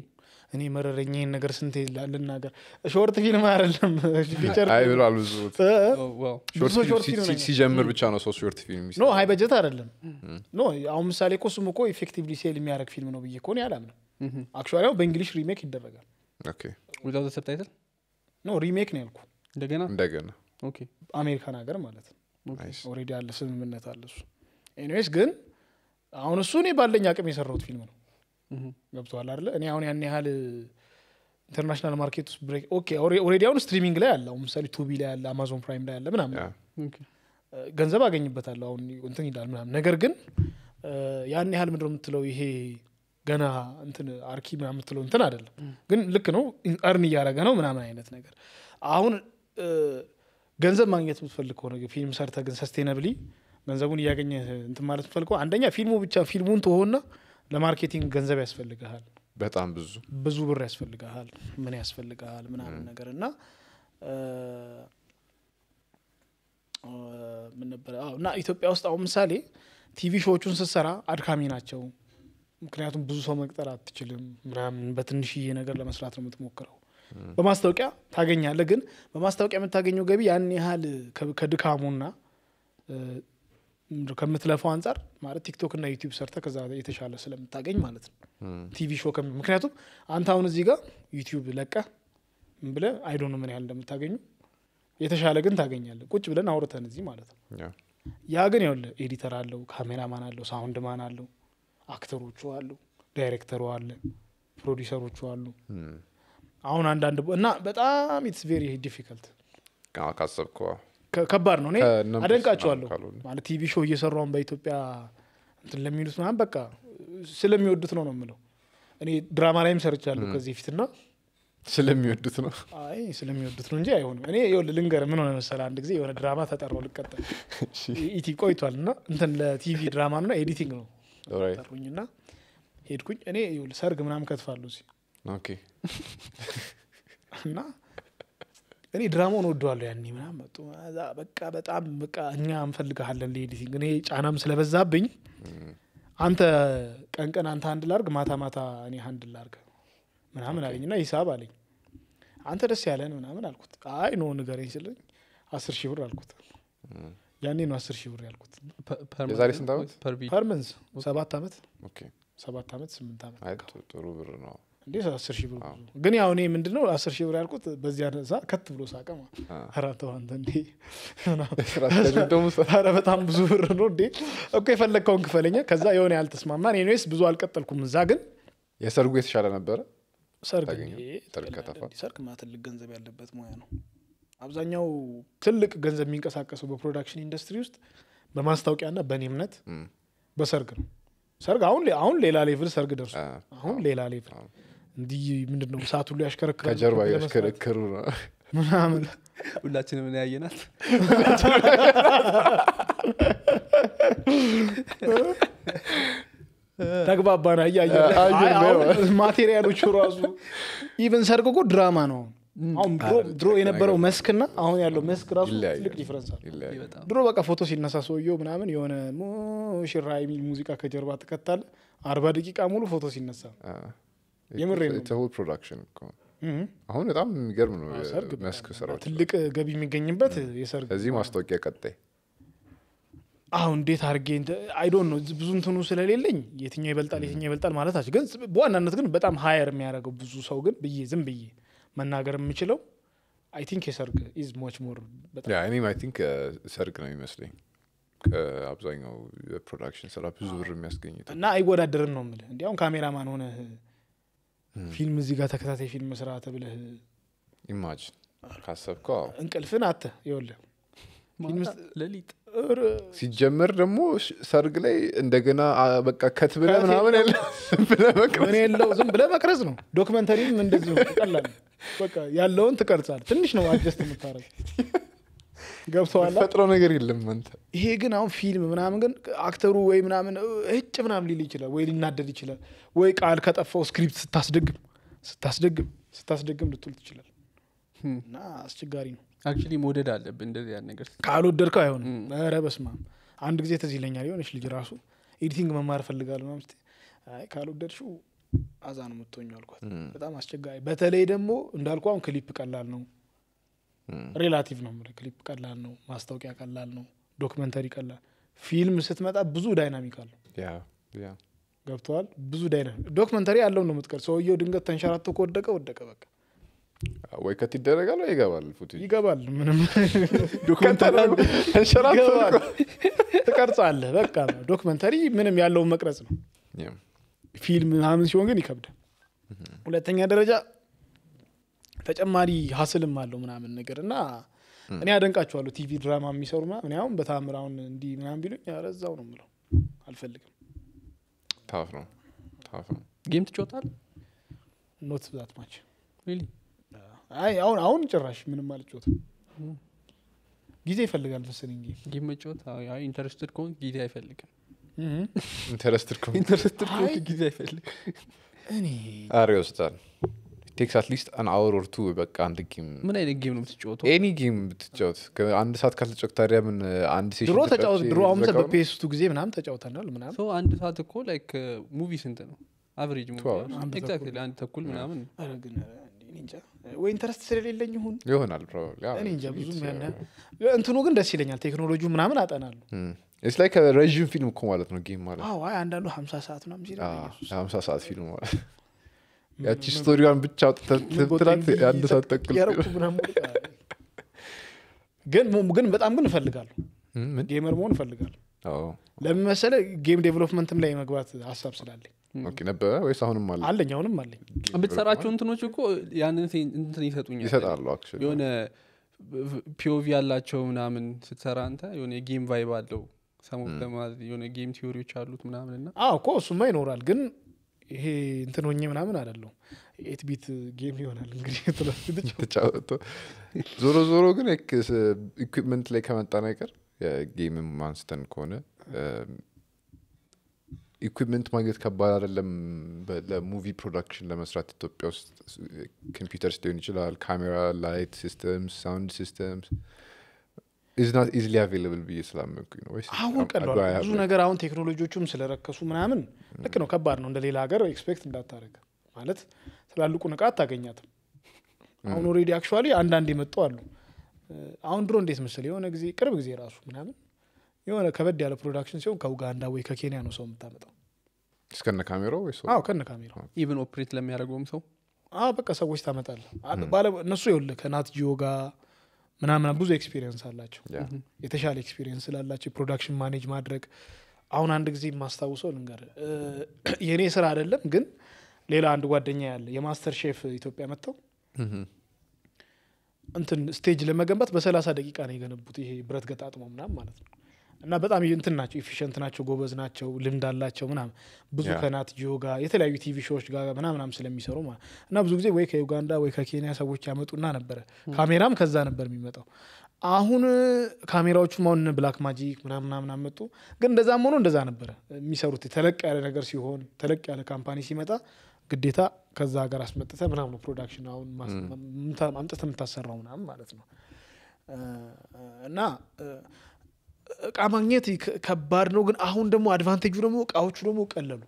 A: እኔ መረረኝ ይህን ነገር ስንት ልናገር ሾርት ፊልም አይደለም ብሏል ሲጀምር ብቻ ነው ሶስት ሾርት ፊልም ኖ ሀይ በጀት አይደለም ኖ አሁን ምሳሌ እኮ ስሙ እኮ ኢፌክቲቭሊ ሴል የሚያደርግ ፊልም ነው ብዬ ከሆን ያላም ነው አክቹዋሊ ሁ በእንግሊሽ ሪሜክ ይደረጋል ሰብታይትል ኖ ሪሜክ ነው ያልኩ
C: እንደገና እንደገና
A: ኦኬ አሜሪካን ሀገር ማለት ነው ኦሬዲ አለ ስምምነት አለ እሱ ኤኒዌይስ ግን አሁን እሱ እኔ ባለኝ አቅም የሰራሁት ፊልም ነው። ገብተዋል አለ እኔ አሁን ያን ያህል ኢንተርናሽናል ማርኬት ውስጥ ብሬክ ኦኬ፣ ኦልሬዲ አሁን ስትሪሚንግ ላይ አለ። አሁን ምሳሌ ቱቢ ላይ አለ፣ አማዞን ፕራይም ላይ አለ ምናምን ገንዘብ አገኝበታለሁ አሁን እንትን ይላል ምናምን። ነገር ግን ያን ያህል ምድር የምትለው ይሄ ገና እንትን አርኪ ምናምን የምትለው እንትን አይደለም። ግን ልክ ነው፣ እርን እያደረገ ነው ምናምን አይነት ነገር። አሁን ገንዘብ ማግኘት የምትፈልግ ከሆነ ፊልም ሰርተ ግን ሰስቴናብሊ ገንዘቡን እያገኘ እንትን ማለት ፈልገው አንደኛ ፊልሙ ብቻ ፊልሙን ትሆና ለማርኬቲንግ ገንዘብ ያስፈልግሃል። በጣም ብዙ ብዙ ብር ያስፈልግሃል። ምን ያስፈልግሃል ምናምን ነገር እና ምን እና ኢትዮጵያ ውስጥ አሁን ምሳሌ ቲቪ ሾዎቹን ስትሰራ አድካሚ ናቸው። ምክንያቱም ብዙ ሰው መቅጠር አትችልም ምናምን በትንሽዬ ነገር ለመስራት ነው የምትሞክረው። በማስታወቂያ ታገኛለህ፣ ግን በማስታወቂያ የምታገኘው ገቢ ያን ያህል ከድካሙና ከምትለፈው አንጻር ማለት ቲክቶክ እና ዩቲብ ሰርተ ከዛ የተሻለ ስለምታገኝ ማለት ነው። ቲቪ ሾ ምክንያቱም አንተ አሁን እዚህ ጋር ዩቲብ ለቀ ብለ አይዶ ነው ምን ያህል እንደምታገኙ የተሻለ ግን ታገኛለ ቁጭ ብለን አውርተን እዚህ ማለት ነው። ያ ግን ያለ ኤዲተር አለው፣ ካሜራማን አለው፣ ሳውንድ ማን አለው፣ አክተሮቹ አሉ፣ ዳይሬክተሩ አለ፣ ፕሮዲሰሮቹ አሉ። አሁን አንዳንድ እና በጣም ኢትስ ቬሪ ዲፊከልት ካሰብከው ከባድ ነው። እኔ አደንቃቸዋለሁ ማለት ቲቪ ሾ እየሰሩ አሁን በኢትዮጵያ እንትን ለሚሉት ምናምን በቃ ስለሚወዱት ነው ነው የምለው። እኔ ድራማ ላይም ሰርቻለሁ ከዚህ ና ስለሚወዱት ነው። አይ ስለሚወዱት ነው እንጂ አይሆንም። እኔ ይኸውልህ ልንገርህ፣ ምን ሆነ መሰለህ፣ አንድ ጊዜ የሆነ ድራማ ተጠሮ ልቀጠል ኢቲ ቆይቷል እና እንትን ለቲቪ ድራማ ነው ኤዲቲንግ ነው ጠሩኝ ጠሩኝና ሄድኩኝ። እኔ ሰርግ ምናም ከትፋሉ እዚህ እና እኔ ድራማውን ወደዋለሁ ያኔ ምናምን መጡ በቃ በጣም በቃ እኛ እንፈልግሃለን ለኤዲቲንግ እኔ ጫናም ስለበዛብኝ አንተ ቀንቀን አንተ አንድ ላርግ ማታ ማታ እኔ አንድ ላርግ ምናምን አለኝ እና ሂሳብ አለኝ አንተ ደስ ያለን ምናምን አልኩት አይ ኖ ንገረኝ ስለኝ አስር ሺህ ብር አልኩት ያኔ ነው አስር ሺህ ብር ያልኩት የዛሬ ስንት ዓመት ፐርመንስ ሰባት ዓመት ሰባት ዓመት ስምንት
C: ዓመት ጥሩ ብር ነው
A: እንዴት አስር ሺህ ብር ግን ያው እኔ ምንድነው አስር ሺህ ብር ያልኩት በዚያ ነሳ ከት ብሎ ሳቀማ አራተው እንዴ በጣም ብዙ ብር ነው እንዴ እኮ የፈለግከውን ክፈለኛ ከዛ የሆነ ያልተስማማን ኔስ ብዙ አልቀጠልኩም እዛ ግን የሰርጉ የተሻለ ነበረ ሰርግሰርግ ማ ትልቅ ገንዘብ ያለበት ሙያ ነው አብዛኛው ትልቅ ገንዘብ የሚንቀሳቀሰው በፕሮዳክሽን ኢንዱስትሪ ውስጥ በማስታወቂያና በእኔ እምነት በሰርግ ነው ሰርግ አሁን ሌላ ሌቭል ሰርግ ደርሱ አሁን ሌላ ሌቭል እንዲህ ምንድነው ሰዓት ሁሉ ያሽከረክራል ከጀርባ ያሽከረክሩ ነው ምናምን ሁላችንም ምን ያየናል ተግባባ ተግባባን ማቴሪያሎቹ ራሱ ኢቨን ሰርግ እኮ ድራማ ነው ድሮ የነበረው መስክና አሁን ያለው መስክ ራሱ ትልቅ ዲፍረንስ ድሮ በቃ ፎቶ ሲነሳ ሰውየው ምናምን የሆነ ሽራ የሚል ሙዚቃ ከጀርባ ትከታለ አርባ ደቂቃ ሙሉ ፎቶ ሲነሳ
C: የምሬ ነው ፕሮዳክሽን አሁን በጣም የሚገርም ነው መስክ ስራዎች
A: ትልቅ ገቢ የሚገኝበት
C: የሰርግ እዚህ ማስታወቂያ ቀጣይ
A: አሁ እንዴት አርጌ አይዶን ነው ብዙ እንትኑ ስለሌለኝ የትኛው ይበልጣል የትኛው ይበልጣል ማለት አች ግን በዋናነት ግን በጣም ሀየር የሚያደርገው ብዙ ሰው ግን ብዬ ዝም ብዬ መናገር የምችለው አይ ቲንክ የሰርግ ኢዝ ሞች ሞር
C: እኔም አይ ቲንክ ሰርግ ነው ይመስለኝ ከአብዛኛው ፕሮዳክሽን ስራ ብዙ ብር የሚያስገኝ
A: እና አይወዳደርም ነው ምል እንዲያውም ካሜራማን ሆነ ፊልም እዚህ ጋር ተከታታይ ፊልም ስራ ተብለህ ኢማጅን ካሰብከው እንቅልፍን አተ ይወለ ሌሊት
C: ሲጀመር ደግሞ ሰርግ ላይ እንደገና በቃ ከት ብለ ምናምን
A: የለው ዝም ብለ መቅረጽ ነው። ዶክመንተሪም እንደዚህ ነው። ቀላል ያለውን ትቀርጻል። ትንሽ ነው አጀስት የምታረግ ገብተዋል። ፈጥሮ ነገር የለም አንተ ይሄ ግን አሁን ፊልም ምናምን ግን አክተሩ ወይ ምናምን እጭ ምናምን ሊል ይችላል፣ ወይ ሊናደድ ይችላል፣ ወይ ቃል ከጠፋው ስክሪፕት ስታስደግም ስታስደግም ስታስደግም ልትል ትችላል። hm. እና አስቸጋሪ ነው። አክቹዋሊ መውደድ አለብህ እንደዚህ ያን ነገር ካልወደድከው አይሆንም። hm. ኧረ በስመ አንድ ጊዜ ትዝ ይለኛል የሆነች ልጅ ራሱ ኤዲቲንግ መማር ፈልጋሉ ና ስትይ አይ ካልወደድሽው አዛ ነው የምትሆኚው አልኳት። hm. በጣም አስቸጋሪ በተለይ ደግሞ እንዳልኩ አሁን ክሊፕ ቀላል ነው ሬላቲቭ ነው። ክሊፕ ቀላል ነው፣ ማስታወቂያ ቀላል ነው፣ ዶክመንተሪ ቀላል። ፊልም ስትመጣ ብዙ ዳይናሚክ አለው። ገብተዋል። ብዙ ዳይናሚክ ዶክመንተሪ ያለው ነው ምትቀር ሰውየው ድንገት ተንሸራቶ ከወደቀ ወደቀ በቃ
C: ወይ ከት ይደረጋል ወይ ይገባል፣ ፉቲ
A: ይገባል። ምንም [laughs] [laughs] ትቀርጻለህ በቃ ዶክመንተሪ ምንም ያለውን መቅረጽ ነው። ፊልም ምናምን ሲሆን ግን ይከብዳል። ሁለተኛ ደረጃ ተጨማሪ ሀስልም አለው ምናምን ነገር እና እኔ አደንቃቸዋለሁ። ቲቪ ድራማ የሚሰሩ ምናምን አሁን በታምር አሁን እንዲህ ምናምን ቢሉኝ እዛው ነው የምለው፣ አልፈልግም።
C: ታፍ ነው ታፍ ነው።
A: ጌም ትጫወታል? ኖት ብዛት ማች አሁን አሁን ጭራሽ ምንም አልጫወትም።
D: ጊዜ ይፈልጋል መሰለኝ ጌም ጌም መጫወት። ኢንተረስትድ ከሆን ጊዜ አይፈልግም።
C: ኢንተረስትድ ከሆን ኢንተረስትድ ከሆን ጊዜ አይፈልግም። አሪ ይወስዳል ቴክስ አትሊስት አን አወር ኦር ቱ በቃ አንድ ጌም ምን አይነት
A: ጌም ነው የምትጫወተው?
C: ኤኒ ጌም ብትጫወት አንድ ሰዓት ካልተጫወት ታዲያ ምን አንድ ሴሽን ድሮ ተጫወት ድሮ አሁን በፔስቱ
A: ጊዜ ምናምን ተጫውተናል ምናምን
D: ሰው አንድ ሰዓት እኮ ላይክ ሙቪ uh, ስንት ነው አቨሬጅ ሙቪ ኤግዛክትሊ አንድ ተኩል ምናምን
A: ወይ ኢንተረስት ስለሌለኝ ይሁን ይሆናል uh, እንትኑ ግን ደስ ይለኛል ቴክኖሎጂ ምናምን አጠናሉ
C: ስ ላይ ረዥም ፊልም እኮ ማለት ነው ጌም ማለት
A: አንዳንዱ ሀምሳ ሰዓት ነው
C: ሀምሳ ሰዓት ፊልም ማለት ያቺ ስቶሪዋን ብቻ ትላት የአንድ ሰዓት ተኩል [laughs]
A: ግን ግን በጣም ግን እፈልጋለሁ ጌመር መሆን እፈልጋለሁ ለምን መሰለህ ጌም ዴቨሎፕመንትም ላይ መግባት ሀሳብ ስላለኝ
C: ነበረ ወይስ አሁንም አለ አለኝ
A: አሁንም አለኝ የምትሰራቸው
D: እንትኖች እኮ ያንን እንትን ይሰጡኛል ይሰጣሉ የሆነ ፒኦቪ ያላቸው ምናምን ስትሰራ አንተ የሆነ የጌም ቫይብ አለው ሰሞ ለማ የሆነ ጌም ቲዎሪዎች አሉት
A: ምናምን ና እኮ እሱማ ይኖራል ግን ይሄ እንትን ሆኜ ምናምን አደለው ኤት ቢት ጌም ይሆናል እንግዲህ
C: [laughs] ዞሮ ዞሮ ግን ኢኩፕመንት ላይ ከመጣ ነገር ጌምም አንስተን ከሆነ ኢኩፕመንት ማግኘት ከባድ አይደለም ለሙቪ ፕሮዳክሽን ለመስራት ኢትዮጵያ ውስጥ ኮምፒውተርስ ሊሆን ይችላል ካሜራ ላይት ሲስተምስ ሳውንድ ሲስተምስ ኢዝናት ኢዝሊ አቬለብል ብዬ ስላመንኩኝ ነው። ወይስ አሁን ቀሏል ብዙ ነገር
A: አሁን ቴክኖሎጂዎቹም ስለረከሱ ምናምን ልክ ነው። ከባድ ነው። እንደ ሌላ ሀገር ኤክስፔክት እንዳታደረግ ማለት ስላልቁ እቃ አታገኛትም። አሁን ኦሬዲ አክቹዋሊ አንዳንድ የመጡ አሉ። አሁን ድሮ እንዴት ምስል የሆነ ጊዜ ቅርብ ጊዜ ራሱ ምናምን የሆነ ከበድ ያለ ፕሮዳክሽን ሲሆን ከኡጋንዳ ወይ ከኬንያ ነው ሰው የምታመጣው
C: እስከነ ካሜራው ወይ ሰው ከነ ካሜራው
A: ኢቨን ኦፕሬት ለሚያደርገውም ሰው በቃ ሰዎች ታመጣል እነሱ ይኸውልህ ከናት ጂዮ ጋር ምናምን ብዙ ኤክስፒሪየንስ አላቸው የተሻለ ኤክስፒሪየንስ ስላላቸው የፕሮዳክሽን ማኔጅ ማድረግ አሁን አንድ ጊዜ የማስታውሰው ልንገር [clears throat] የእኔ ስራ አይደለም ግን ሌላ አንድ ጓደኛ ያለ የማስተር ሼፍ ኢትዮጵያ መጥተው እንትን ስቴጅ ለመገንባት በሰላሳ ደቂቃ ነው የገነቡት ይሄ ብረት ገጣጥሞ ምናም ማለት ነው እና በጣም እንትን ናቸው፣ ኤፊሽንት ናቸው፣ ጎበዝ ናቸው፣ ልምድ አላቸው ምናምን ብዙ ከናት ጆ ጋር የተለያዩ ቲቪ ሾዎች ጋር ምናምናም ስለሚሰሩ እና ብዙ ጊዜ ወይ ከዩጋንዳ ወይ ከኬንያ ሰዎች ያመጡና ነበረ። ካሜራም ከዛ ነበር የሚመጣው። አሁን ካሜራዎቹም አሁን ብላክ ማጂክ ምናምናምን መጡ። ግን እንደዛም ሆኖ እንደዛ ነበረ የሚሰሩት። ተለቅ ያለ ነገር ሲሆን ተለቅ ያለ ካምፓኒ ሲመጣ ግዴታ ከዛ ሀገር አስመጥተ ምናምን ፕሮዳክሽን አሁን አምጥተ የምታሰራው ምናምን ማለት ነው እና እቃ ማግኘት ከባድ ነው፣ ግን አሁን ደግሞ አድቫንቴጁ ደግሞ እቃዎቹ ደግሞ ቀለሉ።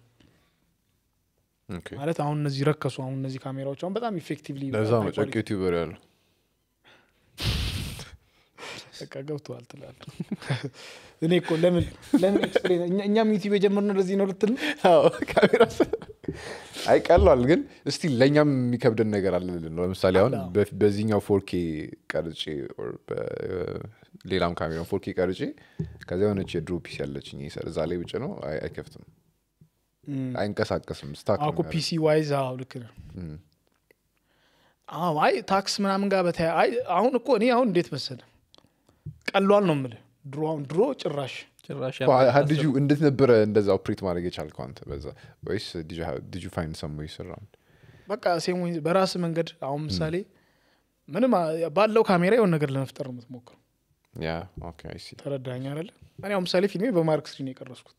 A: ማለት አሁን እነዚህ ረከሱ። አሁን እነዚህ ካሜራዎች አሁን በጣም ኢፌክቲቭሊ ለዛ ነው ጨቅ ዩቲዩበር ያለው [laughs] በቃ ገብተዋል ትላል። እኔ እኮ ለምን ለምን እኛም ዩቲዩብ የጀመርነው ለዚህ ነው ልትል ካሜራ
C: አይቀሏል፣ ግን እስቲ ለእኛም የሚከብደን ነገር አለን። ለምሳሌ አሁን በዚህኛው ፎርኬ ቀርጬ ሌላም ካሜራ ፎርኬ ቀርጬ ከዚያ የሆነች የድሮ ፒሲ ያለችኝ እዛ ላይ ብጭ ነው አይከፍትም አይንቀሳቀስም ስታኩ ፒሲ
A: ዋይዝ ልክ ነው አይ ታክስ ምናምን ጋር በተያ አሁን እኮ እኔ አሁን እንዴት መሰለ ቀሏል ነው ምል ድሮ ድሮ ጭራሽ ልጁ
C: እንዴት ነበረ እንደዛ ኦፕሬት ማድረግ የቻልከው አንተ በዛ ወይስ ዲጁ ፋይን ሰሙ ይስራል
A: በቃ ሴሙ በራስ መንገድ አሁን ምሳሌ ምንም ባለው ካሜራ የሆን ነገር ለመፍጠር ነው የምትሞክረው ተረዳኝ አለ እኔ ምሳሌ ፊልሜ በማርክ ስሪ ነው የቀረስኩት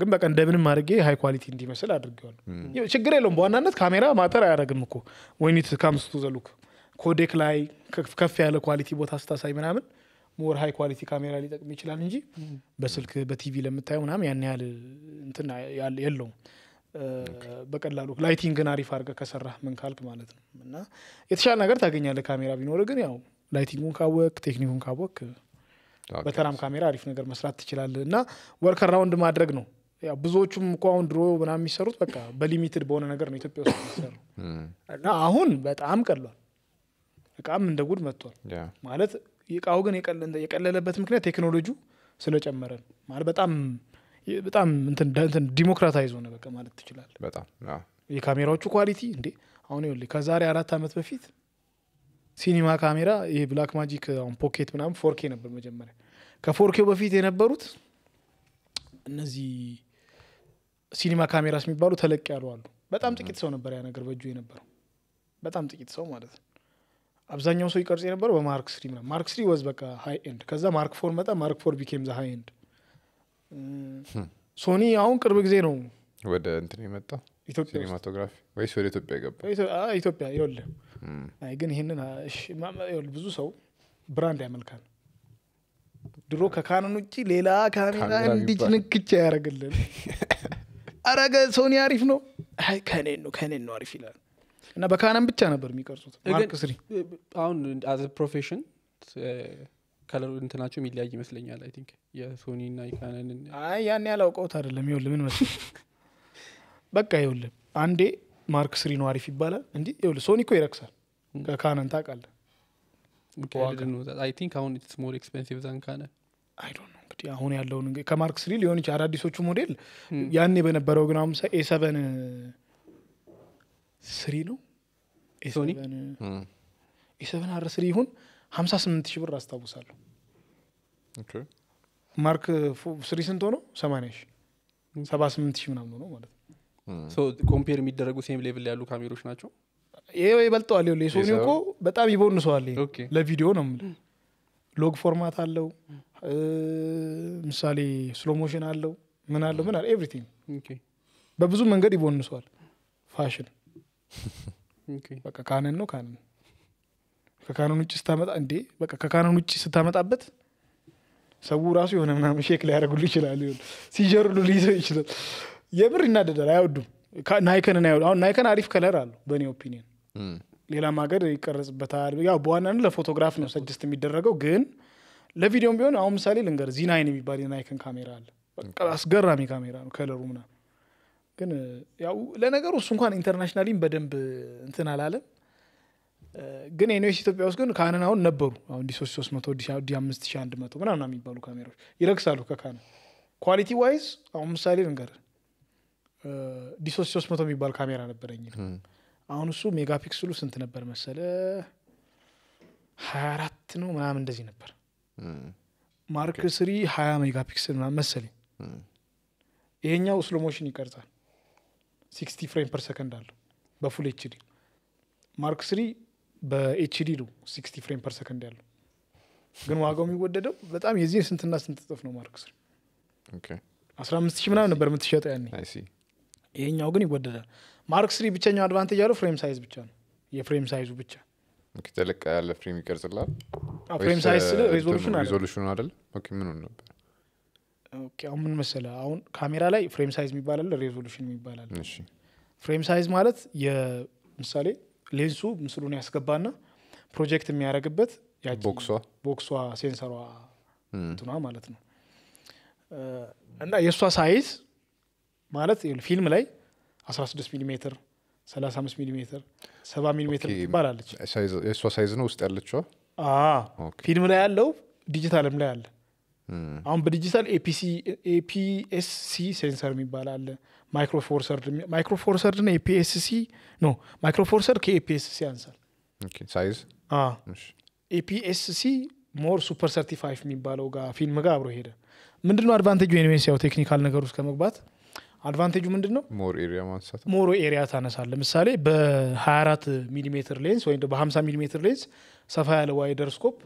A: ግን በቃ እንደምንም አድርጌ ሀይ ኳሊቲ እንዲመስል አድርገዋል ችግር የለውም በዋናነት ካሜራ ማተር አያደረግም እኮ ወይኒት ካምስ ዘሉክ ኮዴክ ላይ ከፍ ያለ ኳሊቲ ቦታ ስታሳይ ምናምን ሞር ሃይ ኳሊቲ ካሜራ ሊጠቅም ይችላል እንጂ በስልክ በቲቪ ለምታየው ምናምን ያን ያህል እንትን የለውም በቀላሉ ላይቲንግን አሪፍ አድርገህ ከሰራ ምን ካልክ ማለት ነው እና የተሻለ ነገር ታገኛለ ካሜራ ቢኖር ግን ያው ላይቲንጉን ካወቅ ቴክኒኩን ካወቅ በተራም ካሜራ አሪፍ ነገር መስራት ትችላል እና ወርክ ራውንድ ማድረግ ነው። ብዙዎቹም እኮ አሁን ድሮ ምናምን የሚሰሩት በቃ በሊሚትድ በሆነ ነገር ነው ኢትዮጵያ ውስጥ የሚሰሩ እና አሁን በጣም ቀሏል። እቃም እንደ ጉድ መጥቷል። ማለት እቃው ግን የቀለለበት ምክንያት ቴክኖሎጂ ስለጨመረ ነው። ማለት በጣም በጣም እንትን ዲሞክራታይዝ ሆነ በቃ ማለት ትችላል በጣም የካሜራዎቹ ኳሊቲ እንዴ አሁን ከዛሬ አራት ዓመት በፊት ሲኒማ ካሜራ ይሄ ብላክ ማጂክ አሁን ፖኬት ምናምን ፎርኬ ነበር መጀመሪያ። ከፎርኬው በፊት የነበሩት እነዚህ ሲኒማ ካሜራስ የሚባሉ ተለቅ ያሉ አሉ። በጣም ጥቂት ሰው ነበር ያ ነገር በእጁ የነበረው፣ በጣም ጥቂት ሰው ማለት ነው። አብዛኛው ሰው ይቀርጽ የነበረው በማርክ ስሪ ምናምን። ማርክ ስሪ ወዝ በቃ ሀይ ኤንድ። ከዛ ማርክ ፎር መጣ። ማርክ ፎር ቢኬም ዘ ሀይ ኤንድ። ሶኒ አሁን ቅርብ ጊዜ ነው
C: ወደ እንትን የመጣው ሲኒማቶግራፊ ወይስ ወደ ኢትዮጵያ ገባ?
A: ኢትዮጵያ ይኸውልህ ግን ይህንን ብዙ ሰው ብራንድ ያመልካል። ድሮ ከካንን ውጭ ሌላ ካሜራ እንዲጭ ንክቻ ያደረግልን አረገ ሶኒ አሪፍ ነው ከኔ ነው ከኔ ነው አሪፍ ይላል እና በካናን ብቻ ነበር የሚቀርጹት ማርክ አሁን አዘ
D: ፕሮፌሽን ከለር እንትናቸው የሚለያይ ይመስለኛል አይ ቲንክ የሶኒ እና የካነንን
A: ያን ያላውቀውት አይደለም ይወል ምን መስ በቃ ይወልም አንዴ ማርክ ስሪ ነው አሪፍ ይባላል። እንዲ ይኸውልህ ሶኒ እኮ ይረክሳል። ከካነን ታውቃለህ።
D: አሁን ኢትስ
A: እንግዲህ ያለውን ከማርክ ስሪ ሊሆን ይችላል። አዳዲሶቹ ሞዴል ያኔ በነበረው ግን አሁን ኤሰበን uh, ስሪ ነው ኤሰበን አረ uh, ስሪ ይሁን ሀምሳ ስምንት ሺ ብር አስታውሳለሁ። ማርክ ስሪ ስንት ሆነው ሰማኒያ ሺ ሰባ ስምንት ሺ ምናምን ነው ማለት ነው
D: ኮምፔር የሚደረጉ ሴም ሌቭል ያሉ ካሜሮች ናቸው
A: ይሄ ይበልጠዋል ሆ የሶኒ እኮ በጣም ይቦንሰዋል ለቪዲዮ ነው ሎግ ፎርማት አለው ምሳሌ ስሎሞሽን አለው ምን አለው ምን አለ ኤቭሪቲንግ በብዙ መንገድ ይቦንሰዋል ፋሽን በቃ ካነን ነው ካነን ከካነን ውጭ ስታመጣ እንዴ በቃ ከካነን ውጭ ስታመጣበት ሰው ራሱ የሆነ ምናምን ሼክ ሊያደርጉልህ ይችላል ሲጀርሉ ሊይዘው ይችላል የብር ይናደዳል። አይወዱም። ናይከን አይወዱ። አሁን ናይከን አሪፍ ከለር አለው በእኔ ኦፒኒየን። ሌላም ሀገር ይቀረጽበታል። ያው በዋናነት ለፎቶግራፍ ነው ሰጀስት የሚደረገው፣ ግን ለቪዲዮም ቢሆን አሁን ምሳሌ ልንገር፣ ዚናይን የሚባል የናይከን ካሜራ አለ። አስገራሚ ካሜራ ነው ከለሩ ምና ግን ያው ለነገሩ እሱ እንኳን ኢንተርናሽናሊም በደንብ እንትን አላለም። ግን ኤኒዌይስ ኢትዮጵያ ውስጥ ግን ካነን አሁን ነበሩ። አሁን ዲ ሶስት ሶስት መቶ ዲ አምስት ሺ አንድ መቶ ምናምና የሚባሉ ካሜራዎች ይረግሳሉ ከካነን ኳሊቲ ዋይዝ አሁን ምሳሌ ልንገር ዲሶስ ሶስት መቶ የሚባል ካሜራ ነበረኝ አሁን እሱ ሜጋ ፒክስሉ ስንት ነበር መሰለ ሀያ አራት ነው ምናምን እንደዚህ ነበር ማርክ ስሪ ሀያ ሜጋ ፒክስል ምናምን መሰለኝ ይሄኛው ስሎሞሽን ይቀርጻል ሲክስቲ ፍሬም ፐር ሰከንድ አለው በፉል ኤችዲ ማርክ ስሪ በኤችዲ ነው ሲክስቲ ፍሬም ፐር ሰከንድ ያለው ግን ዋጋው የሚወደደው በጣም የዚህ ስንትና ስንት ጥፍ ነው ማርክ ስሪ አስራ አምስት ሺህ ምናምን ነበር የምትሸጠው ያኔ ይሄኛው ግን ይወደዳል። ማርክ ስሪ ብቸኛው አድቫንቴጅ ያለው ፍሬም ሳይዝ ብቻ ነው። የፍሬም ሳይዙ ብቻ
C: ተለቀ ያለ ፍሬም ይቀርጽላል።
A: ፍሬም ሳይዝ ስለ ሬዞሉሽን ሬዞሉሽን
C: አይደል? ኦኬ ነበር?
A: አሁን ምን መሰለ፣ አሁን ካሜራ ላይ ፍሬም ሳይዝ የሚባል አለ፣ ሬዞሉሽን ፍሬም ሳይዝ ማለት ምሳሌ ሌንሱ ምስሉን ያስገባና ፕሮጀክት የሚያደርግበት ቦክሷ ሴንሰሯ እንትኗ ማለት ነው እና የእሷ ሳይዝ ማለት ፊልም ላይ 16 ሚሊ ሜትር 35 ሚሊ ሜትር 70 ሚሊ ሜትር ትባላለች።
C: የእሷ ሳይዝ ነው ውስጥ ያለችው
A: ፊልም ላይ ያለው ዲጂታልም ላይ አለ። አሁን በዲጂታል ኤፒኤስሲ ሴንሰር የሚባል አለ። ማይክሮፎርሰርድ ኤፒኤስሲ ኖ ማይክሮፎርሰርድ ከኤፒኤስሲ ያንሳል ሳይዝ። ኤፒኤስሲ ሞር ሱፐር ሰርቲፋይ የሚባለው ጋር ፊልም ጋር አብሮ ሄደ። ምንድነው አድቫንቴጅ ያው ቴክኒካል ነገር ውስጥ ከመግባት አድቫንቴጁ ምንድን ነው? ሞር ኤሪያ ማንሳት ሞር ኤሪያ ታነሳል። ለምሳሌ በ24 ሚሊሜትር ሌንስ ወይም በ50 ሚሊሜትር ሌንስ ሰፋ ያለ ዋይደር ስኮፕ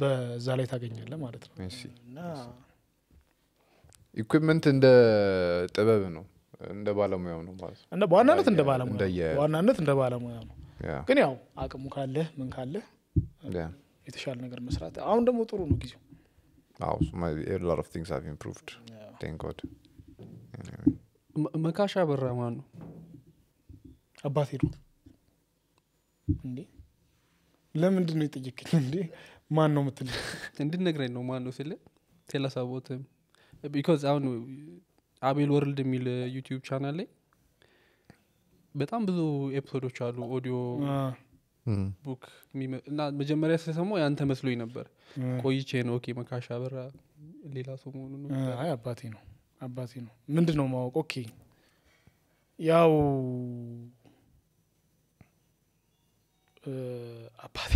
A: በዛ ላይ ታገኛለ ማለት
C: ነው። ኢኩፕመንት እንደ ጥበብ ነው እንደ ባለሙያው ነው ማለት ነው። በዋናነት እንደ ባለሙያ በዋናነት እንደ ባለሙያ ነው። ግን
A: ያው አቅሙ ካለ ምን ካለ የተሻለ ነገር መስራት አሁን ደግሞ ጥሩ ነው ጊዜው።
C: ሎት ኦፍ ቲንግስ ሃቭ ኢምፕሩቭድ ቴንክ
D: መካሻ በራ ማ ነው? አባቴ ነው። እንዴ ለምንድን ነው የጠየቅኝ? እንዴ ማን ነው ምትል እንድነግረኝ ነው። ማን ነው ስለ ቴላሳቦትም ቢኮዝ አሁን አቤል ወርልድ የሚል ዩቲዩብ ቻናል ላይ በጣም ብዙ ኤፒሶዶች አሉ ኦዲዮ ቡክ እና መጀመሪያ ስሰማው ያንተ መስሎኝ ነበር። ቆይቼ ነው ኦኬ መካሻ በራ
A: ሌላ ሰው መሆኑ ነው። አይ አባቴ ነው አባቴ ነው። ምንድን ነው ማወቅ? ኦኬ ያው አባቴ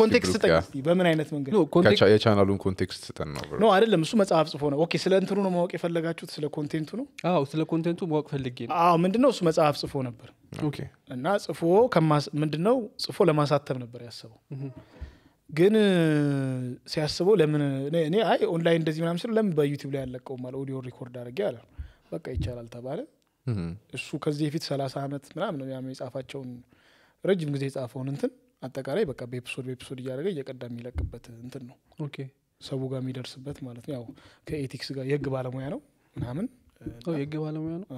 A: ኮንቴክስት በምን አይነት መንገድየቻናሉን
C: ኮንቴክስት ስጠን ነው ነው
A: አይደለም እሱ መጽሐፍ ጽፎ ነው ኦኬ ስለ እንትኑ ነው ማወቅ የፈለጋችሁት ስለ ኮንቴንቱ ነው አዎ ስለ ኮንቴንቱ ማወቅ ፈልጌ ነው አዎ ምንድነው እሱ መጽሐፍ ጽፎ ነበር እና ጽፎ ነው ጽፎ ለማሳተም ነበር ያሰበው ግን ሲያስበው ለምን እኔ አይ ኦንላይን እንደዚህ ምናም ስለ ለምን በዩቲብ ላይ ያለቀውም አለ ኦዲዮ ሪኮርድ አድርጌ አለ በቃ ይቻላል ተባለ እሱ ከዚህ በፊት ሰላሳ ዓመት ምናም ነው የጻፋቸውን ረጅም ጊዜ የጻፈውን እንትን አጠቃላይ በቃ በኤፒሶድ በኤፒሶድ እያደረገ እየቀዳ የሚለቅበት እንትን ነው ሰቡ ጋር የሚደርስበት ማለት ነው ያው ከኤቲክስ ጋር የህግ ባለሙያ ነው ምናምን የህግ ባለሙያ ነው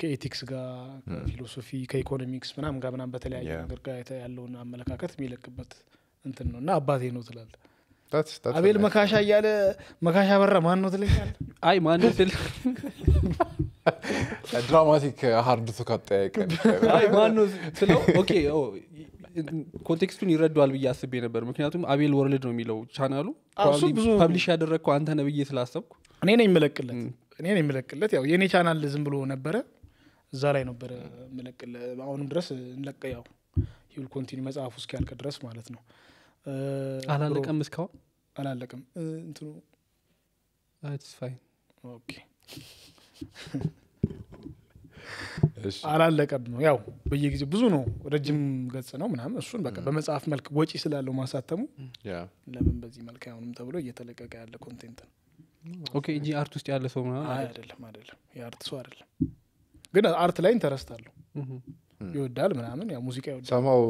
A: ከኤቲክስ ጋር ከፊሎሶፊ ከኢኮኖሚክስ ምናም ጋር ምናም በተለያየ ነገር ጋር ያለውን አመለካከት የሚለቅበት እንትን ነው እና አባቴ ነው ትላል አቤል መካሻ እያለ መካሻ በራ ማን ነው ትለኛል [laughs] አይ ማን ትል
C: ድራማቲክ ሀርድቱ ካጠያቀ ማን
D: ኮንቴክስቱን ይረዳዋል ብዬ አስቤ ነበር ምክንያቱም አቤል ወርልድ ነው የሚለው ቻናሉ ፐብሊሽ ያደረግከው አንተ ነብዬ ስላሰብኩ እኔ ነው ይመለቅለት
A: እኔን የምለቅለት ያው የእኔ ቻናል ዝም ብሎ ነበረ እዛ ላይ ነበረ ምለቅለ አሁንም ድረስ እንለቀ ያው ሂል ኮንቲኒ መጽሐፉ እስኪያልቅ ድረስ ማለት ነው። አላለቀም፣ እስካሁን አላለቅም እንትኑ አላለቀም ነው ያው በየጊዜው ብዙ ነው፣ ረጅም ገጽ ነው ምናምን። እሱን በቃ በመጽሐፍ መልክ ወጪ ስላለው ማሳተሙ ለምን በዚህ መልክ አሁንም ተብሎ እየተለቀቀ ያለ ኮንቴንት ነው። ኦኬ እንጂ አርት ውስጥ ያለ ሰው አይደለም አይደለም የአርት ሰው አይደለም ግን አርት ላይ ኢንተረስት ይወዳል ምናምን ያ ሙዚቃ ይወዳል
C: ሰማው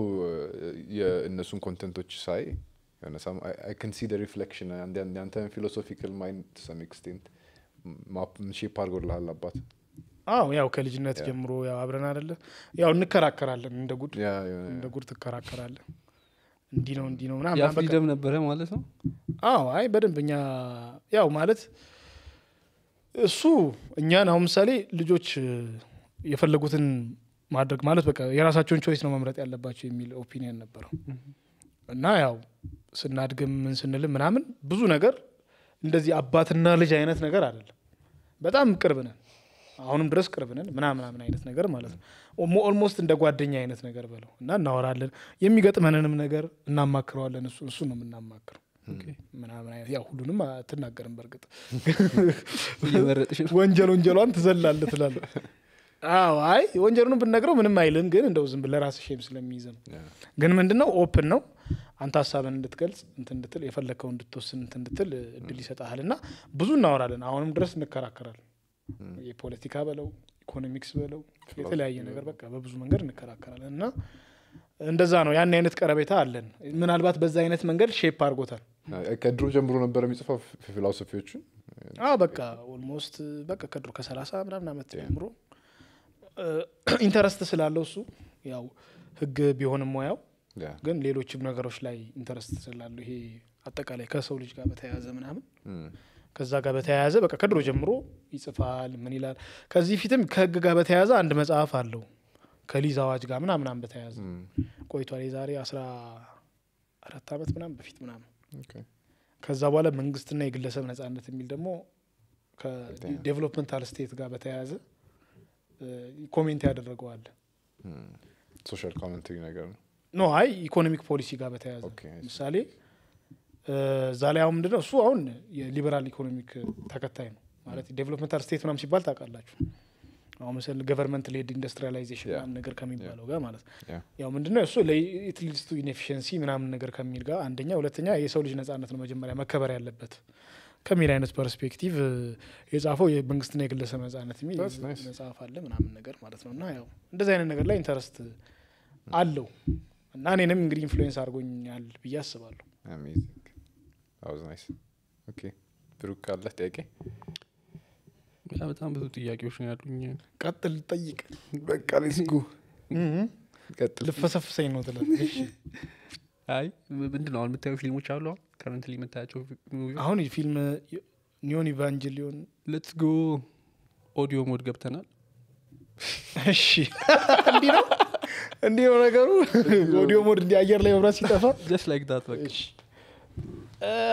C: የእነሱን ኮንተንቶች ሳይ ከንሲ ሪፍሌክሽን አንተ ፊሎሶፊካል ማይንድ ሰም ኤክስቴንት ሼፕ አድርጎልሃል አባት
A: አዎ ያው ከልጅነት ጀምሮ ያው አብረን አደለ ያው እንከራከራለን እንደ ጉድ እንደ ጉድ ትከራከራለን እንዲህ ነው እንዲህ ነው ምናምን ነበረ ማለት ነው። አዎ አይ በደንብ እኛ ያው ማለት እሱ እኛን አሁን ምሳሌ ልጆች የፈለጉትን ማድረግ ማለት በቃ የራሳቸውን ቾይስ ነው መምረጥ ያለባቸው የሚል ኦፒኒየን ነበረው እና ያው ስናድግም ምን ስንልም ምናምን ብዙ ነገር እንደዚህ አባትና ልጅ አይነት ነገር አይደለም። በጣም ቅርብ ነን። አሁንም ድረስ ቅርብ ነን ምናምናምን አይነት ነገር ማለት ነው። ኦልሞስት እንደ ጓደኛ አይነት ነገር በለው እና እናወራለን። የሚገጥመንንም ነገር እናማክረዋለን። እሱ እሱ ነው የምናማክረው ምናምን አይነት ያው ሁሉንም አትናገርም። በእርግጥ [laughs] ወንጀል ወንጀሏን ትዘላለ ትላለ አዎ አይ ወንጀሉን ብነግረው ምንም አይልም፣ ግን እንደው ዝም ለራስ ሼም ስለሚይዝ ነው። ግን ምንድን ነው ኦፕን ነው። አንተ ሀሳብን እንድትገልጽ እንትን እንድትል የፈለግከው እንድትወስን እንትን እንድትል እድል ይሰጣሃል። እና ብዙ እናወራለን። አሁንም ድረስ እንከራከራለን። የፖለቲካ በለው ኢኮኖሚክስ በለው የተለያየ ነገር በቃ በብዙ መንገድ እንከራከራለን እና እንደዛ ነው። ያን አይነት ቀረቤታ አለን። ምናልባት በዛ አይነት መንገድ ሼፕ አድርጎታል።
C: ከድሮ ጀምሮ ነበር የሚጽፋው ፊላሶፊዎቹን።
A: በቃ ኦልሞስት በቃ ከድሮ ከሰላሳ ምናምን ዓመት ጀምሮ ኢንተረስት ስላለው እሱ ያው ህግ ቢሆንም ሙያው ግን ሌሎችም ነገሮች ላይ ኢንተረስት ስላለው ይሄ አጠቃላይ ከሰው ልጅ ጋር በተያያዘ ምናምን ከዛ ጋር በተያያዘ በቃ ከድሮ ጀምሮ ይጽፋል። ምን ይላል? ከዚህ ፊትም ከህግ ጋር በተያያዘ አንድ መጽሐፍ አለው ከሊዝ አዋጅ ጋር ምናምናም በተያያዘ ቆይቷል። የዛሬ አስራ አራት ዓመት ምናም በፊት ምናም ከዛ በኋላ መንግስትና የግለሰብ ነጻነት የሚል ደግሞ ከዴቨሎፕመንታል ስቴት ጋር በተያያዘ ኮሜንት ያደረገዋል።
C: ሶሻል ኮሜንት ነገር ነው።
A: ኖ አይ ኢኮኖሚክ ፖሊሲ ጋር በተያያዘ ምሳሌ እዛ ላይ አሁን ምንድነው እሱ አሁን የሊበራል ኢኮኖሚክ ተከታይ ነው ማለት ዴቨሎፕመንታል ስቴት ምናም ሲባል ታውቃላችሁ። አሁን ምስል ገቨርንመንት ሌድ ኢንዱስትሪላይዜሽን ምናምን ነገር ከሚባለው ጋር ማለት ያው ምንድነው እሱ ለኢትሊስቱ ኢንኤፊሽንሲ ምናምን ነገር ከሚል ጋር አንደኛ፣ ሁለተኛ የሰው ልጅ ነጻነት ነው መጀመሪያ መከበር ያለበት ከሚል አይነት ፐርስፔክቲቭ የጻፈው የመንግስትና የግለሰብ ነጻነት የሚል መጽሐፍ አለ ምናምን ነገር ማለት ነው። እና ያው እንደዚህ አይነት ነገር ላይ ኢንተረስት አለው እና እኔንም እንግዲህ ኢንፍሉዌንስ አድርጎኛል ብዬ አስባለሁ።
C: that was nice ኦኬ ብሩክ ካለህ ጥያቄ
D: በጣም ብዙ ጥያቄዎች ነው ያሉኝ ቀጥል ጠይቅ በቃ ሌስጎ ልፈሰፍሰኝ ነው ትላል አይ ምንድነው አሁን የምታዩ ፊልሞች አሉ ከረንት የምታያቸው
A: አሁን ፊልም ኒዮን ኢቫንጀሊዮን ሌትስ ጎ
D: ኦዲዮ ሞድ ገብተናል እሺ እንዲህ
A: ነው እንዲህ ነው ነገሩ ኦዲዮ ሞድ እንዲህ አየር ላይ መብራት ሲጠፋ ጀስት ላይክ ዳት በቃ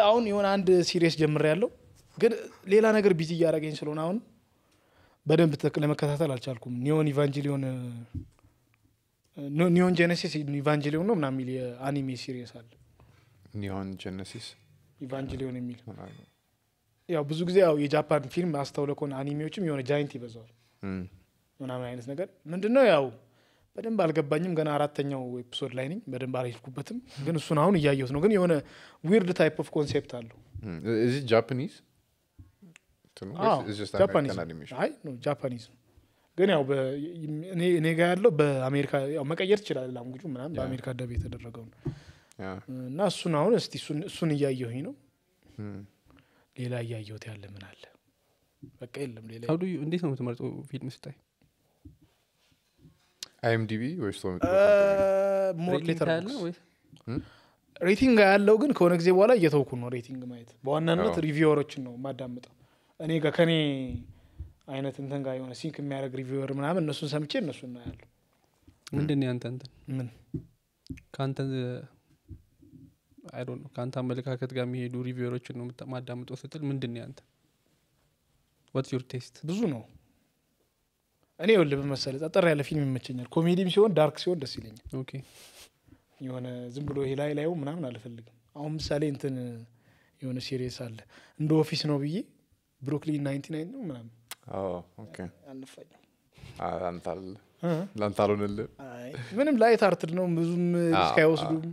A: አሁን የሆነ አንድ ሲሪየስ ጀምር ያለው ግን ሌላ ነገር ቢዚ እያደረገኝ ስለሆነ አሁን በደንብ ለመከታተል አልቻልኩም። ኒዮን ኢቫንጀሊዮን ኒዮን ጀነሲስ ኢቫንጀሊዮን ነው ምናምን የሚል የአኒሜ ሲሪየስ አለ። ኒዮን ጀነሲስ ኢቫንጀሊዮን የሚል ያው ብዙ ጊዜ ያው የጃፓን ፊልም አስተውለ ከሆነ አኒሜዎችም የሆነ ጃይንት ይበዛዋል ምናምን አይነት ነገር ምንድን ነው ያው በደንብ አልገባኝም። ገና አራተኛው ኤፒሶድ ላይ ነኝ። በደንብ አልሄድኩበትም፣ ግን እሱን አሁን እያየሁት ነው። ግን የሆነ ዊርድ ታይፕ ኦፍ ኮንሴፕት አለው።
C: እዚህ ጃፓኒዝ ጃፓኒዝ
A: ነው። ግን ያው እኔ ጋ ያለው በአሜሪካ መቀየር ይችላል ላንጉጁ ምናምን በአሜሪካ ደብ የተደረገው ነው እና እሱን አሁን እስቲ እሱን እያየሁኝ ነው። hmm. ሌላ እያየሁት ያለ ምን አለ? በቃ የለም ሌላ።
D: እንዴት ነው የምትመርጠው ፊልም ስታይ?
C: አይምዲቢ ወይስ
A: ሬቲንግ ያለው ግን ከሆነ ጊዜ በኋላ እየተውኩ ነው ሬቲንግ ማየት። በዋናነት ሪቪወሮችን ነው ማዳምጠው እኔ ጋር ከኔ አይነት እንትን ጋር የሆነ ሲንክ የሚያደርግ ሪቪወር ምናምን እነሱን ሰምቼ እነሱ እናያሉ
D: ምንድን ያንተ እንትን ምን ከአንተ ከአንተ አመለካከት ጋር የሚሄዱ ሪቪወሮችን ነው ማዳምጠው ስትል ምንድን ያንተ ዋት ዩር
A: ቴስት ብዙ ነው እኔ ወል በመሰለ ጠጠር ያለ ፊልም ይመቸኛል። ኮሜዲም ሲሆን ዳርክ ሲሆን ደስ ይለኛል። የሆነ ዝም ብሎ ይሄ ላይ ላዩ ምናምን አልፈልግም። አሁን ምሳሌ እንትን የሆነ ሲሪየስ አለ እንደ ኦፊስ ነው ብዬ ብሩክሊን ናይንቲ ናይን ነው ምናምን
C: አልነፋኝም። ላንተ አልሆንልህ።
A: ምንም ላይት አርትድ ነው ብዙም እስካይወስዱም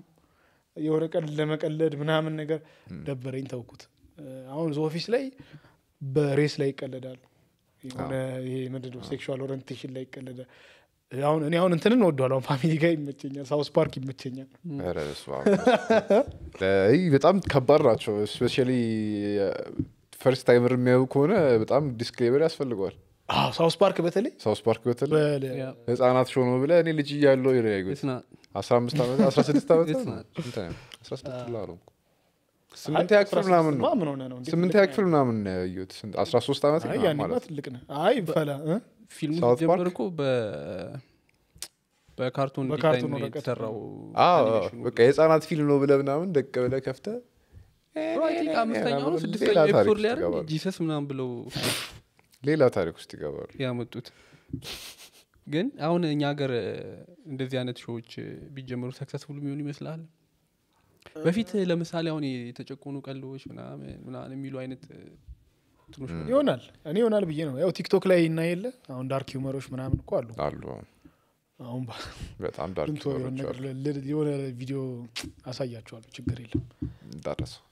A: የሆነ ቀን ለመቀለድ ምናምን ነገር ደበረኝ፣ ተውኩት። አሁን ኦፊስ ላይ በሬስ ላይ ይቀለዳሉ የሆነ ይሄ ምንድን ሴክሹዋል ኦሪንቴሽን ላይ ይቀለደ አሁን እኔ አሁን እንትንን ወደኋል አሁን ፋሚሊ ጋር ይመቸኛል ሳውስ ፓርክ ይመቸኛል
C: በጣም ከባድ ናቸው ስፔ ፈርስት ታይምር የሚያዩ ከሆነ በጣም ዲስክሌበር ያስፈልገዋል ሳውስ ፓርክ በተለይ ሳውስ ፓርክ በተለይ ህጻናት ሾኖ ብለ እኔ ልጅ እያለው አስራ አምስት ዓመት አስራ ስድስት ዓመት አስራ ስድስት ላ ነው
A: ስምንተኛ ክፍል ምናምን ነው ስምንተኛ
C: ክፍል ምናምን ነው ያየሁት። አስራ ሶስት ዓመት ማለት
A: ትልቅ ነህ። አይ ፈላ ፊልሙ ሲጀምር
D: እኮ በካርቱን ዲዛይን ነው የተሰራው። በቃ የህፃናት ፊልም ነው ብለ ምናምን ደቀ ብለህ ከፍተ ጂሰስ ምናምን ብለው ሌላ ታሪክ ውስጥ ይገባሉ ያመጡት። ግን አሁን እኛ ሀገር እንደዚህ አይነት ሾዎች ቢጀመሩ ሰክሰስፉል የሚሆኑ ይመስልል በፊት ለምሳሌ አሁን የተጨቆኑ ቀልቦች ምናምን የሚሉ አይነት
A: ይሆናል እኔ ይሆናል ብዬ ነው ያው ቲክቶክ ላይ እና የለ አሁን ዳርክ ዩመሮች ምናምን እኮ አሉ አሉ አሁን በጣም ዳርክ ቪዲዮ አሳያችኋለሁ ችግር የለም እንዳረሰው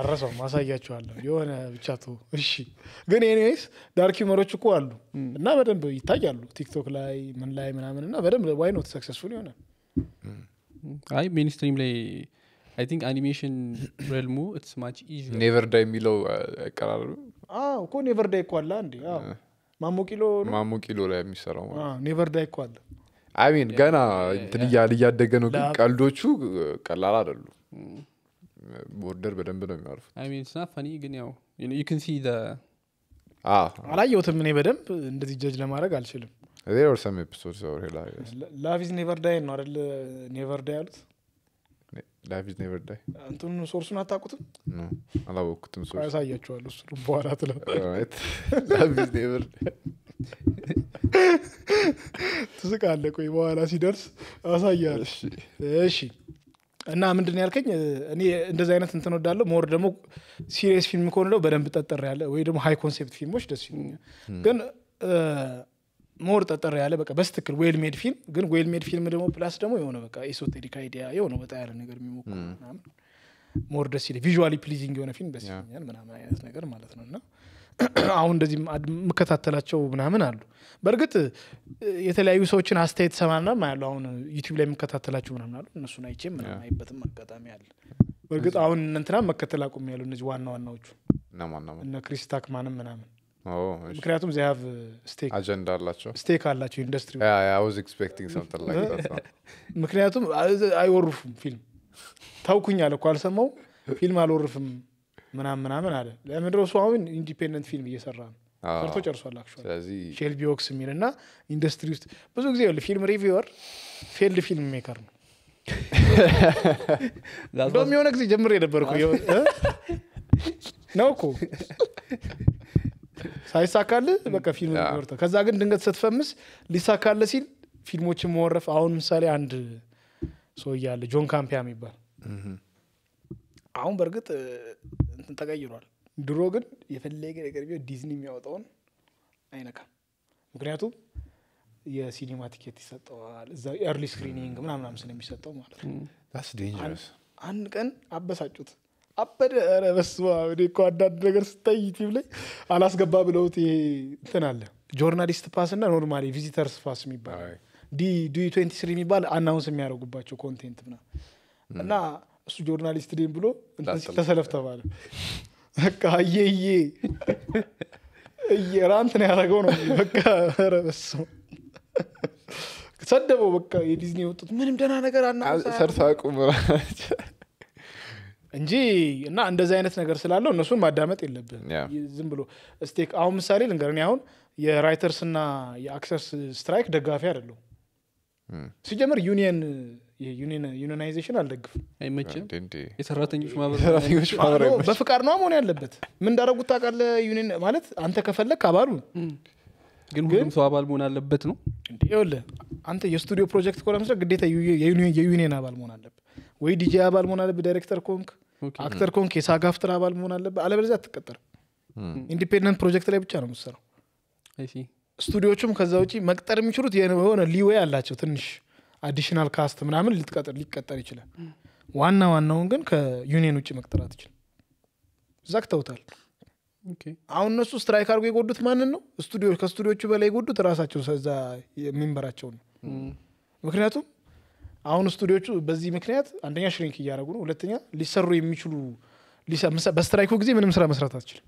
A: አረሰው ማሳያችኋለሁ የሆነ ብቻ ቶ እሺ ግን ኤኒዌይስ ዳርክ ዩመሮች እኮ አሉ እና በደንብ ይታያሉ ቲክቶክ ላይ ምን ላይ ምናምን እና በደንብ ዋይ ኖት ሰክሰስፉል ይሆናል
D: አይ ሚኒስትሪም ላይ አይ ቲንክ አኒሜሽን ረልሙ ኢትስ ማች ኢዚ ኔቨር
C: ዳይ የሚለው uh, አይቀራሉ
A: እኮ ኔቨር ዳይ እንዲ አለ እንዴ ማሞቂሎ
C: ማሞቂሎ ላይ የሚሰራው
A: ኔቨር ዳይ እኮ አለ
C: አሚን ገና እንትን እያለ እያደገ ነው ግን ቀልዶቹ uh, ቀላል አደሉ mm. ቦርደር በደንብ ነው የሚያርፉት
D: አሚን ስና ፈኒ ግን ያው ዩ ን ሲ
A: አላየሁትም እኔ በደንብ እንደዚህ ጀጅ ለማድረግ አልችልም ሰም ኤፒሶድ ላቪዝ ኔቨር ዳይ ነው አይደል ኔቨር ዳይ አሉት
C: ላይፍ ኢዝ ኔቨር ዳይ
A: እንትኑ ሶርሱን አታቁትም አላወቅኩትም ያሳያቸዋል እሱ በኋላ ትለ ላይፍ ኢዝ ኔቨር ትስቃለ ቆይ በኋላ ሲደርስ አሳያል እሺ እና ምንድን ያልከኝ እኔ እንደዚህ አይነት እንትን ወዳለሁ ሞር ደግሞ ሲሪየስ ፊልም ከሆነ በደንብ ጠጠር ያለ ወይ ደግሞ ሀይ ኮንሴፕት ፊልሞች ደስ ይሉኛል ግን ሞር ጠጠር ያለ በቃ በስትክል ዌል ሜድ ፊልም ግን ዌል ሜድ ፊልም ደግሞ ፕላስ ደግሞ የሆነ በቃ ኤሶቴሪክ አይዲያ የሆነ ወጣ ያለ ነገር የሚሞክሩ ምናምን ሞር ደስ ይለኝ ቪዥዋሊ ፕሊዚንግ የሆነ ፊልም ደስ ይለኛል ምናምን አይነት ነገር ማለት ነው እና [clears throat] አሁን እንደዚህ የምከታተላቸው ምናምን አሉ። በእርግጥ የተለያዩ ሰዎችን አስተያየት ሰማና ያሉ አሁን ዩቲብ ላይ የምከታተላቸው ምናምን አሉ። እነሱን አይቼ ምናምን አይበትም አጋጣሚ አለ። በእርግጥ አሁን እንትና መከተል አቁም ያሉ እነዚህ ዋና ዋናዎቹ እነ ክሪስታክ ማንም ምናምን ምክንያቱም ዚሃብ ሃቭ ስቴክ አጀንዳ አላቸው ስቴክ አላቸው ኢንዱስትሪ [laughs] ምክንያቱም አይወርፉም ፊልም ታውኩኝ አለ እኮ አልሰማው ፊልም አልወርፍም ምናም ምናምን አለ ለምድረው እሱ አሁን ኢንዲፔንደንት ፊልም እየሰራ ነው ሰርቶ ጨርሷል ሼልቢ ኦክስ የሚል እና ኢንዱስትሪ ውስጥ ብዙ ጊዜ ፊልም ሪቪወር ፌልድ ፊልም ሜከር ነው [laughs] እንደውም የሆነ ጊዜ ጀምር የነበርኩ ነው እኮ [laughs] ሳይሳካልህ በቃ ፊልም ወርተ ከዛ ግን ድንገት ስትፈምስ ሊሳካለ ሲል ፊልሞችን መወረፍ አሁን ምሳሌ አንድ ሰው እያለ ጆን ካምፒያ የሚባል አሁን በእርግጥ እንትን ተቀይሯል። ድሮ ግን የፈለገ ነገር ቢሆን ዲዝኒ የሚያወጣውን አይነካም። ምክንያቱም የሲኒማ ቲኬት ይሰጠዋል እዛ ኤርሊ ስክሪኒንግ ምናምናም ስለሚሰጠው ማለት ነው። አንድ ቀን አበሳጩት አበደ። ኧረ በስመ አብ! እኔ እኮ አንዳንድ ነገር ስታይ ዩቲዩብ ላይ አላስገባ ብለውት ይሄ እንትን አለ ጆርናሊስት ፓስ እና ኖርማሊ ቪዚተርስ ፓስ የሚባል ዲ ዲ ትዌንቲ ስሪ የሚባል አናውንስ የሚያደርጉባቸው ኮንቴንት ምናምን እና እሱ ጆርናሊስት ደም ብሎ ተሰለፍ ተባለ። በቃ እየዬ እየራንት ነው ያደረገው ነው በቃ ኧረ በስመ አብ ሰደበው። በቃ የዲዝኒ የወጡት ምንም ደህና ነገር አና ሰርታ እንጂ እና እንደዚህ አይነት ነገር ስላለው እነሱን ማዳመጥ የለብን ዝም ብሎ ስቴክ አሁን ምሳሌ ልንገር አሁን የራይተርስ እና የአክሰስ ስትራይክ ደጋፊ አይደለሁ ሲጀምር ዩኒየን ዩኒዮናይዜሽን አልደግፍም የሰራተኞች በፍቃድ ነዋ መሆን ያለበት ምን እንዳደረጉት ታቃለ ዩኒየን ማለት አንተ ከፈለግ አባሉ ግን ሁሉም ሰው አባል መሆን አለበት ነው ይኸውልህ አንተ የስቱዲዮ ፕሮጀክት እኮ ለመስራት ግዴታ የዩኒየን አባል መሆን አለበት ወይ ዲጂ አባል መሆን አለብህ። ዳይሬክተር ኮንክ፣ አክተር ኮንክ የሳግ አፍተር አባል መሆን አለብህ። አለበለዚያ አትቀጠርም። ኢንዲፔንደንት ፕሮጀክት ላይ ብቻ ነው ምሰራው ስቱዲዮቹም ከዛ ውጪ መቅጠር የሚችሉት የሆነ ሊወይ አላቸው። ትንሽ አዲሽናል ካስት ምናምን ሊቀጠር ይችላል። ዋና ዋናውን ግን ከዩኒየን ውጭ መቅጠር አትችልም። ዘግተውታል። አሁን እነሱ ስትራይክ አድርጎ የጎዱት ማንን ነው? ከስቱዲዮቹ በላይ የጎዱት ራሳቸው ዛ ነው። ምክንያቱም አሁን ስቱዲዮቹ በዚህ ምክንያት አንደኛ ሽሪንክ እያደረጉ ነው፣ ሁለተኛ ሊሰሩ የሚችሉ በስትራይኩ ጊዜ ምንም ስራ መስራት አትችልም።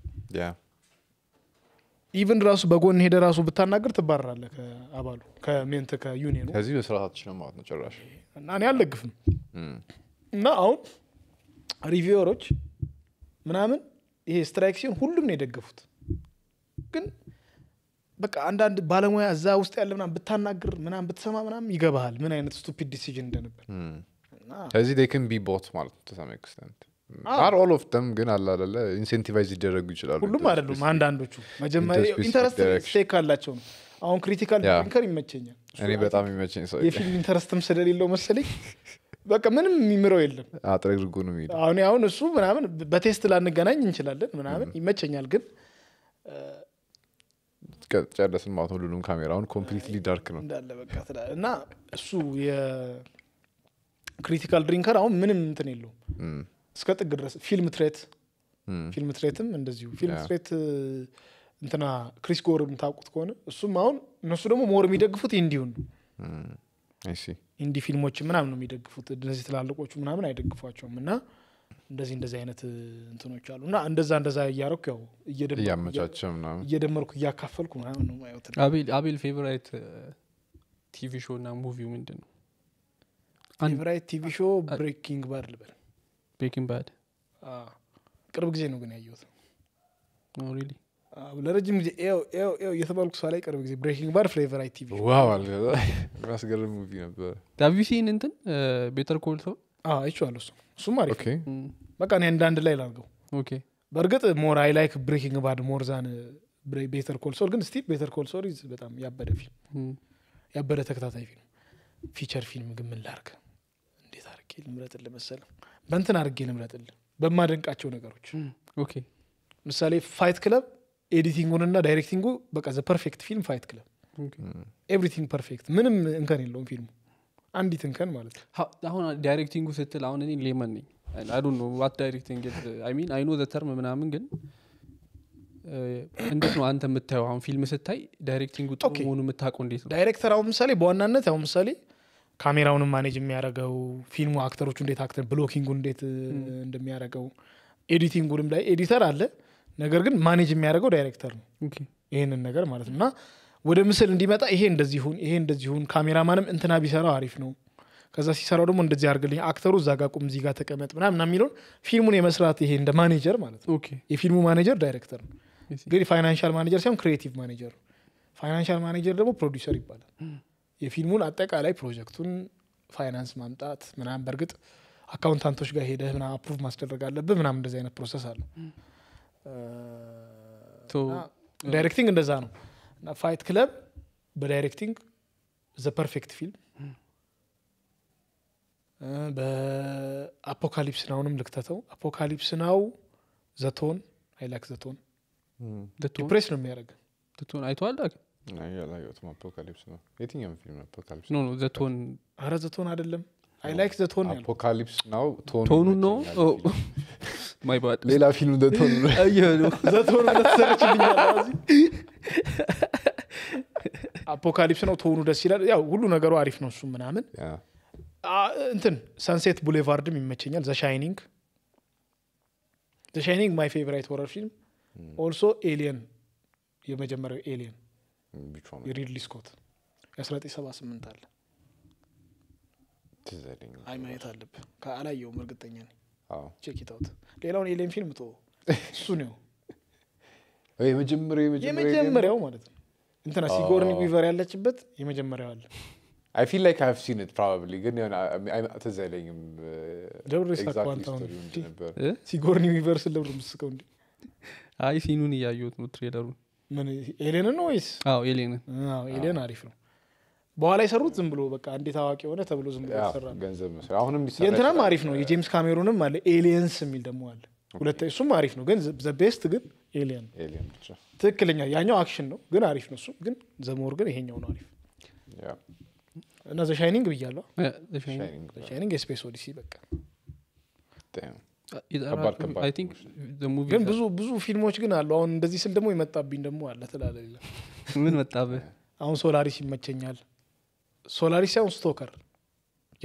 A: ኢቨን ራሱ በጎን ሄደ ራሱ ብታናገር ትባረራለ ከአባሉ ከሜንት ከዩኒየኑ
C: ከዚህ መስራት አትችልም ማለት ነው ጭራሽ
A: እና እኔ አልለግፍም hmm. እና አሁን ሪቪወሮች ምናምን ይሄ ስትራይክ ሲሆን ሁሉም ነው የደገፉት ግን በቃ አንዳንድ ባለሙያ እዛ ውስጥ ያለ ምናም ብታናግር ምናም ብትሰማ ምናም ይገባሃል ምን አይነት ስቱፒድ ዲሲዥን እንደነበር።
C: ከዚህ ዴይ ክን ቢ ቦት ማለት ነው ተሰማ ኤክስተንት አር ኦል ኦፍ ተም ግን አላለለ ኢንሴንቲቫይዝ ሊደረጉ ይችላሉ። ሁሉም አይደሉም። አንዳንዶቹ መጀመሪያ ኢንተረስት
A: ስቴክ አላቸው ነው። አሁን ክሪቲካል ቲንከር ይመቸኛል። እኔ በጣም ይመቸኝ ሰው የፊልም ኢንተረስትም ስለሌለው መሰለኝ በቃ ምንም የሚምረው የለም።
C: [laughs] አጥረግርጉ ነው የሚሄድ።
A: አሁን አሁን እሱ ምናምን በቴስት ላንገናኝ እንችላለን ምናምን ይመቸኛል ግን
C: ጨረስን ማለት ሁሉንም ካሜራውን ኮምፕሊትሊ ዳርክ ነው
A: እንዳለ በቃ ትላለህ እና እሱ የክሪቲካል ድሪንከር አሁን ምንም እንትን የለውም እስከ ጥግ ድረስ ፊልም ትሬት ፊልም ትሬትም እንደዚሁ ፊልም ትሬት እንትና ክሪስ ጎር የምታውቁት ከሆነ እሱም አሁን እነሱ ደግሞ ሞር የሚደግፉት እንዲሁን ኢንዲ ፊልሞች ምናምን ነው የሚደግፉት እነዚህ ትላልቆቹ ምናምን አይደግፏቸውም እና እንደዚህ እንደዚህ አይነት እንትኖች አሉ እና እንደዛ እንደዛ እያረኩ ያው እያመቻቸም እየደመርኩ እያካፈልኩ ምናምን ነው ማየት።
D: አቤል ፌቨራይት ቲቪ ሾ እና ሙቪ ምንድን ነው?
A: ፌቨራይት ቲቪ ሾ ብሬኪንግ ባድ ልበል። ብሬኪንግ ባድ ቅርብ ጊዜ ነው ግን ያየሁት። ለረጅም ጊዜ የተባልኩ ሰው ላይ ቅርብ ጊዜ ብሬኪንግ ባድ ፍሌቨራይት ቲቪ ሾው ዋው፣
C: አስገርም ሙቪ ነበር።
A: ዳቪሲን እንትን ቤተር ኮል አይቼዋለሁ እሱ እሱም አሪፍ በቃ እኔ እንዳንድ ላይ ላርገው በእርግጥ ሞር አይ ላይክ ብሬኪንግ ባድ ሞር ዛን ቤተር ኮልሶል ግን ስቲል ቤተር ይዝ በጣም ያበደ ፊልም ያበደ ተከታታይ ፊልም ፊቸር ፊልም ግን ምን ላርግ እንዴት አርጌ ልምረጥል መሰለ በንትን አርጌ ልምረጥል በማደንቃቸው ነገሮች ምሳሌ ፋይት ክለብ ኤዲቲንጉንና ዳይሬክቲንጉ በቃ ዘ ፐርፌክት ፊልም ፋይት ክለብ ኤቭሪቲንግ ፐርፌክት ምንም እንከን የለውም ፊልሙ አንዲትን ቀን ማለት
D: አሁን ዳይሬክቲንጉ ስትል አሁን እኔ ሌመን ነኝ አይ ነው ዋት ዳይሬክቲንግ ሚን አይኖ ዘተርም ምናምን ግን እንዴት ነው አንተ የምታየው አሁን ፊልም ስታይ ዳይሬክቲንግ ጥሩ መሆኑ የምታውቀው እንዴት ነው
A: ዳይሬክተር አሁን ምሳሌ በዋናነት አሁን ምሳሌ ካሜራውንም ማኔጅ የሚያደረገው ፊልሙ አክተሮቹ እንዴት አክተር ብሎኪንጉ እንዴት እንደሚያደረገው ኤዲቲንጉንም ላይ ኤዲተር አለ ነገር ግን ማኔጅ የሚያደረገው ዳይሬክተር ነው ይህንን ነገር ማለት ነው እና ወደ ምስል እንዲመጣ ይሄ እንደዚህ ሁን፣ ይሄ እንደዚህ ሁን፣ ካሜራማንም እንትና ቢሰራው አሪፍ ነው፣ ከዛ ሲሰራው ደግሞ እንደዚህ አርግልኝ አክተሩ እዛ ጋ ቁም፣ ዚጋ ተቀመጥ ምናምን የሚለውን ፊልሙን የመስራት ይሄ እንደ ማኔጀር ማለት ነው። የፊልሙ ማኔጀር ዳይሬክተር ነው፣ ግን ፋይናንሻል ማኔጀር ሳይሆን ክሪኤቲቭ ማኔጀር ፋይናንሻል ማኔጀር ደግሞ ፕሮዲውሰር ይባላል። የፊልሙን አጠቃላይ ፕሮጀክቱን ፋይናንስ ማምጣት ምናምን፣ በእርግጥ አካውንታንቶች ጋር ሄደህ ምና አፕሩቭ ማስደረግ አለብህ ምናምን፣ እንደዚህ አይነት ፕሮሰስ አለው። ዳይሬክቲንግ እንደዛ ነው። እና ፋይት ክለብ በዳይሬክቲንግ ዘ ፐርፌክት ፊልም በአፖካሊፕስ ናውንም ልክተተው። አፖካሊፕስ ናው ዘቶን አይላክ ዘቶን ዲፕሬስ ነው የሚያደርግ ዘቶን
C: አይተዋል። አፖካሊፕስ ነው ዘቶን አረ ዘቶን አይደለም አይላይክ ዘቶን ቶኑ ነው ሌላ ፊልም ዘቶን ዘቶን ተሰርችልኛል
A: አፖካሊፕስ ነው ተሆኑ ደስ ይላል ያው ሁሉ ነገሩ አሪፍ ነው እሱ ምናምን እንትን ሰንሴት ቡሌቫርድም ይመቸኛል ዘሻይኒንግ ዘሻይኒንግ ማይ ፌቨራይት ሆረር ፊልም ኦልሶ ኤሊየን የመጀመሪያው ኤሊየን የሪድሊ ስኮት የ1978 አለ አይ ማየት አለብህ ከአላየውም እርግጠኛ ቼኪታውት ሌላውን ኤሊየን ፊልም ቶ እሱ ነው
C: [laughs] የመጀመሪያው ማለት
A: ነው እንትና ሲጎርኒ ዊቨር ያለችበት የመጀመሪያው አለ
C: አይ ፊል ላይክ ሃቭ ሲን ኢት ፕሮባብሊ ግን ሆነ ትዝ አይለኝም uh, ደብሬ ሳኳንታውን ሲጎርኒ
A: ዊቨር ስለ ብር ምስቀው እንዲ
D: አይ ሲኑን እያየሁት ነው ትሬለሩ ምን ኤሌንን ነው ወይስ አዎ ኤሌንን
A: አዎ ኤሌን አሪፍ ነው በኋላ የሰሩት ዝም ብሎ በቃ እንዴት አዋቂ የሆነ ተብሎ ዝም ብሎ ተሰራ
D: ገንዘብ መስራ አሁንም የእንትናም አሪፍ
A: ነው የጄምስ ካሜሩንም አለ ኤሊየንስ የሚል ደግሞ አለ ሁለተኛ እሱም አሪፍ ነው፣ ግን ዘቤስት ግን ኤሊየን ትክክለኛ ያኛው አክሽን ነው፣ ግን አሪፍ ነው እሱም። ግን ዘሞር ግን ይሄኛው ነው አሪፍ እና ዘሻይኒንግ ሻይኒንግ የስፔስ ኦዲሲ በቃ ግን ብዙ ብዙ ፊልሞች ግን አሉ። አሁን እንደዚህ ስል ደግሞ የመጣብኝ ደግሞ አለ ትላለ። ምን መጣብ አሁን ሶላሪስ ይመቸኛል። ሶላሪስ ሳይሆን ስቶከር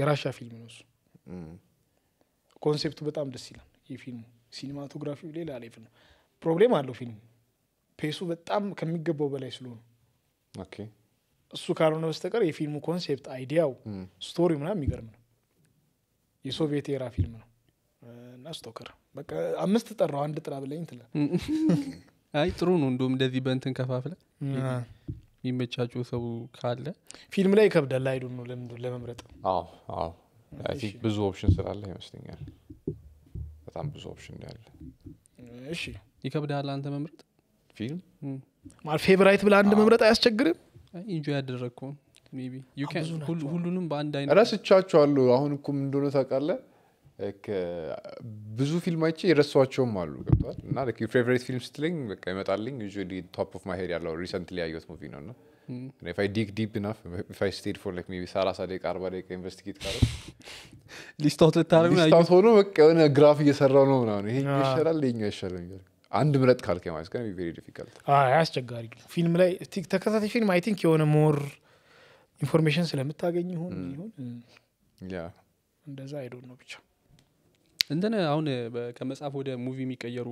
A: የራሻ ፊልም ነው እሱ። ኮንሴፕቱ በጣም ደስ ይላል ይህ ፊልሙ ሲኒማቶግራፊ ሌላ ሌፍ ነው። ፕሮብሌም አለው ፊልም ፔሱ በጣም ከሚገባው በላይ ስለሆነ እሱ ካልሆነ በስተቀር የፊልሙ ኮንሴፕት፣ አይዲያው፣ ስቶሪ ምና የሚገርም ነው። የሶቪየት ኤራ ፊልም ነው እና ስቶከር በቃ አምስት ጠራው አንድ ጥራ ብለኝ ትለ
D: [laughs] አይ ጥሩ ነው። እንዲሁም እንደዚህ በንትን ከፋፍለ የሚመቻቸው ሰው ካለ
A: ፊልም ላይ ይከብዳል። አይዱ ነው ለመምረጥ
C: ብዙ ኦፕሽን ስላለ ይመስለኛል። በጣም ብዙ ኦፕሽን ያለ
D: እሺ ይከብዳል አንተ መምረጥ ፊልም ማለት ፌቨራይት ብለ አንድ መምረጥ አያስቸግርም ኢንጆይ ያደረግከውን ሁሉንም በአንድ አይነት
C: ረስቻቸዋለሁ አሁን እኩም እንደሆነ ታውቃለህ ብዙ ፊልም አይቼ የረሷቸውም አሉ ገብቷል እና ፌቨሬት ፊልም ስትለኝ በቃ ይመጣልኝ ዩ ቶፕ ኦፍ ማሄድ ያለው ሪሰንት ሊያየት ሙቪ ነው እና ኢፍ አይ ዲግ ዲፕ ኢናፍ ኢፍ ስቴድ ፎር ላይክ ሜይ ቢ 30 ደቂቃ 40 ደቂቃ ኢንቨስቲጌት ካደረግ ሊስታውት ልታደርግ ሊስታውት ሆኖ በቃ የሆነ ግራፍ እየሰራው ነው ምናምን ይሄ ይሻላል ይሄኛው ይሻላል ነገር አንድ ምረጥ ካልከ ማለት ከነ ቬሪ ዲፊካልት
A: አስቸጋሪ ፊልም ላይ ተከታታይ ፊልም አይ ቲንክ የሆነ ሞር ኢንፎርሜሽን ስለምታገኝ ይሆን ያ mm. እንደዛ አይዶን ነው ብቻ
D: እንትን አሁን ከመጽሐፍ ወደ ሙቪ የሚቀየሩ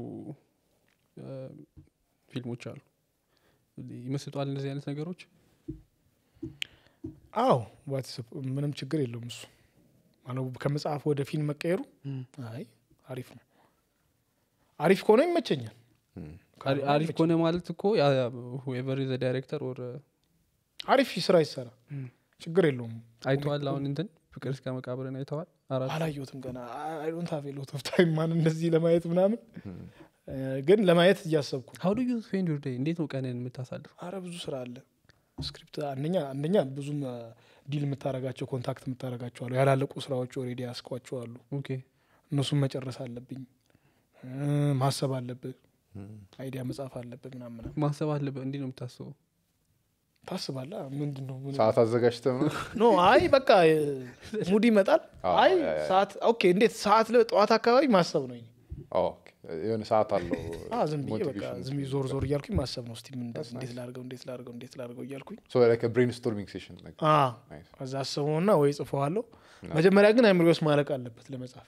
D: ፊልሞች አሉ ይመስጠዋል እንደዚህ አይነት ነገሮች?
A: አዎ ምንም ችግር የለውም እሱ ከመጽሐፍ ወደ ፊልም መቀየሩ አይ አሪፍ ነው።
D: አሪፍ ከሆነ ይመቸኛል። አሪፍ ከሆነ ማለት እኮ ሁኤቨር ዘ ዳይሬክተር
A: ወር አሪፍ ስራ ይሰራ ችግር የለውም። አይተዋል አሁን እንትን ፍቅር እስከ መቃብርን አይተዋል? አላየትም ገና። አይ ዶንት ሎት ኦፍ ታይም ማን እንደዚህ ለማየት ምናምን ግን ለማየት እያሰብኩ እንዴት ነው ቀንን የምታሳልፍ? አረ ብዙ ስራ አለ። ስክሪፕት አንደኛ አንደኛ ብዙም ዲል የምታረጋቸው ኮንታክት የምታረጋቸው አሉ። ያላለቁ ስራዎች ኦሬዲ ያስኳቸው አሉ። እነሱም መጨረስ አለብኝ። ማሰብ አለብህ፣ አይዲያ መጻፍ አለብህ ምናምና ማሰብ አለብህ። እንዴት ነው የምታስበው? ታስባለ ምንድን ነው ሰዓት ኖ? አይ በቃ ሙድ ይመጣል። አይ ሰዓት ኦኬ። እንዴት ሰዓት ጠዋት አካባቢ ማሰብ ነው
C: የሆነ ሰዓት አለው [laughs] ዝም
A: ዞር ዞር እያልኩኝ ማሰብ ነው። እስቲ እንዴት ላርገው፣ እንዴት ላርገው፣ እንዴት ላርገው እያልኩኝ
C: ብሬን ስቶርሚንግ ሴሽን
A: እዛ አስበውና ወይ ጽፈዋለሁ። መጀመሪያ ግን አእምሮ ውስጥ ማለቅ አለበት ለመጻፍ።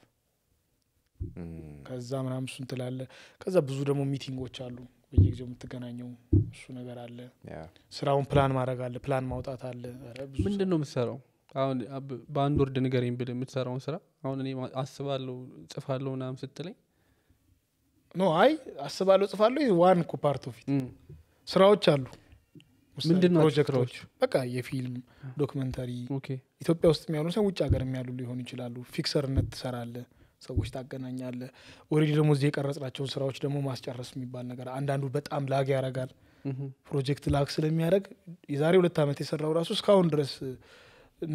A: hmm. ከዛ ምናም እሱን ትላለ ከዛ ብዙ ደግሞ ሚቲንጎች አሉ በየጊዜው የምትገናኘው እሱ ነገር አለ። ስራውን ፕላን ማድረግ አለ፣ ፕላን ማውጣት አለ።
D: ምንድን ነው የምትሰራው? አሁን በአንድ ወርድ ንገረኝ ብል የምትሰራውን ስራ አሁን እኔ አስባለሁ ጽፋለሁ ምናም ስትለኝ
A: ኖ አይ አስባለሁ ጽፋለሁ ዋን ኩፓርት ኦፍ ስራዎች አሉ ፕሮጀክቶች በቃ የፊልም ዶክመንተሪ ኢትዮጵያ ውስጥ የሚያሉ ሰው ውጭ ሀገር የሚያሉ ሊሆኑ ይችላሉ ፊክሰርነት ትሰራለ ሰዎች ታገናኛለ ኦሬዲ ደግሞ እዚህ የቀረጽናቸውን ስራዎች ደግሞ ማስጨረስ የሚባል ነገር አንዳንዱ በጣም ላግ ያረጋል ፕሮጀክት ላግ ስለሚያደረግ የዛሬ ሁለት ዓመት የሰራው ራሱ እስካሁን ድረስ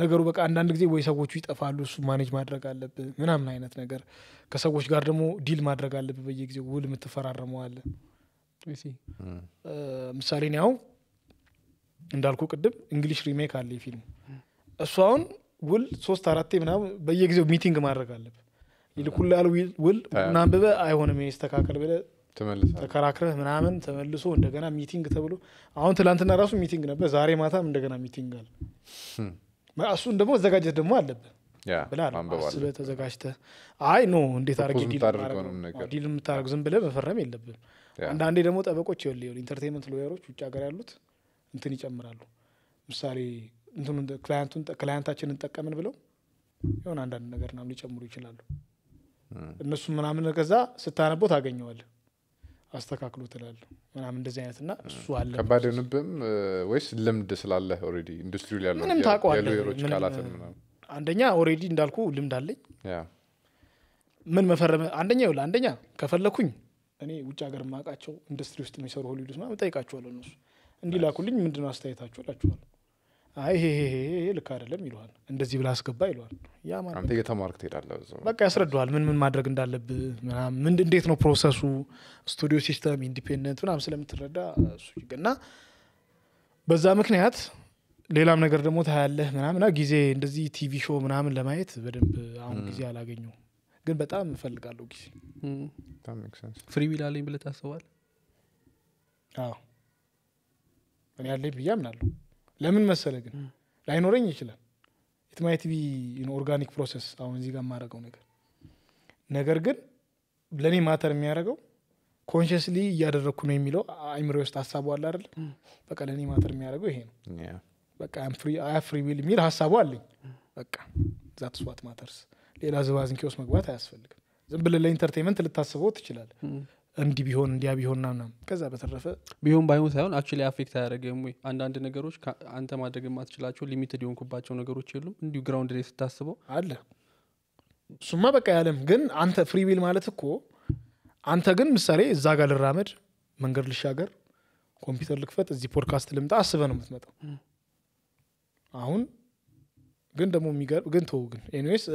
A: ነገሩ በቃ አንዳንድ ጊዜ ወይ ሰዎቹ ይጠፋሉ፣ እሱ ማኔጅ ማድረግ አለብህ ምናምን አይነት ነገር። ከሰዎች ጋር ደግሞ ዲል ማድረግ አለብህ በየጊዜው ውል የምትፈራረመዋለ። ምሳሌ ኒያው እንዳልኩ ቅድም እንግሊሽ ሪሜክ አለ ፊልም፣ እሱ አሁን ውል ሶስት አራቴ ምናምን በየጊዜው ሚቲንግ ማድረግ አለብ ይልኩላል ውል ምናንብበ አይሆንም ይስተካከል ብለ ተከራክረህ ምናምን ተመልሶ እንደገና ሚቲንግ ተብሎ አሁን ትላንትና ራሱ ሚቲንግ ነበር፣ ዛሬ ማታም እንደገና ሚቲንግ አለ። እሱን ደግሞ መዘጋጀት ደግሞ አለብን ብላል አይ ኖ እንዴት አድርጌ ዲል የምታደርግ ዝም ብለ መፈረም የለብን አንዳንዴ ደግሞ ጠበቆች ይኸውልህ ኢንተርቴንመንት ሎየሮች ውጭ ሀገር ያሉት እንትን ይጨምራሉ ምሳሌ ክላያንታችን እንጠቀምን ብለው የሆነ አንዳንድ ነገር ምናምን ሊጨምሩ ይችላሉ እነሱ ምናምን ከዛ ስታነቦ ታገኘዋለህ አስተካክሉ ትላለህ ምናምን እንደዚህ አይነት እና እሱ አለ። ከባድ
C: ንብም ወይስ ልምድ ስላለ ኦልሬዲ ኢንዱስትሪ ላይ ምንም ታውቀዋለህ ቃላትን
A: አንደኛ ኦሬዲ እንዳልኩ ልምድ አለኝ። ምን መፈረመ አንደኛ ይውላ አንደኛ ከፈለኩኝ እኔ ውጭ ሀገር ማቃቸው ኢንዱስትሪ ውስጥ የሚሰሩ ሆሊውድስ ምናምን እጠይቃቸዋለሁ። እነሱ እንዲላኩልኝ ምንድነው አስተያየታችሁ እላችኋለሁ። አይ ይሄ ልክ አይደለም ይለዋል። እንደዚህ ብላ አስገባ ይለዋል። አንተ እየተማርክ ትሄዳለህ። በቃ ያስረዳዋል ምን ምን ማድረግ እንዳለብ ምን እንዴት ነው ፕሮሰሱ፣ ስቱዲዮ ሲስተም፣ ኢንዲፔንደንት ምናምን ስለምትረዳ እሱ እና በዛ ምክንያት ሌላም ነገር ደግሞ ታያለህ ምናምና ጊዜ እንደዚህ ቲቪ ሾው ምናምን ለማየት በደንብ አሁን ጊዜ አላገኘሁም፣ ግን በጣም እፈልጋለሁ ጊዜ ፍሪ ዊል አለኝ አዎ እኔ ያለኝ ብዬ አምናለሁ። ለምን መሰለ ግን ላይኖረኝ ይችላል። ኢትማይ ቢ ኦርጋኒክ ፕሮሰስ አሁን እዚህ ጋር የማደርገው ነገር ነገር ግን ለእኔ ማተር የሚያደርገው ኮንሽስሊ እያደረግኩ ነው የሚለው አይምሮ ውስጥ ሀሳቡ አለ አይደለ? በቃ ለእኔ ማተር የሚያደረገው ይሄ ነው። በቃ አያ ፍሪ ዊል የሚል ሀሳቡ አለኝ። በቃ ዛት ስዋት ማተርስ ሌላ ዝባዝንኬ ውስጥ መግባት አያስፈልግም። ዝም ብለ ለኢንተርቴንመንት ልታስበው ትችላለህ። እንዲ ቢሆን እንዲያ ቢሆን ናምና ከዛ በተረፈ ቢሆን
D: ባይሆን ሳይሆን አክ አፌክት አያደረገም ወይ? አንዳንድ ነገሮች አንተ ማድረግ የማትችላቸው ሊሚትድ የሆንኩባቸው ነገሮች የሉም? እንዲሁ ግራውንድ ላይ ስታስበው
A: አለ። እሱማ በቃ ያለም ግን አንተ ፍሪዊል ማለት እኮ አንተ ግን ምሳሌ እዛ ጋር ልራመድ፣ መንገድ ልሻገር፣ ኮምፒውተር ልክፈት፣ እዚህ ፖድካስት ልምጣ አስበ ነው የምትመጣው። አሁን ግን ደግሞ የሚገርም ግን ተው ግን ኤኒዌይስ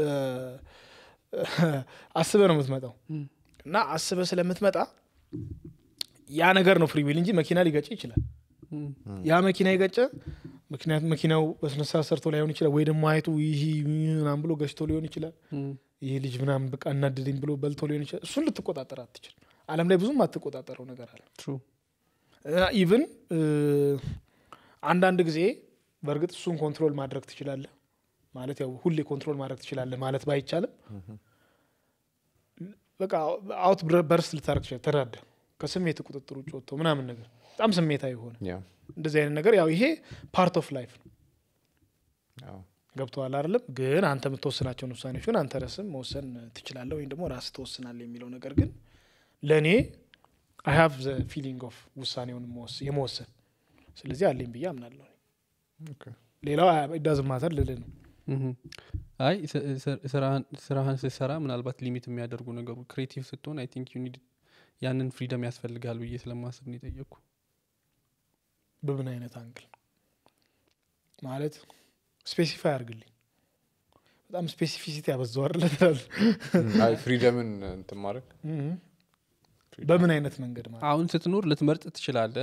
A: አስበ ነው የምትመጣው እና አስበ ስለምትመጣ ያ ነገር ነው ፍሪዊል እንጂ መኪና ሊገጭ ይችላል ያ መኪና ይገጨ ምክንያት መኪናው በስነሳ ሰርቶ ላይሆን ይችላል ወይ ደግሞ አይቱ ይህ ምናም ብሎ ገጭቶ ሊሆን ይችላል ይህ ልጅ ምናም በቃ እናድድኝ ብሎ በልቶ ሊሆን ይችላል እሱን ልትቆጣጠር አትችል አለም ላይ ብዙም አትቆጣጠረው ነገር አለ ኢቭን አንዳንድ ጊዜ በእርግጥ እሱን ኮንትሮል ማድረግ ትችላለህ ማለት ያው ሁሌ ኮንትሮል ማድረግ ትችላለ ማለት ባይቻልም በቃ አውት በርስ ልታረግ ይችላል። ከስሜት ቁጥጥር ውጭ ወጥቶ ምናምን ነገር በጣም ስሜታዊ የሆነ እንደዚህ አይነት ነገር ያው ይሄ ፓርት ኦፍ ላይፍ ነው። ገብተዋል አይደለም? ግን አንተ የምትወስናቸውን ውሳኔዎች ግን አንተ ረስም መወሰን ትችላለ ወይም ደግሞ ራስ ትወስናለ የሚለው ነገር ግን ለእኔ አይ ሀቭ ዘ ፊሊንግ ኦፍ ውሳኔውን የመወሰን ስለዚህ አለኝ ብዬ አምናለሁ። ሌላው ዳዝ ማተር ነው አይ
D: ስራህን ስትሰራ ምናልባት ሊሚት የሚያደርጉ ነገሩ ክሬቲቭ ስትሆን አይ ቲንክ ዩኒድ ያንን ፍሪደም ያስፈልጋል ብዬ ስለማስብ ነው የጠየቅኩ በምን አይነት አንግል
A: ማለት ስፔሲፋይ አርግልኝ በጣም ስፔሲፊሲቲ ያበዛዋል
D: ፍሪደምን እንትን ማድረግ
A: በምን አይነት መንገድ ማለት
D: አሁን ስትኖር ልትመርጥ ትችላለ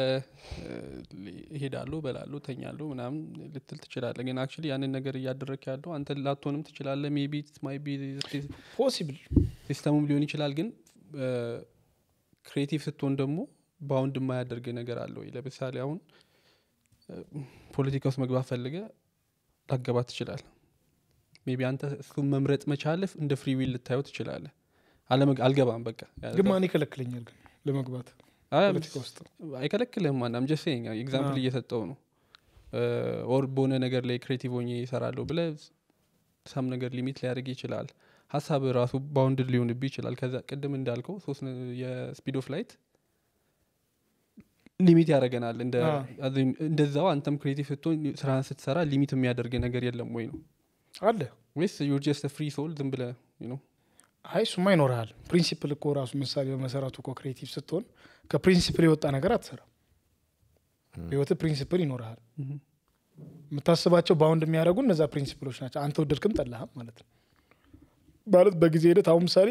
D: ይሄዳሉ በላሉ ተኛሉ ምናምን ልትል ትችላለ ግን አክ ያንን ነገር እያደረግ ያለው አንተ ላትሆንም ትችላለ ቢ ፖሲብል ሲስተሙም ሊሆን ይችላል ግን ክሬቲቭ ስትሆን ደግሞ በአሁን የማያደርግ ነገር አለ ወይ ለምሳሌ አሁን ፖለቲካ ውስጥ መግባት ፈልገ ላገባት ትችላል ቢ አንተ እሱ መምረጥ መቻለፍ እንደ ፍሪዊል ልታየው ትችላለህ አልገባም በቃ ግን ማን
A: ይከለክለኛል ግን ለመግባት ፖለቲካ ውስጥ
D: አይከለክልህም ማን ጀሴ ኤግዛምፕል እየሰጠው ነው ኦር በሆነ ነገር ላይ ክሬቲቭ ሆኜ ይሰራለሁ ብለ ሳም ነገር ሊሚት ሊያደርግ ይችላል ሀሳብ ራሱ ባውንድድ ሊሆንብ ይችላል ከዛ ቅድም እንዳልከው ሶስት የስፒድ ኦፍ ላይት ሊሚት ያደረገናል እንደዛው አንተም ክሬቲቭ ስትሆን ስራን ስትሰራ ሊሚት የሚያደርግ ነገር የለም ወይ ነው አለ ወይስ ዩር
A: ጀስት ፍሪ ሶል ዝም ብለ አይ ሱማ ይኖርሃል። ፕሪንሲፕል እኮ ራሱ ምሳሌ በመሰረቱ እኮ ክሬቲቭ ስትሆን ከፕሪንሲፕል የወጣ ነገር አትሰራም። ህይወት ፕሪንሲፕል ይኖርሃል። የምታስባቸው በአሁን የሚያደርጉ እነዛ ፕሪንሲፕሎች ናቸው። አንተ ወደድክም ጠላህም ማለት ነው። ማለት በጊዜ ሂደት አሁን ምሳሌ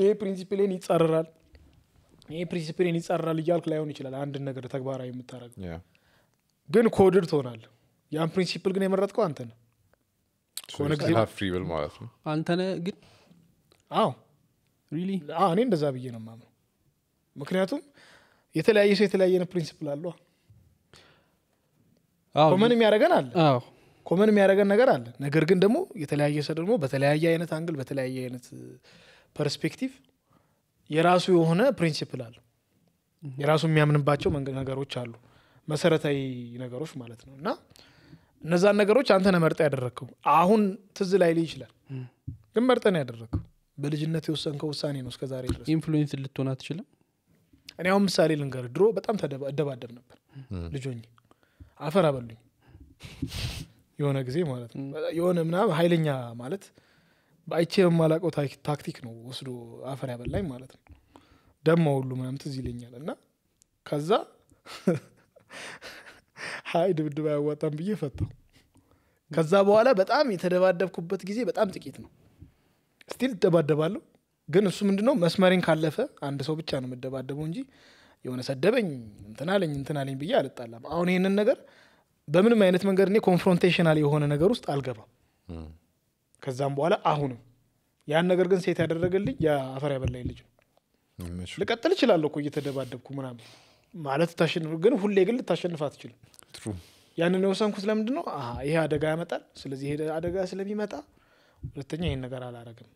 A: ይሄ ፕሪንሲፕሌን ይጻረራል፣ ይሄ ፕሪንሲፕሌን ይጻረራል እያልክ ላይሆን ይችላል። አንድን ነገር ተግባራዊ የምታደርገው ግን ኮድድ ትሆናል። ያን ፕሪንሲፕል ግን የመረጥከው አንተ ነህ። ጊዜ ማለት ነው አንተ ግን አዎ ሪሊ አዎ እኔ እንደዛ ብዬ ነው ማምነው ምክንያቱም የተለያየ ሰው የተለያየነ ፕሪንሲፕል አለ ኮመን የሚያደረገን አለ ኮመን የሚያደረገን ነገር አለ ነገር ግን ደግሞ የተለያየ ሰው ደግሞ በተለያየ አይነት አንግል በተለያየ አይነት ፐርስፔክቲቭ የራሱ የሆነ ፕሪንሲፕል አለ የራሱ የሚያምንባቸው ነገሮች አሉ መሰረታዊ ነገሮች ማለት ነው እና እነዛን ነገሮች አንተ ነመርጠ ያደረግከው አሁን ትዝ ላይ ይችላል ግን መርጠን ያደረግከው በልጅነት የወሰንከው ውሳኔ ነው እስከዛሬ ድረስ ኢንፍሉዌንስ ልትሆን አትችልም እኔ አሁን ምሳሌ ልንገር ድሮ በጣም እደባደብ ነበር ልጆኝ አፈር አበሉኝ የሆነ ጊዜ ማለት ነው የሆነ ምናምን ሀይለኛ ማለት በአይቼ የማላቀው ታክቲክ ነው ወስዶ አፈር ያበላኝ ማለት ነው ደማ ሁሉ ምናምን ትዝ ይለኛል እና ከዛ [laughs] ሀይ ድብድብ አያዋጣም ብዬ ፈታው ከዛ በኋላ በጣም የተደባደብኩበት ጊዜ በጣም ጥቂት ነው ስቲል እደባደባለሁ። ግን እሱ ምንድነው መስመሬን ካለፈ አንድ ሰው ብቻ ነው የምደባደበው እንጂ የሆነ ሰደበኝ እንትናለኝ እንትናለኝ እንትን ብዬ አልጣላም። አሁን ይህንን ነገር በምንም አይነት መንገድ እኔ ኮንፍሮንቴሽናል የሆነ ነገር ውስጥ አልገባም። ከዛም በኋላ አሁንም ያን ነገር ግን ሴት ያደረገልኝ የአፈር ያበላኝ ልጅ ነው። ልቀጥል ይችላለ እኮ እየተደባደብኩ ምናምን ማለት ግን ሁሌ ግን ልታሸንፍ አትችልም። ያንን የወሰንኩት ለምንድ ነው? ይሄ አደጋ ያመጣል። ስለዚህ ይሄ አደጋ ስለሚመጣ ሁለተኛ ይህን ነገር አላረግም።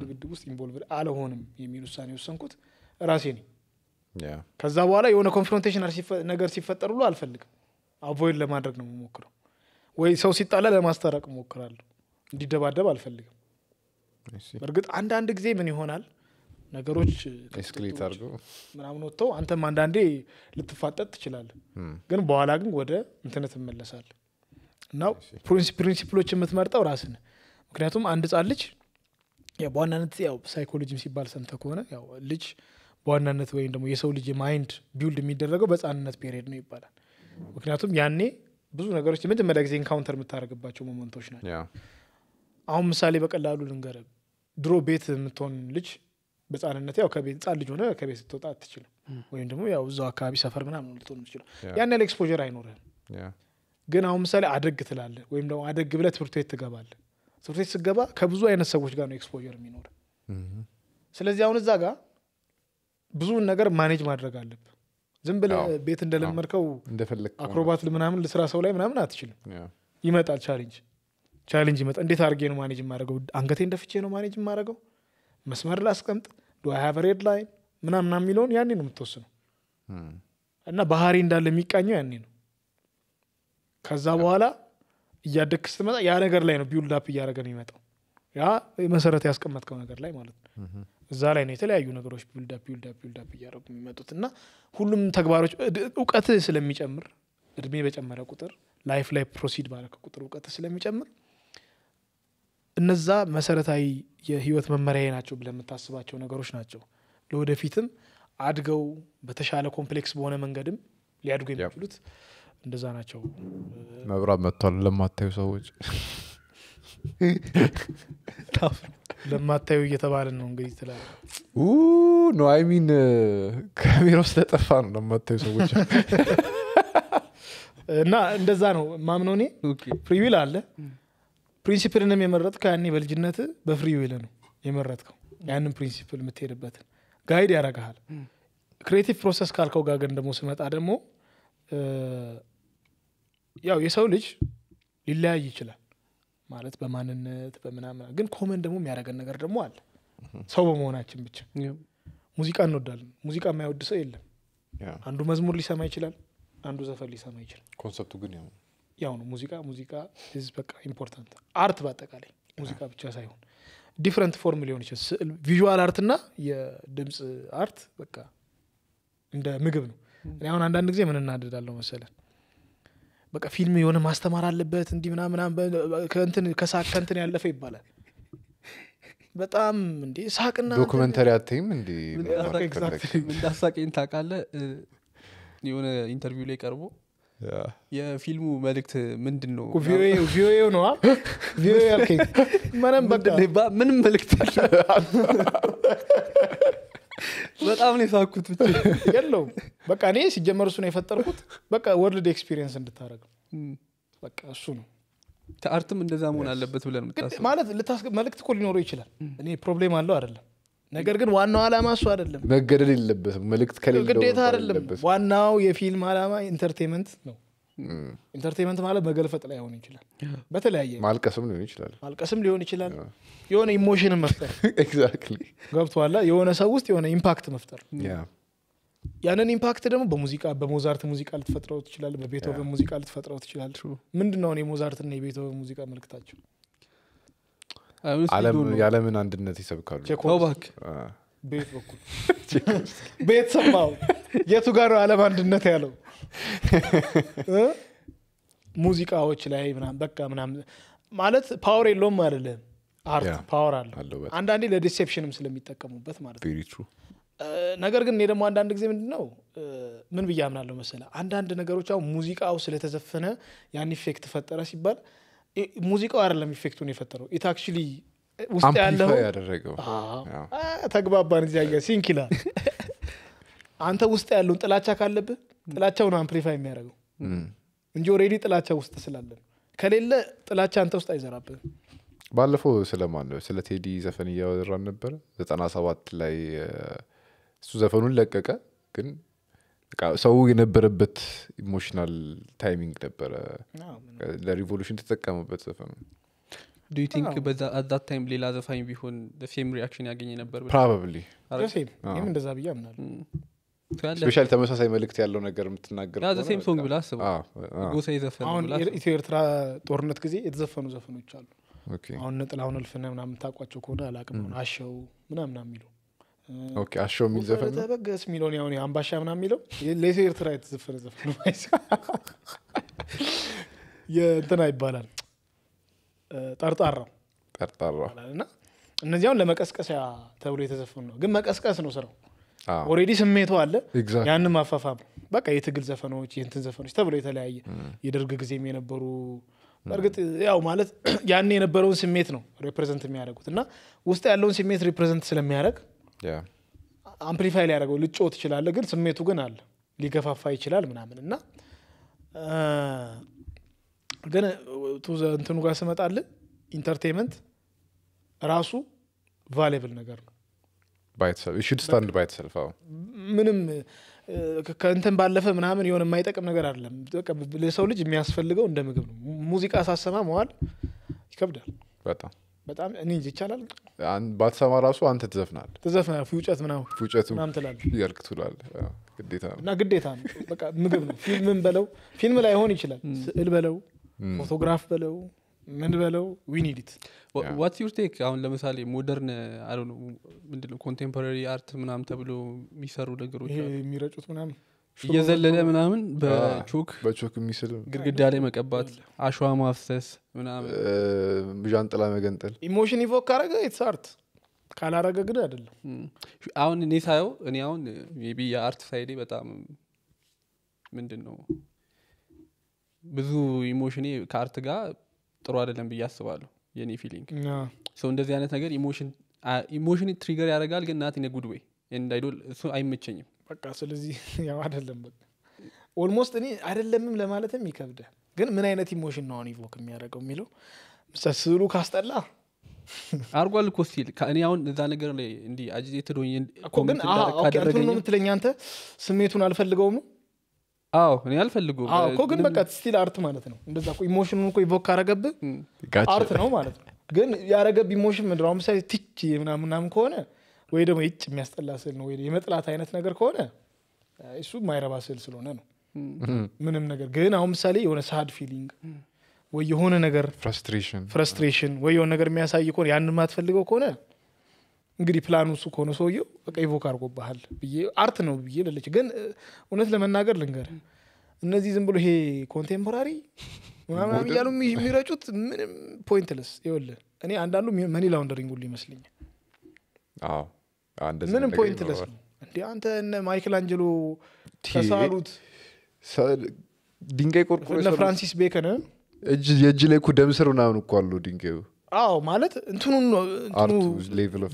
A: ድብድብ ውስጥ ኢንቮልቭ አልሆንም የሚል ውሳኔ የወሰንኩት ራሴ ነኝ። ከዛ በኋላ የሆነ ኮንፍሮንቴሽን ነገር ሲፈጠር ብሎ አልፈልግም። አቮይድ ለማድረግ ነው የምሞክረው፣ ወይ ሰው ሲጣላ ለማስታረቅ እሞክራለሁ። እንዲደባደብ አልፈልግም። በእርግጥ አንዳንድ ጊዜ ምን ይሆናል ነገሮች ምናምን ወጥተው አንተም አንዳንዴ ልትፋጠጥ ትችላለ ግን በኋላ ግን ወደ እንትን ትመለሳለህ እና ፕሪንሲፕሎች የምትመርጠው ራስን ምክንያቱም አንድ ጻን በዋናነት ያው ሳይኮሎጂም ሲባል ሰምተ ከሆነ ያው ልጅ በዋናነት ወይም ደግሞ የሰው ልጅ ማይንድ ቢውልድ የሚደረገው በህፃንነት ፔሪድ ነው ይባላል። ምክንያቱም ያኔ ብዙ ነገሮች የመጀመሪያ ጊዜ ኢንካውንተር የምታደረግባቸው ሞመንቶች ናቸው። አሁን ምሳሌ በቀላሉ ልንገር፣ ድሮ ቤት የምትሆን ልጅ በጻንነት ያው ከቤት ጻን ልጅ ሆነ ከቤት ስትወጣ አትችልም፣ ወይም ደግሞ ያው እዛው አካባቢ ሰፈር ምናምን ልትሆን ትችላል። ያን ያለ ኤክስፖር አይኖርህም። ግን አሁን ምሳሌ አደግ ትላለ ወይም ደግሞ አደግ ብለ ትምህርት ቤት ትገባለህ ትምህርት ቤት ስገባ ከብዙ አይነት ሰዎች ጋር ነው ኤክስፖር የሚኖር ስለዚህ አሁን እዛ ጋር ብዙውን ነገር ማኔጅ ማድረግ አለብ ዝም ብለ ቤት እንደለመድከው አክሮባት ምናምን ልስራ ሰው ላይ ምናምን አትችልም ይመጣል ቻሌንጅ ቻሌንጅ ይመጣል እንዴት አድርጌ ነው ማኔጅ የማድረገው አንገቴ እንደፍቼ ነው ማኔጅ የማድረገው መስመር ላስቀምጥ ዶ ሀቨሬድ ላይን ምናምና የሚለውን ያኔ ነው የምትወስነው እና ባህሪ እንዳለ የሚቃኘው ያኔ ነው ከዛ በኋላ እያደግክ ስትመጣ ያ ነገር ላይ ነው ቢውልድ አፕ እያደረገ ነው የሚመጣው። ያ መሰረት ያስቀመጥከው ነገር ላይ ማለት ነው። እዛ ላይ ነው የተለያዩ ነገሮች ቢውልድ አፕ ቢውልድ እያደረጉ የሚመጡት እና ሁሉም ተግባሮች እውቀት ስለሚጨምር እድሜ በጨመረ ቁጥር ላይፍ ላይ ፕሮሲድ ባረከ ቁጥር እውቀት ስለሚጨምር እነዛ መሰረታዊ የህይወት መመሪያ ናቸው ብለምታስባቸው ነገሮች ናቸው ለወደፊትም አድገው በተሻለ ኮምፕሌክስ በሆነ መንገድም ሊያድጉ የሚችሉት እንደዛ ናቸው መብራት
C: መጥቷል ለማታዩ ሰዎች
A: ለማታዩ እየተባለን ነው እንግዲህ ትላ
C: ኖ አይሚን ካሜራው ስለጠፋ ነው ለማታዩ ሰዎች
A: እና እንደዛ ነው ማምነው እኔ ፍሪዊል አለ ፕሪንሲፕልንም የመረጥከው ያኔ በልጅነት በፍሪዊል ነው የመረጥከው ያንን ፕሪንሲፕል የምትሄድበትን ጋይድ ያረግሃል ክሬቲቭ ፕሮሰስ ካልከው ጋር ደግሞ ስመጣ ደግሞ ያው የሰው ልጅ ሊለያይ ይችላል ማለት በማንነት በምናምን ግን ኮመን ደግሞ የሚያደረገን ነገር ደግሞ አለ ሰው በመሆናችን ብቻ ሙዚቃ እንወዳለን ሙዚቃ የማይወድ ሰው የለም አንዱ መዝሙር ሊሰማ ይችላል አንዱ ዘፈን ሊሰማ ይችላል ኮንሰፕቱ ግን ያው ነው ሙዚቃ ሙዚቃ በቃ ኢምፖርታንት አርት በአጠቃላይ ሙዚቃ ብቻ ሳይሆን ዲፍረንት ፎርም ሊሆን ይችላል ስዕል ቪዥዋል አርት ና የድምፅ አርት በቃ እንደ ምግብ ነው እኔ አሁን አንዳንድ ጊዜ ምን እናደዳለው መሰለን በቃ ፊልም የሆነ ማስተማር አለበት እንዲ ምናምናም ከሳቅ ከእንትን ያለፈ ይባላል። በጣም እንዲ ሳቅና
C: ዶክመንተሪ አትይም
D: እንዳሳቀኝ [laughs] ታቃለ የሆነ ኢንተርቪው ላይ ቀርቦ የፊልሙ መልእክት ምንድን ነው? ቪኦኤ ነው ቪኦኤ [laughs] ምንም መልእክት [laughs]
A: በጣም ነው የሳኩት። ብቻ የለውም በቃ እኔ ሲጀመር እሱ ነው የፈጠርኩት። በቃ ወርልድ ኤክስፒሪየንስ እንድታደረግ በቃ እሱ ነው። ተአርትም እንደዛ መሆን አለበት ብለን ማለት መልእክት እኮ ሊኖረው ይችላል። እኔ ፕሮብሌም አለው አይደለም። ነገር ግን ዋናው አላማ እሱ አይደለም።
D: መገደል
C: የለበትም። መልእክት ከሌለ ግዴታ አይደለም።
A: ዋናው የፊልም አላማ ኢንተርቴንመንት ነው። ኢንተርቴንመንት ማለት መገልፈጥ ላይሆን ይችላል። በተለያየ
C: ማልቀስም ሊሆን ይችላል።
A: ማልቀስም ሊሆን ይችላል። የሆነ ኢሞሽንን መፍጠር [laughs] ገብቶሃል። የሆነ ሰው ውስጥ የሆነ ኢምፓክት መፍጠር ያንን ኢምፓክት ደግሞ በሙዚቃ በሞዛርት ሙዚቃ ልትፈጥረው ትችላል። በቤቶቨን ሙዚቃ ልትፈጥረው ትችላል። ምንድን ነው የሞዛርትና የቤቶቨን ሙዚቃ መልክታቸው?
C: የዓለምን አንድነት ይሰብካሉ።
A: ቤት በኩል ቤት ሰማው የቱ ጋር አለም አንድነት ያለው ሙዚቃዎች ላይ ምናም በቃ ምናም ማለት ፓወር የለውም አይደለም አርት ፓወር አለው አንዳንዴ ለዲሴፕሽንም ስለሚጠቀሙበት ማለት ነው ነገር ግን እኔ ደግሞ አንዳንድ ጊዜ ምንድ ነው ምን ብዬ ምናለው መሰለ አንዳንድ ነገሮች አሁን ሙዚቃው ስለተዘፈነ ያን ኢፌክት ፈጠረ ሲባል ሙዚቃው አይደለም ኢፌክቱን የፈጠረው ኢት አክቹሊ ውስጥ ያለው ያደረገው ተግባባን። እዚያ ሲንክ ይላል። አንተ ውስጥ ያለውን ጥላቻ ካለብህ ጥላቻውን አምፕሊፋይ የሚያደርገው እንጂ ኦሬዲ ጥላቻ ውስጥ ስላለን ከሌለ ጥላቻ አንተ ውስጥ አይዘራብህም።
C: ባለፈው ስለማን ነው ስለ ቴዲ ዘፈን እያወራን ነበረ። ዘጠና ሰባት ላይ እሱ ዘፈኑን ለቀቀ፣ ግን ሰው የነበረበት ኢሞሽናል ታይሚንግ ነበረ። ለሪቮሉሽን ተጠቀሙበት ዘፈኑ
D: ዱ ዩ ቲንክ አት ታይም ሌላ ዘፋኝ ቢሆን ፌም ሪአክሽን ያገኝ ነበር ፕሮባብሊ ሴም እንደዛ ብዬ አምናለሁ
A: ስፔሻል ተመሳሳይ መልእክት ያለው
C: ነገር የምትናገርዘሴም ሶንግ ብላ አስበጎሳ
A: የዘፈን ኢትዮ ኤርትራ ጦርነት ጊዜ የተዘፈኑ ዘፈኖች አሉ አሁን ነጥላሁን እልፍነ ምና የምታውቋቸው ከሆነ አላቅም ሆነ አሸው ምናምና የሚለው
C: አሸው የሚል ዘፈን
A: ተበገስ የሚለውን ሁን አምባሻ ምና የሚለው ለኢትዮ ኤርትራ የተዘፈነ ዘፈን ነው [laughs] የእንትና ይባላል ጠርጣራው ጠርጣራው እና እነዚያውን ለመቀስቀሲያ ተብሎ የተዘፈኑ ነው። ግን መቀስቀስ ነው ስራው። ኦሬዲ ስሜቱ አለ፣ ያን ማፋፋም ነው። በቃ የትግል ዘፈኖች ይህንትን ዘፈኖች ተብሎ የተለያየ የደርግ ጊዜም የነበሩ በእርግጥ ያው ማለት [clears throat] ያን የነበረውን ስሜት ነው ሪፕሬዘንት የሚያደረጉት እና ውስጥ ያለውን ስሜት ሪፕሬዘንት ስለሚያደረግ አምፕሊፋይ ሊያደረገው ልጮ ትችላለ፣ ግን ስሜቱ ግን አለ ሊገፋፋ ይችላል ምናምን እና ግን እንትኑ ጋር ስመጣልህ ኢንተርቴንመንት ራሱ ቫሌብል ነገር ነው
C: ስታንድ ባይተሰልፍ
A: ምንም ከእንትን ባለፈ ምናምን የሆነ የማይጠቅም ነገር አለም ለሰው ልጅ የሚያስፈልገው እንደ ምግብ ነው። ሙዚቃ ሳሰማ መዋል ይከብዳል በጣም በጣም እኔ እንጂ ይቻላል።
C: ባትሰማ ራሱ አንተ ትዘፍናል
A: ትዘፍናል ፉጨት ምናምን ትላል ምናምን
C: ትላለህ ግዴታ ነው
A: እና ግዴታ ነው። በቃ ምግብ ነው። ፊልምን በለው ፊልም ላይ ሆን ይችላል ስዕል በለው ፎቶግራፍ በለው ምን በለው ዊኒዲት ዋት ዩር
D: ቴክ አሁን ለምሳሌ ሞደርን ምንድነው ኮንቴምፖራሪ አርት ምናምን ተብሎ የሚሰሩ
A: ነገሮች የሚረጩት ምናምን እየዘለለ ምናምን
D: በቾክ በቾክ የሚስል ግድግዳ ላይ መቀባት አሸዋ ማፍሰስ ምናምን ዣንጥላ መገንጠል
A: ኢሞሽን ኢቮክ አረገ የተሳርት ካላረገ ግን አይደለም
D: አሁን እኔ ሳየው እኔ አሁን ቢ የአርት ሳይዴ በጣም ምንድን ነው ብዙ ኢሞሽኔ ከአርት ጋር ጥሩ አይደለም ብዬ አስባለሁ። የኔ ፊሊንግ ሰው እንደዚህ አይነት ነገር ኢሞሽን ትሪገር ያደርጋል፣ ግን ናት ኢን ጉድ ዌይ እንዳይዶል እሱ አይመቸኝም።
A: በቃ ስለዚህ [laughs] ያው አደለም በቃ ኦልሞስት እኔ አደለምም ለማለትም ይከብደ ግን ምን አይነት ኢሞሽን ነው አሁን ኢቮክ የሚያደርገው የሚለው ስሉ ካስጠላ
D: [laughs] አርጓል እኮ ስቲል እኔ አሁን እዛ ነገር ላይ እንዲህ አጂቴትድ ሆኜ ነው የምትለኝ
A: አንተ ስሜቱን አልፈልገውም ነው
D: አዎ እኔ አልፈልጉም እኮ ግን በቃ
A: ስቲል አርት ማለት ነው እንደዛ ኢሞሽኑን እኮ ኢቮክ አረገብ አርት ነው ማለት ነው ግን ያረገብ ኢሞሽን ምንድነው ምሳሌ ትች ምናምናም ከሆነ ወይ ደግሞ ይጭ የሚያስጠላ ስል ነው ወይ የመጥላት አይነት ነገር ከሆነ እሱ ማይረባ ስል ስለሆነ ነው ምንም ነገር ግን አሁን ምሳሌ የሆነ ሳድ ፊሊንግ ወይ የሆነ ነገር ፍራስትሬሽን ወይ የሆነ ነገር የሚያሳይ ከሆነ ያንን ማትፈልገው ከሆነ እንግዲህ ፕላኑ እሱ ከሆነ ሰውየው በቃ ኢቮክ አድርጎብሃል ብዬ አርት ነው ብዬ ለለች። ግን እውነት ለመናገር ልንገር፣ እነዚህ ዝም ብሎ ይሄ ኮንቴምፖራሪ ምናምን እያሉ የሚረጩት ምንም ፖይንትለስ ይወል። እኔ አንዳንዱ መኒ ላውንደሪንግ ሁሉ ይመስለኛል።
C: ምንም ፖይንትለስ ነው።
A: እንዲ አንተ እነ ማይክል አንጀሎ ተሳሉት ድንጋይ ቆርቆሮ እነ ፍራንሲስ ቤከን
C: እጅ የእጅ ላይ እኮ ምናምን እኮ አሉ ድንጋዩ
A: አዎ ማለት እንትኑን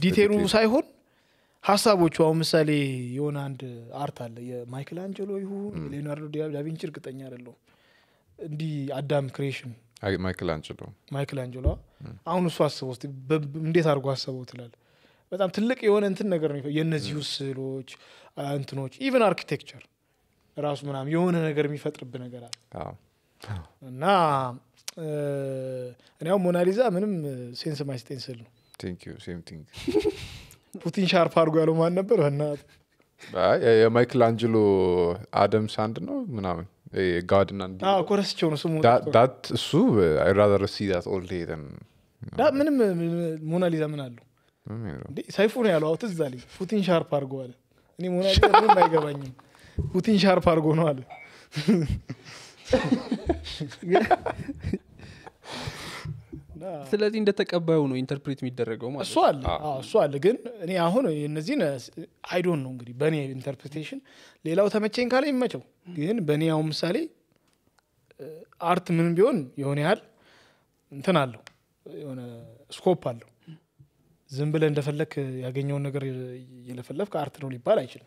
C: ዲቴሉ ሳይሆን
A: ሀሳቦቹ አሁን ምሳሌ የሆነ አንድ አርት አለ የማይክል አንጀሎ ይሁን ሌናርዶ ዳቪንቺ እርግጠኛ አደለው እንዲህ አዳም ክሬሽን ማይክል አንጀሎ ማይክል አንጀሎ አሁን እሱ አስበው እንዴት አድርጎ አስበው ትላል በጣም ትልቅ የሆነ እንትን ነገር ነው የእነዚሁ ስሎች እንትኖች ኢቨን አርኪቴክቸር ራሱ ምናም የሆነ ነገር የሚፈጥርብ ነገር አለ እና እኔ ያው ሞናሊዛ ምንም ሴንስ ማይስጤን ስል ነው ፑቲን ሻርፕ አድርጎ ያለው ማን ነበር እና
C: የማይክል አንጅሎ አደም ሳንድ ነው ምናምን ጋድና ኮረስቸው ነው ስሙ እሱ ራር ሲ ዳት ኦልድ ሄደን
A: ምንም ሞናሊዛ ምን አለው ሰይፉ ነው ያለው አውት እዛ ላይ ፑቲን ሻርፕ አድርጎ አለ እኔ ሞናሊዛ ምንም አይገባኝም ፑቲን ሻርፕ አድርጎ ነው አለ ስለዚህ እንደተቀባዩ ነው ኢንተርፕሬት የሚደረገው ማለት አለ እሱ አለ ግን እኔ አሁን እነዚህን አይዶን ነው እንግዲህ በእኔ ኢንተርፕሬቴሽን ሌላው ተመቸኝ ካለ ይመቸው ግን በእኔ ያው ምሳሌ አርት ምንም ቢሆን የሆነ ያህል እንትን አለው የሆነ ስኮፕ አለው ዝም ብለ እንደፈለክ ያገኘውን ነገር እየለፈለፍ ከአርት ነው ሊባል አይችልም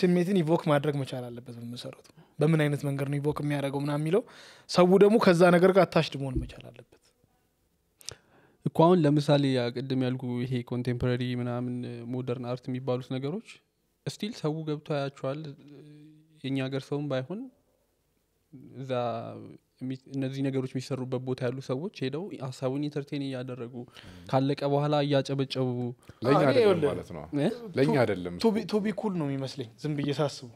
A: ስሜትን ኢቮክ ማድረግ መቻል አለበት። በመሰረቱ በምን አይነት መንገድ ነው ኢቮክ የሚያደርገው ምና የሚለው ሰው ደግሞ ከዛ ነገር ጋር አታሽ መሆን መቻል አለበት
D: እኮ አሁን ለምሳሌ ቅድም ያልኩ ይሄ ኮንቴምፖራሪ ምናምን ሞደርን አርት የሚባሉት ነገሮች ስቲል ሰው ገብቶ ያያቸዋል። የእኛ ሀገር ሰውም ባይሆን እዛ እነዚህ ነገሮች የሚሰሩበት ቦታ ያሉ ሰዎች ሄደው ሀሳቡን ኢንተርቴን
A: እያደረጉ ካለቀ በኋላ እያጨበጨቡ ለእኛ አይደለም ቱቢ ኩል ነው የሚመስለኝ ዝም ብዬ ሳስቡ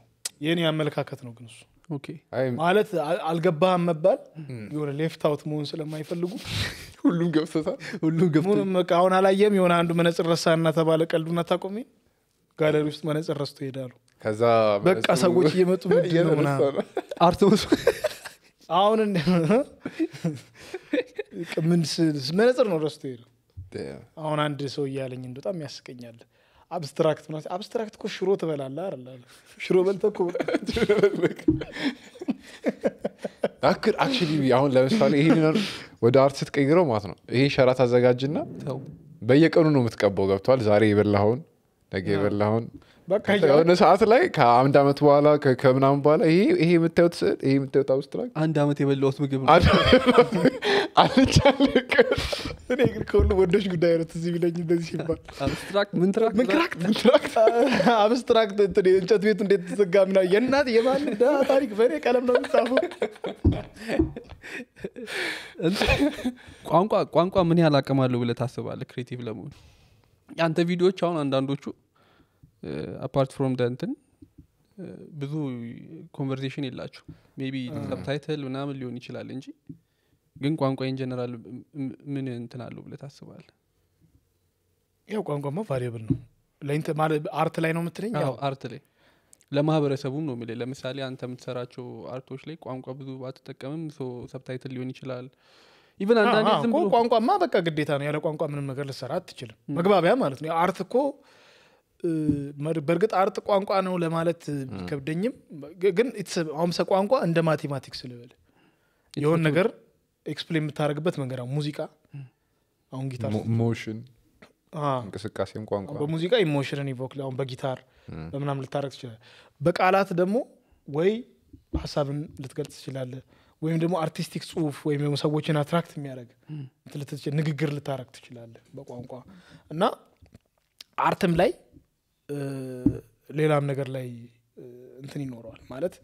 A: የእኔ አመለካከት ነው ግን እሱ ማለት አልገባህም መባል የሆነ ሌፍት መሆን ስለማይፈልጉ ሁሉም ገብቶታል ሁሉም ገብቶታል አሁን አላየም የሆነ አንዱ መነጽር ረሳና ተባለ ቀልዱና ታቆሜ ጋለሪ ውስጥ መነጽር ረስቶ ይሄዳሉ
C: ከዛ በቃ ሰዎች እየመጡ ምድ ነው ምና
A: አርቶስ አሁን ምን መነጽር ነው ረስቶ ሄዱ አሁን አንድ ሰው እያለኝ በጣም ያስቀኛል። አብስትራክት ምናምን አብስትራክት እኮ ሽሮ ትበላለ አይደል አለ። ሽሮ በልተህ እኮ
C: አክቹዋሊ አሁን ለምሳሌ ይሄ ወደ አርት ስትቀይረው ማለት ነው ይሄ ሸራ ታዘጋጅና በየቀኑ ነው የምትቀበው ገብተዋል ዛሬ የበላሁን ነገ የበላሁን የሆነ ሰዓት ላይ ከአንድ ዓመት በኋላ ከምናምን በኋላ ይሄ የምታዩት ስል ይሄ የምታዩት
D: አብስትራክት አንድ ዓመት የበላሁት ምግብ
A: አልቻለቅ እኔ ግን ከሁሉ ወንዶች ጉዳይ ነት እዚህ ቢለኝ እንደዚህ ይባል አብስትራክት እንጨት ቤቱ እንዴት ተዘጋ ምና የእናት የማን ታሪክ በሬ ቀለም ነው ምጻፉ
D: ቋንቋ ቋንቋ ምን ያህል አቅም አለው ብለህ ታስባለህ ክሬቲቭ ለመሆን የአንተ ቪዲዮዎች አሁን አንዳንዶቹ አፓርት ፍሮም ደንትን ብዙ ኮንቨርሴሽን የላቸው ሜቢ ሰብታይትል ምናምን ሊሆን ይችላል እንጂ ግን ቋንቋ ኢንጀነራል ምን እንትን አለው
A: ብለ ታስባል ያው ማ ቫሪብል ነው አርት ላይ ነው የምትለኝ
D: አርት ላይ ለማህበረሰቡም ነው ሚለ ለምሳሌ አንተ የምትሰራቸው አርቶች ላይ ቋንቋ
A: ብዙ አትጠቀምም ሰብታይትል ሊሆን ይችላል ኢቨን አንዳንዴ ቋንቋማ በቃ ግዴታ ነው ያለ ቋንቋ ምንም ነገር ልሰራ አትችልም መግባቢያ ማለት ነው አርት እኮ በእርግጥ አርጥ ቋንቋ ነው ለማለት ከብደኝም፣ ግን ሀምሰ ቋንቋ እንደ ማቴማቲክስ ልበል የሆን ነገር ኤክስፕሌን የምታደረግበት መንገድ ሙዚቃ አሁን ጊታር
C: እንቅስቃሴም ቋንቋ በሙዚቃ
A: ኢሞሽንን ኢቮክ አሁን በጊታር በምናም ልታደረግ ትችላል። በቃላት ደግሞ ወይ ሀሳብን ልትገልጽ ትችላለ ወይም ደግሞ አርቲስቲክ ጽሁፍ ወይም ደግሞ ሰዎችን አትራክት የሚያደረግ ንግግር ልታደረግ ትችላለ በቋንቋ እና አርትም ላይ ሌላም ነገር ላይ እንትን ይኖረዋል ማለት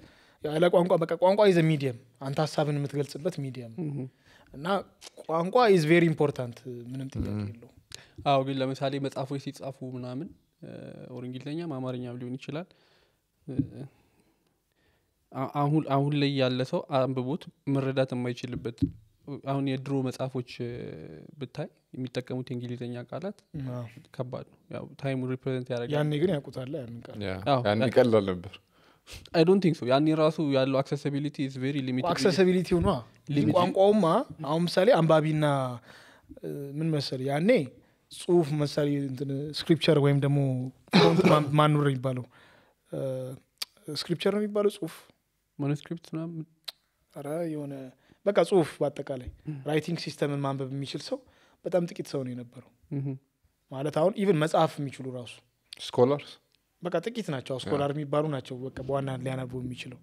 A: ያለ ቋንቋ በቃ ቋንቋ ኢዝ ሚዲየም አንተ ሀሳብን የምትገልጽበት ሚዲየም እና ቋንቋ ኢዝ ቬሪ ኢምፖርታንት ምንም ጥያቄ
D: የለው አዎ ግን ለምሳሌ መጽሐፎች ሲጻፉ ምናምን ኦር እንግሊዝኛም አማርኛም ሊሆን ይችላል አሁን ላይ ያለ ሰው አንብቦት መረዳት የማይችልበት አሁን የድሮ መጽሐፎች ብታይ የሚጠቀሙት የእንግሊዝኛ ቃላት ከባድ ነው። ታይሙ ሪፕሬዘንት ያደርጋል።
A: ግን ያቁታለ ያን
C: ቀላል
D: ነበር። አይ ዶንት ቲንክ ሶ ያኔ ራሱ ያለው አክሰሲቢሊቲ ኢዝ ቬሪ
A: ሊሚትድ። አክሰሲቢሊቲ ሆኗ ቋንቋውማ አሁን ምሳሌ አንባቢና ምን መሰል ያኔ ጽሁፍ ምሳሌ ስክሪፕቸር ወይም ደግሞ [coughs] ማኑር የሚባለው ስክሪፕቸር ነው የሚባለው ጽሁፍ ማኑስክሪፕት ምናምን የሆነ በቃ ጽሁፍ በአጠቃላይ ራይቲንግ ሲስተምን ማንበብ የሚችል ሰው በጣም ጥቂት ሰው ነው የነበረው። ማለት አሁን ኢቨን መጽሐፍ የሚችሉ ራሱ ስኮላርስ በቃ ጥቂት ናቸው። ስኮላር የሚባሉ ናቸው በቃ በዋና ሊያነቡ የሚችለው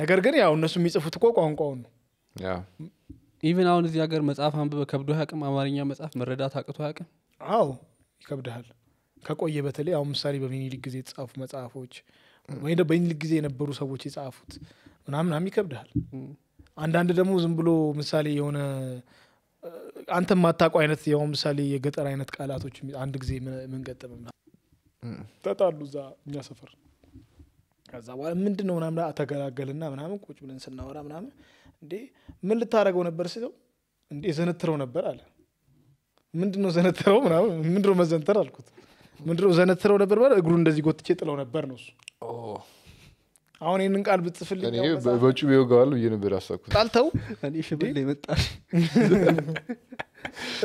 A: ነገር ግን ያው እነሱ የሚጽፉት እኮ ቋንቋውን ነው። ኢቨን አሁን እዚህ ሀገር መጽሐፍ አንብበ ከብዶ አያውቅም። አማርኛ መጽሐፍ መረዳት አቅቶ ያቅም አዎ ይከብድሃል ከቆየ በተለይ አሁን ምሳሌ በሚኒሊክ ጊዜ የተጻፉ መጽሐፎች ወይ በሚኒሊክ ጊዜ የነበሩ ሰዎች የጻፉት ምናምን ምናምን ይከብድሃል። አንዳንድ ደግሞ ዝም ብሎ ምሳሌ የሆነ አንተ ማታቁ አይነት ያው ምሳሌ የገጠር አይነት ቃላቶች አንድ ጊዜ ምንገጥም ተጣሉ እዛ እኛ ሰፈር። ከዛ በኋላ ምንድን ነው ምናምን ተገላገልና ምናምን ቁጭ ብለን ስናወራ ምናምን እንዴ ምን ልታደረገው ነበር ሲው? እንዴ ዘነትረው ነበር አለ። ምንድነው ዘነትረው ምናምን ምንድነው መዘንተር አልኩት። ምንድነው ዘነትረው ነበር እግሩ እንደዚህ ጎትቼ ጥለው ነበር ነው እሱ አሁን ይህንን ቃል ብጽፍልኝ በጩ
C: ቢወጋዋል ብዬ ነበር ያሳኩት ጣልተው
A: ሽብል ይመጣል [laughs]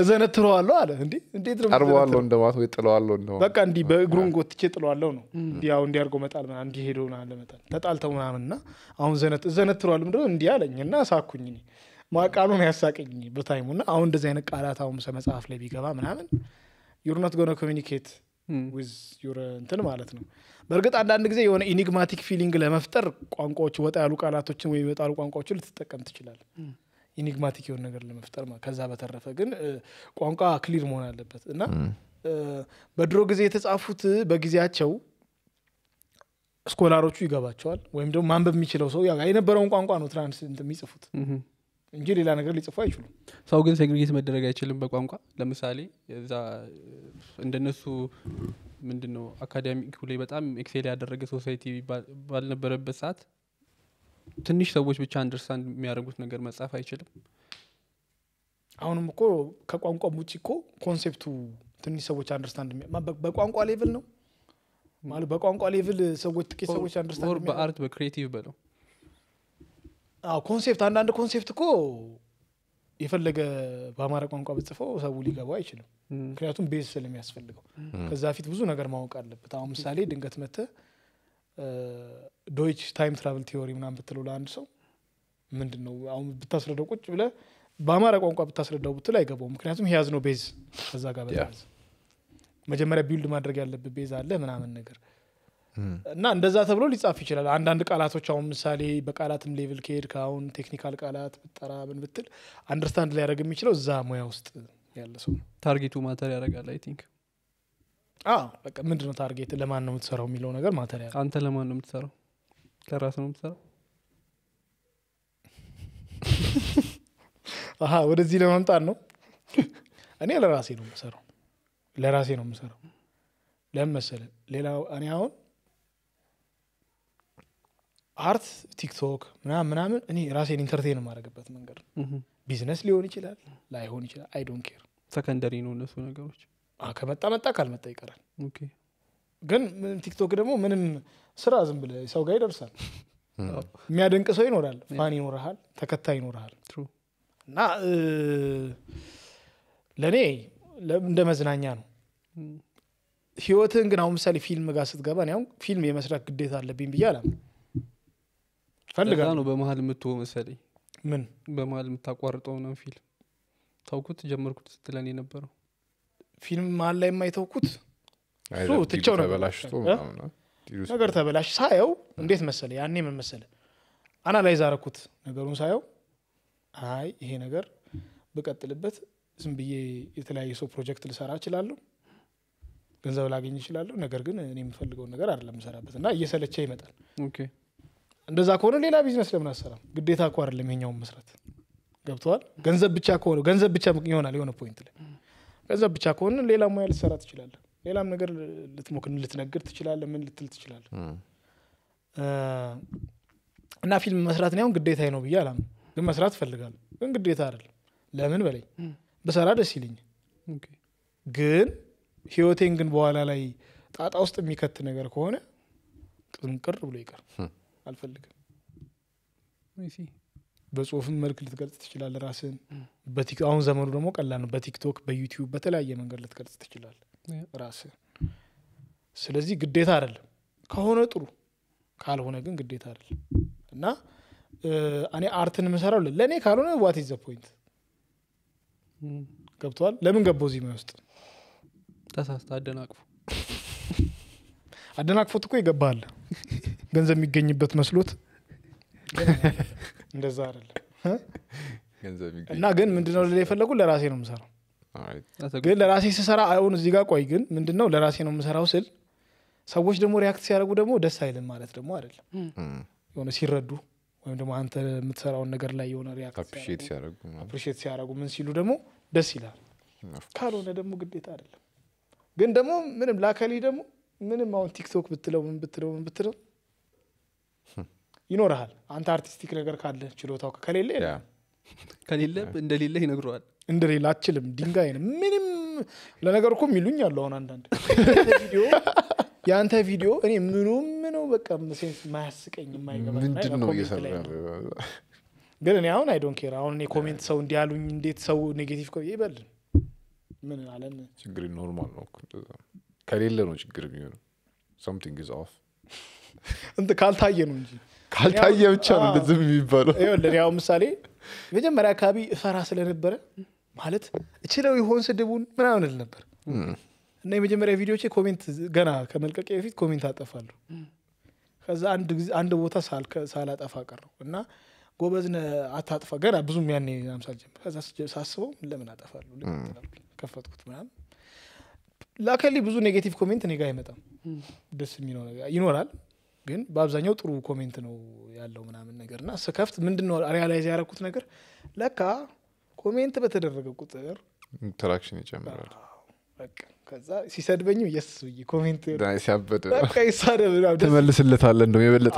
A: እዘነትረዋለሁ አለ እንዴትጠርበዋለሁ
C: እንደማት ወይ ጥለዋለሁ እንደማት በቃ እንዲ
A: በእግሩን ጎትቼ ጥለዋለሁ ነው እንዲያው እንዲህ አድርጎ መጣል ምናምን እንዲህ ሄዶ ምናምን ለመጣል ተጣልተው ምናምን እና አሁን እዘነትረዋለሁ ምንድነው እንዲ አለኝ እና ሳኩኝ እኔ ማቃሉን ያሳቀኝ በታይሙ እና አሁን እንደዚህ አይነት ቃላት አሁን መጽሐፍ ላይ ቢገባ ምናምን ዩርነት ጎነ ኮሚኒኬት ዊዝ hmm. ዩር uh, እንትን ማለት ነው። በእርግጥ አንዳንድ ጊዜ የሆነ ኢኒግማቲክ ፊሊንግ ለመፍጠር ቋንቋዎች ወጣ ያሉ ቃላቶችን ወይ ያሉ ቋንቋዎችን ልትጠቀም ትችላል። hmm. ኢኒግማቲክ የሆነ ነገር ለመፍጠር ከዛ በተረፈ ግን ቋንቋ ክሊር መሆን አለበት እና hmm. በድሮ ጊዜ የተጻፉት በጊዜያቸው ስኮላሮቹ ይገባቸዋል፣ ወይም ደግሞ ማንበብ የሚችለው ሰው የነበረውን ቋንቋ ነው ትራንስ የሚጽፉት እንጂ ሌላ ነገር ሊጽፉ አይችሉም። ሰው ግን ሴግሪጌት መደረግ አይችልም በቋንቋ
D: ለምሳሌ እዛ እንደነሱ ምንድን ነው አካዳሚክ ላይ በጣም ኤክሴል ያደረገ ሶሳይቲ ባልነበረበት ሰዓት ትንሽ ሰዎች ብቻ አንደርስታንድ የሚያደርጉት ነገር መጻፍ አይችልም።
A: አሁንም እኮ ከቋንቋም ውጭ እኮ ኮንሴፕቱ ትንሽ ሰዎች አንደርስታንድ በቋንቋ ሌቭል ነው ማለት በቋንቋ ሌቭል ሰዎች ጥቂት ሰዎች አንደርስታንድ በአርት
D: በክሪኤቲቭ በለው
A: አዎ ኮንሴፕት አንዳንድ ኮንሴፕት እኮ የፈለገ በአማራ ቋንቋ ብጽፈው ሰው ሊገባው አይችልም። ምክንያቱም ቤዝ ስለሚያስፈልገው ከዛ ፊት ብዙ ነገር ማወቅ አለበት። አሁን ምሳሌ ድንገት መተ ዶይች ታይም ትራቭል ቲዮሪ ምናም ብትለው ለአንድ ሰው ምንድን ነው አሁን ብታስረዳው ቁጭ ብለ በአማራ ቋንቋ ብታስረዳው ብትል አይገባው። ምክንያቱም ያዝ ነው ቤዝ ከዛ ጋር በተያዘ መጀመሪያ ቢውልድ ማድረግ ያለብ ቤዝ አለ ምናምን ነገር እና እንደዛ ተብሎ ሊጻፍ ይችላል። አንዳንድ ቃላቶች አሁን ምሳሌ በቃላትም ሌቭል ከሄድ ከአሁን ቴክኒካል ቃላት ብጠራ ምን ብትል አንደርስታንድ ሊያደረግ የሚችለው እዛ ሙያ ውስጥ ያለ ሰው ታርጌቱ ማተር ያደርጋል። አይ ቲንክ በቃ ነው ታርጌት ለማን ነው የምትሰራው
D: የሚለው ነገር ማተር ያደርጋል። አንተ ለማን ነው የምትሰራው? ከራስ ነው የምትሰራው።
A: [laughs] አሀ ወደዚህ ለመምጣት ነው። [laughs] እኔ ለራሴ ነው የምሰራው። ለራሴ ነው የምሰራው። ለምን ሌላ እኔ አሁን አርት ቲክቶክ ምናምን ምናምን እኔ ራሴን ኢንተርቴን የማደርግበት መንገድ ነው። ቢዝነስ ሊሆን ይችላል ላይሆን ይችላል። አይ ዶን ኬር። ሰከንደሪ ነው እነሱ ነገሮች። ከመጣ መጣ፣ ካልመጣ ይቀራል። ግን ቲክቶክ ደግሞ ምንም ስራ ዝም ብለ ሰው ጋር ይደርሳል። የሚያደንቅ ሰው ይኖራል፣ ፋን ይኖርሃል፣ ተከታይ ይኖርሃል። እና ለእኔ እንደ መዝናኛ ነው ህይወትህን። ግን አሁን ምሳሌ ፊልም ጋር ስትገባ ፊልም የመስራት ግዴታ አለብኝ ብዬ አላምን
D: ፈልጋ ነው በመሀል የምትሆ መሰለኝ። ምን በመሀል የምታቋርጠው ነው ፊልም ታውኩት ጀመርኩት ስትለን የነበረው
A: ፊልም መሀል ላይ የማይተውኩት ትቸው ነገር ተበላሽ ሳየው እንዴት መሰለ ያኔ ምን መሰለ ላይ ዛረኩት ነገሩን ሳየው አይ ይሄ ነገር ብቀጥልበት ዝም ብዬ የተለያየ ሰው ፕሮጀክት ልሰራ እችላለሁ፣ ገንዘብ ላገኝ ይችላለሁ ነገር ግን እኔ የምፈልገውን ነገር አይደለም ሰራበት እና እየሰለቸ ይመጣል። እንደዛ ከሆነ ሌላ ቢዝነስ ለምን አሰራም? ግዴታ እኮ አይደለም ይሄኛውን መስራት ገብተዋል። ገንዘብ ብቻ ከሆነ ገንዘብ ብቻ ይሆናል የሆነ ፖይንት ላይ ገንዘብ ብቻ ከሆነ ሌላ ሙያ ልትሰራ ትችላለ ሌላም ነገር ልትሞክር ልትነግድ ትችላለ ምን ልትል ትችላለ እና ፊልም መስራት እኔ ግዴታ ነው ብዬ አላም ግን መስራት እፈልጋለሁ። ግን ግዴታ አይደለም። ለምን በለኝ ብሰራ ደስ ይልኝ ግን ህይወቴን ግን በኋላ ላይ ጣጣ ውስጥ የሚከት ነገር ከሆነ ቅንቅር ብሎ ይቀር አልፈልግም። በጽሁፍም መልክ ልትገልጽ ትችላለህ ራስን። hmm. አሁን ዘመኑ ደግሞ ቀላል ነው። በቲክቶክ፣ በዩቲዩብ በተለያየ መንገድ ልትገልጽ ትችላለህ ራስን። ስለዚህ ግዴታ አይደለም። ከሆነ ጥሩ፣ ካልሆነ ግን ግዴታ አይደለም እና እኔ አርትን የምሰራው ለእኔ ካልሆነ ዋት ዘ ፖይንት ገብተዋል። ለምን ገባው ዚህ ውስጥ ተሳስተ አደናቅፉ አደናቅፎት እኮ ይገባል። ገንዘብ የሚገኝበት መስሎት እንደዛ አይደለም። እና ግን ምንድነው ላ የፈለጉ ለራሴ ነው የምሰራው። ግን ለራሴ ስሰራ አሁን እዚህ ጋር ቆይ፣ ግን ምንድነው ለራሴ ነው የምሰራው ስል ሰዎች ደግሞ ሪያክት ሲያደርጉ ደግሞ ደስ አይልም ማለት ደግሞ አይደለም። የሆነ ሲረዱ ወይም ደግሞ አንተ የምትሰራውን ነገር ላይ የሆነ ሪያክት ሲያደርጉ ምን ሲሉ ደግሞ ደስ ይላል። ካልሆነ ደግሞ ግዴታ አይደለም። ግን ደግሞ ምንም ላከሊ ደግሞ ምንም አሁን ቲክቶክ ብትለው ምን ብትለው ምን ብትለው hm. ይኖርሃል። አንተ አርቲስቲክ ነገር ካለ ችሎታው ከሌለ ከሌለ እንደሌለ ይነግረዋል። እንደሌለ አችልም ድንጋይ ምንም ለነገር እኮ የሚሉኝ አሉ። አሁን አንዳንድ የአንተ ቪዲዮ እኔ ምኑም ነው በቃ ሴንስ ማያስቀኝ ግን እኔ አሁን አይዶን ኬር አሁን እኔ ኮሜንት ሰው እንዲያሉኝ እንዴት ሰው ኔጌቲቭ ይበልን ምን አለን
C: ችግር ኖርማል ነው ከሌለ ነው ችግር የሚሆነው። ሰምቲንግ ኢዝ
B: ኦፍ
A: እንትን ካልታየ ነው እንጂ ካልታየ ብቻ ነው እንደዚህ የሚባለው። ያው ምሳሌ መጀመሪያ አካባቢ እፈራ ስለነበረ ማለት እችለው ይሆን ስድቡን ምናምን ል ነበር እና የመጀመሪያ ቪዲዮቼ ኮሜንት ገና ከመልቀቄ በፊት ኮሜንት አጠፋሉ ከዛ አንድ ቦታ ሳላጠፋ ቀረው እና ጎበዝነ አታጥፋ ገና ብዙም ያኔ ምሳል ጀምር ከዛ ሳስበው ለምን አጠፋሉ ከፈትኩት ምናምን ለአከሊ ብዙ ኔጌቲቭ ኮሜንት እኔ ጋር አይመጣም። ደስ የሚለው ነገር ይኖራል፣ ግን በአብዛኛው ጥሩ ኮሜንት ነው ያለው ምናምን ነገር እና ስከፍት ምንድን ነው ሪያላይዝ ያደረኩት ነገር ለካ ኮሜንት በተደረገ ቁጥር ኢንተራክሽን ይጨምራል። ከዛ ሲሰድበኝ የስ ብዬ ኮሜንት ሲያበድተመልስለታለ እንደውም የበለጠ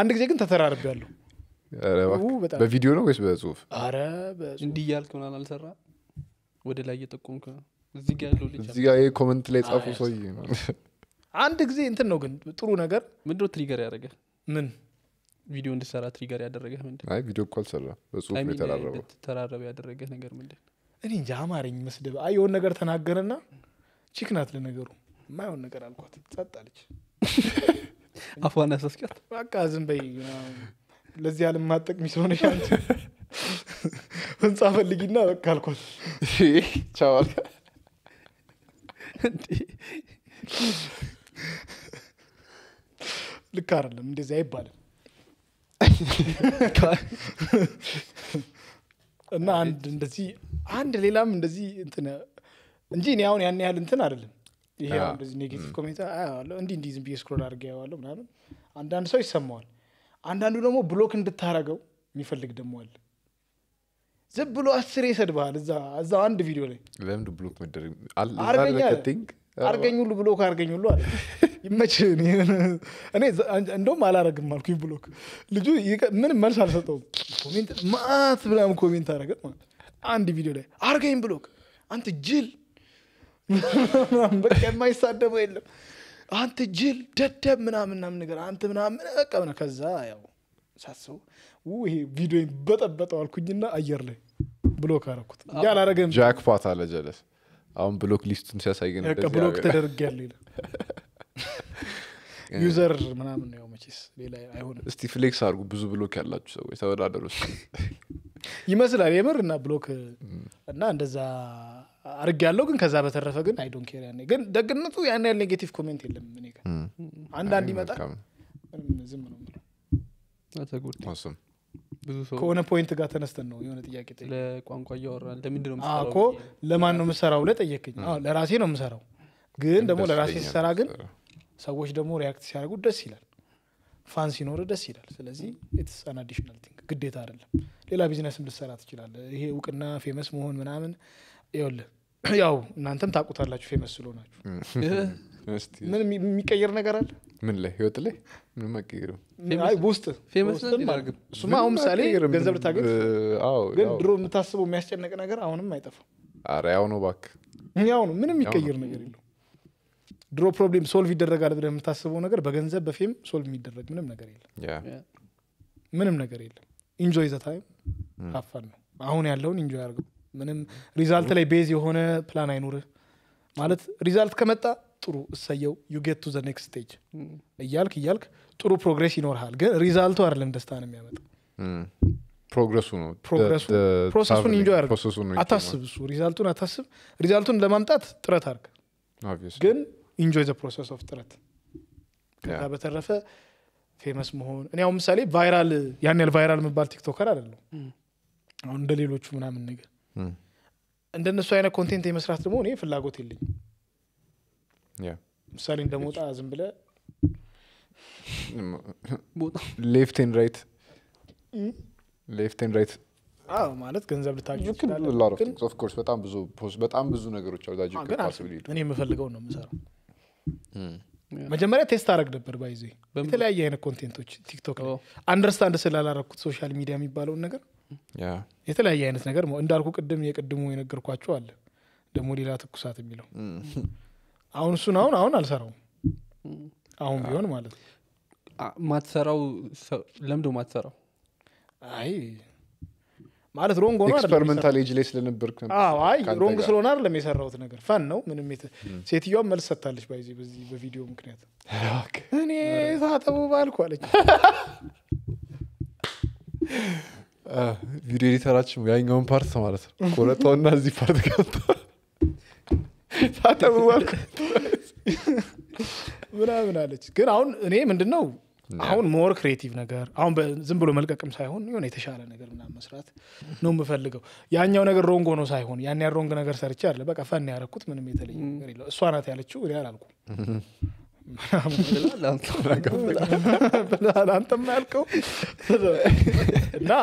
A: አንድ ጊዜ ግን ተተራርብ ያለሁ
C: በቪዲዮ ነው ወይስ በጽሁፍ?
D: ኧረ እንዲህ እያልክ ምናምን አልሰራ ወደ ላይ እየጠቆምክ እዚህ ይሄ ኮመንት ላይ ጻፉ ሰውዬ ነው አንድ ጊዜ እንትን ነው ግን ጥሩ ነገር ምንድ ትሪገር ያደረገ ምን ቪዲዮ እንድሰራ ትሪገር ያደረገ ምንድ ቪዲዮ እኮ አልሰራ በጽሁፍ
A: ነው ያደረገ ነገር ምንድ እኔ እንጃ አማረኝ መስደብ አይ የሆን ነገር ተናገረና ቺክናት ለነገሩ ማይሆን ነገር አልኳት ጸጣለች አፏን ያሳስቀት በቃ ዝም በይ ለዚህ አለም ማጠቅሚ ስለሆነ ህንፃ ፈልጊና በቃ አልኳት። ቻው ልክ አይደለም፣ እንደዚህ አይባልም። እና አንድ እንደዚህ አንድ ሌላም እንደዚህ እንትን እንጂ እኔ አሁን ያን ያህል እንትን አይደለም። ይሄ እንደዚህ ኔጌቲቭ ኮሜንት አያዋለሁ፣ እንዲህ እንዲህ ዝም ብዬ ስክሮል አድርገ ያዋለሁ ምናምን። አንዳንድ ሰው ይሰማዋል፣ አንዳንዱ ደግሞ ብሎክ እንድታረገው የሚፈልግ ደግሞ አለ። ዝም ብሎ አስር ይሰድብሃል። እዛ አንድ ቪዲዮ ላይ
C: ለምን ብሎክ መደረግ አርገኝ
A: ሁሉ ብሎክ አርገኝ ሁሉ አለ። [laughs] ይመችህ። እኔ እንደውም አላረግም አልኩኝ ብሎክ። ልጁ ምንም መልስ አልሰጠውም። ኮሜንት ማት ብላም ኮሜንት አረገ ማለት አንድ ቪዲዮ ላይ አርገኝ ብሎክ፣ አንተ ጅል። በቃ የማይሳደበው የለም። አንተ ጅል ደደብ ምናምን ምናምን ነገር አንተ ምናምን በቃ ከዛ ያው ሳስበው ይሄ ቪዲዮ በጠበጠው አልኩኝና አየር ላይ ብሎክ አረኩት እንጂ
C: አላረገም። ጃክፖት አለ ጀለስ። አሁን ብሎክ ሊስቱን ሲያሳይ ግን ብሎክ ተደርግ ያለ
A: ይላል። [laughs] ዩዘር ምናምን ነው መቼስ ሌላ አይሆን
C: እስቲ ፍሌክስ አድርጉ፣ ብዙ ብሎክ ያላችሁ ሰዎች ተወዳደሩ [laughs]
A: ይመስላል የምር እና ብሎክ እና እንደዛ አርግ ያለው ግን ከዛ በተረፈ ግን አይዶን ኬር ያኔ ግን ደግነቱ ያን ያል ኔጌቲቭ ኮሜንት የለም ምን ጋር አንዳንድ ይመጣል ዝም ነው ብዙ ሰው ከሆነ ፖይንት ጋር ተነስተን ነው የሆነ ጥያቄ ለቋንቋ ነው ለማን ነው የምሰራው ለ ጠየቅኝ ለራሴ ነው የምሰራው ግን ደግሞ ለራሴ ሲሰራ ግን ሰዎች ደግሞ ሪያክት ሲያደርጉ ደስ ይላል ፋን ሲኖር ደስ ይላል ስለዚህ ኢትስ አን አዲሽናል ቲንግ ግዴታ አይደለም ሌላ ቢዝነስም ልሰራ ትችላለ ይሄ እውቅና ፌመስ መሆን ምናምን ይኸውልህ ያው እናንተም ታቁታላችሁ ፌመስ ስለሆናችሁ ምን የሚቀየር ነገር አለ
C: ምን ላይ ህይወት ላይ ምንም አይቀይርም
A: ውስጥ እሱማ አሁን ምሳሌ ገንዘብ ልታገኝ ግን ድሮ የምታስበው የሚያስጨነቅ ነገር አሁንም አይጠፋም
C: አረ ያው ነው ባክ
A: ያው ነው ምንም የሚቀይር ነገር የለው ድሮ ፕሮብሌም ሶልቭ ይደረጋል ብለ የምታስበው ነገር በገንዘብ በፌም ሶልቭ የሚደረግ ምንም ነገር የለም ምንም ነገር የለም ኢንጆይ ዘታይም ሀፋን ነው አሁን ያለውን ኢንጆይ አርገው ምንም ሪዛልት ላይ ቤዝ የሆነ ፕላን አይኑርህ ማለት ሪዛልት ከመጣ ጥሩ እሰየው ዩ ጌት ቱ ዘ ኔክስት ስቴጅ እያልክ እያልክ ጥሩ ፕሮግሬስ ይኖርሃል። ግን ሪዛልቱ አይደለም ደስታ ነው የሚያመጣው
C: ፕሮግረሱ ነው ፕሮሰሱን ኢንጆ አታስብ፣
A: እሱ ሪዛልቱን አታስብ። ሪዛልቱን ለማምጣት ጥረት አርግ፣ ግን ኢንጆ ዘ ፕሮሰስ ኦፍ ጥረት። ከዛ በተረፈ ፌመስ መሆን እኔ አሁን ምሳሌ ቫይራል ያን ያል ቫይራል የምባል ቲክቶከር አይደለም አሁን እንደ ሌሎቹ ምናምን ነገር እንደነሱ አይነት ኮንቴንት የመስራት ደግሞ እኔ ፍላጎት የለኝም። ምሳሌ እንደመውጣ ዝም ብለ
C: ሌፍትን ራይት ሌፍትን ራይት
A: ማለት ገንዘብ ልታገኝችላለኦፍኮርስ
C: በጣም ብዙ በጣም ብዙ ነገሮች እኔ
A: የምፈልገው ነው የምሰራው hmm. መጀመሪያ ቴስት አረግ ነበር ባይዜ የተለያየ አይነት ኮንቴንቶች ቲክቶክ አንደርስታንድ ስላላረኩት ሶሻል ሚዲያ የሚባለውን ነገር የተለያየ አይነት ነገር እንዳልኩ ቅድም የቅድሙ የነገርኳቸው አለ ደግሞ ሌላ ትኩሳት የሚለው hmm. [laughs] አሁን እሱን አሁን አሁን አልሰራው አሁን ቢሆን ማለት ማትሰራው ለምዶ ማትሰራው አይ ማለት ሮንግ ሆኖ ኤክስፐሪመንታል ኤጅ
C: ላይ ስለነበር አይ ሮንግ ስለሆነ
A: አይደለም የሰራሁት ነገር ፈን ነው ምንም ሴትዮዋም መልስ ሰታለች ባይዚ በዚህ በቪዲዮ ምክንያት እኔ ሳጠቡ ባልኩ አለች
C: ቪዲዮ ኤዲተራችን ያኛውን ፓርት ማለት ነው ቆረጠውና እዚህ
A: ፓርት ገብቷል ታጠቡ ምናምን አለች። ግን አሁን እኔ ምንድን ነው አሁን ሞር ክሬቲቭ ነገር አሁን ዝም ብሎ መልቀቅም ሳይሆን የሆነ የተሻለ ነገር ምናምን መስራት ነው የምፈልገው። ያኛው ነገር ሮንግ ሆኖ ሳይሆን ያን ያ ሮንግ ነገር ሰርቼ አለ በቃ ፈን ያረኩት ምንም የተለየ ነገር የለው። እሷ ናት ያለችው እኔ አላልኩም። አንተም [laughs] ያልከው እና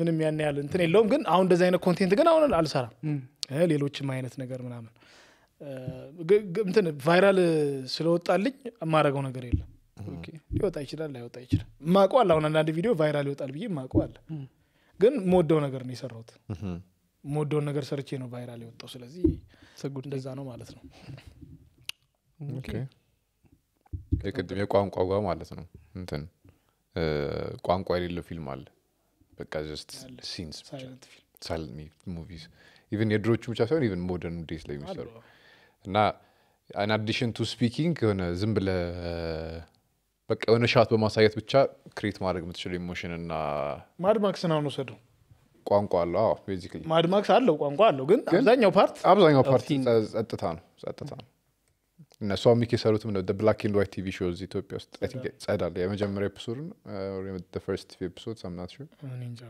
A: ምንም ያን ያህል እንትን የለውም። ግን አሁን እንደዚህ አይነት ኮንቴንት ግን አሁን አልሰራም። ሌሎችም አይነት ነገር ምናምን እንትን ቫይራል ስለወጣልኝ የማረገው ነገር የለም ሊወጣ ይችላል ላይወጣ ይችላል ማቁ አለ አሁን አንዳንድ ቪዲዮ ቫይራል ይወጣል ብዬ ማቁ አለ ግን መወደው ነገር ነው የሰራሁት መወደውን ነገር ሰርቼ ነው ቫይራል የወጣው ስለዚህ ስጉድ እንደዛ ነው ማለት ነው
C: ቅድም የቋንቋ ጓ ማለት ነው እንትን ቋንቋ የሌለው ፊልም አለ በቃ ጀስት ሲንስ ሙቪስ ኢቨን የድሮቹ ብቻ ሳይሆን ኢቨን ሞደርን ዴስ ላይ የሚሰሩ እና አን አዲሽን ቱ ስፒኪንግ የሆነ ዝም ብለ በቃ የሆነ ሻት በማሳየት ብቻ ክሬት ማድረግ የምትችለው ኢሞሽን እና ማድማክስ አሁን ወሰደው ቋንቋ አለው ቤዚክሊ
A: ማድማክስ አለው ቋንቋ አለው ግን አብዛኛው ፓርት አብዛኛው ፓርት
C: ጸጥታ ነው ጸጥታ ነው እነሱ አሚክ የሰሩትም ነው ብላክ ኤንድ ዋይት ቲቪ ሾ ኢትዮጵያ ውስጥ ጸዳለ የመጀመሪያ ኤፒሶድ ፈርስት ኤፒሶድ ሳምናት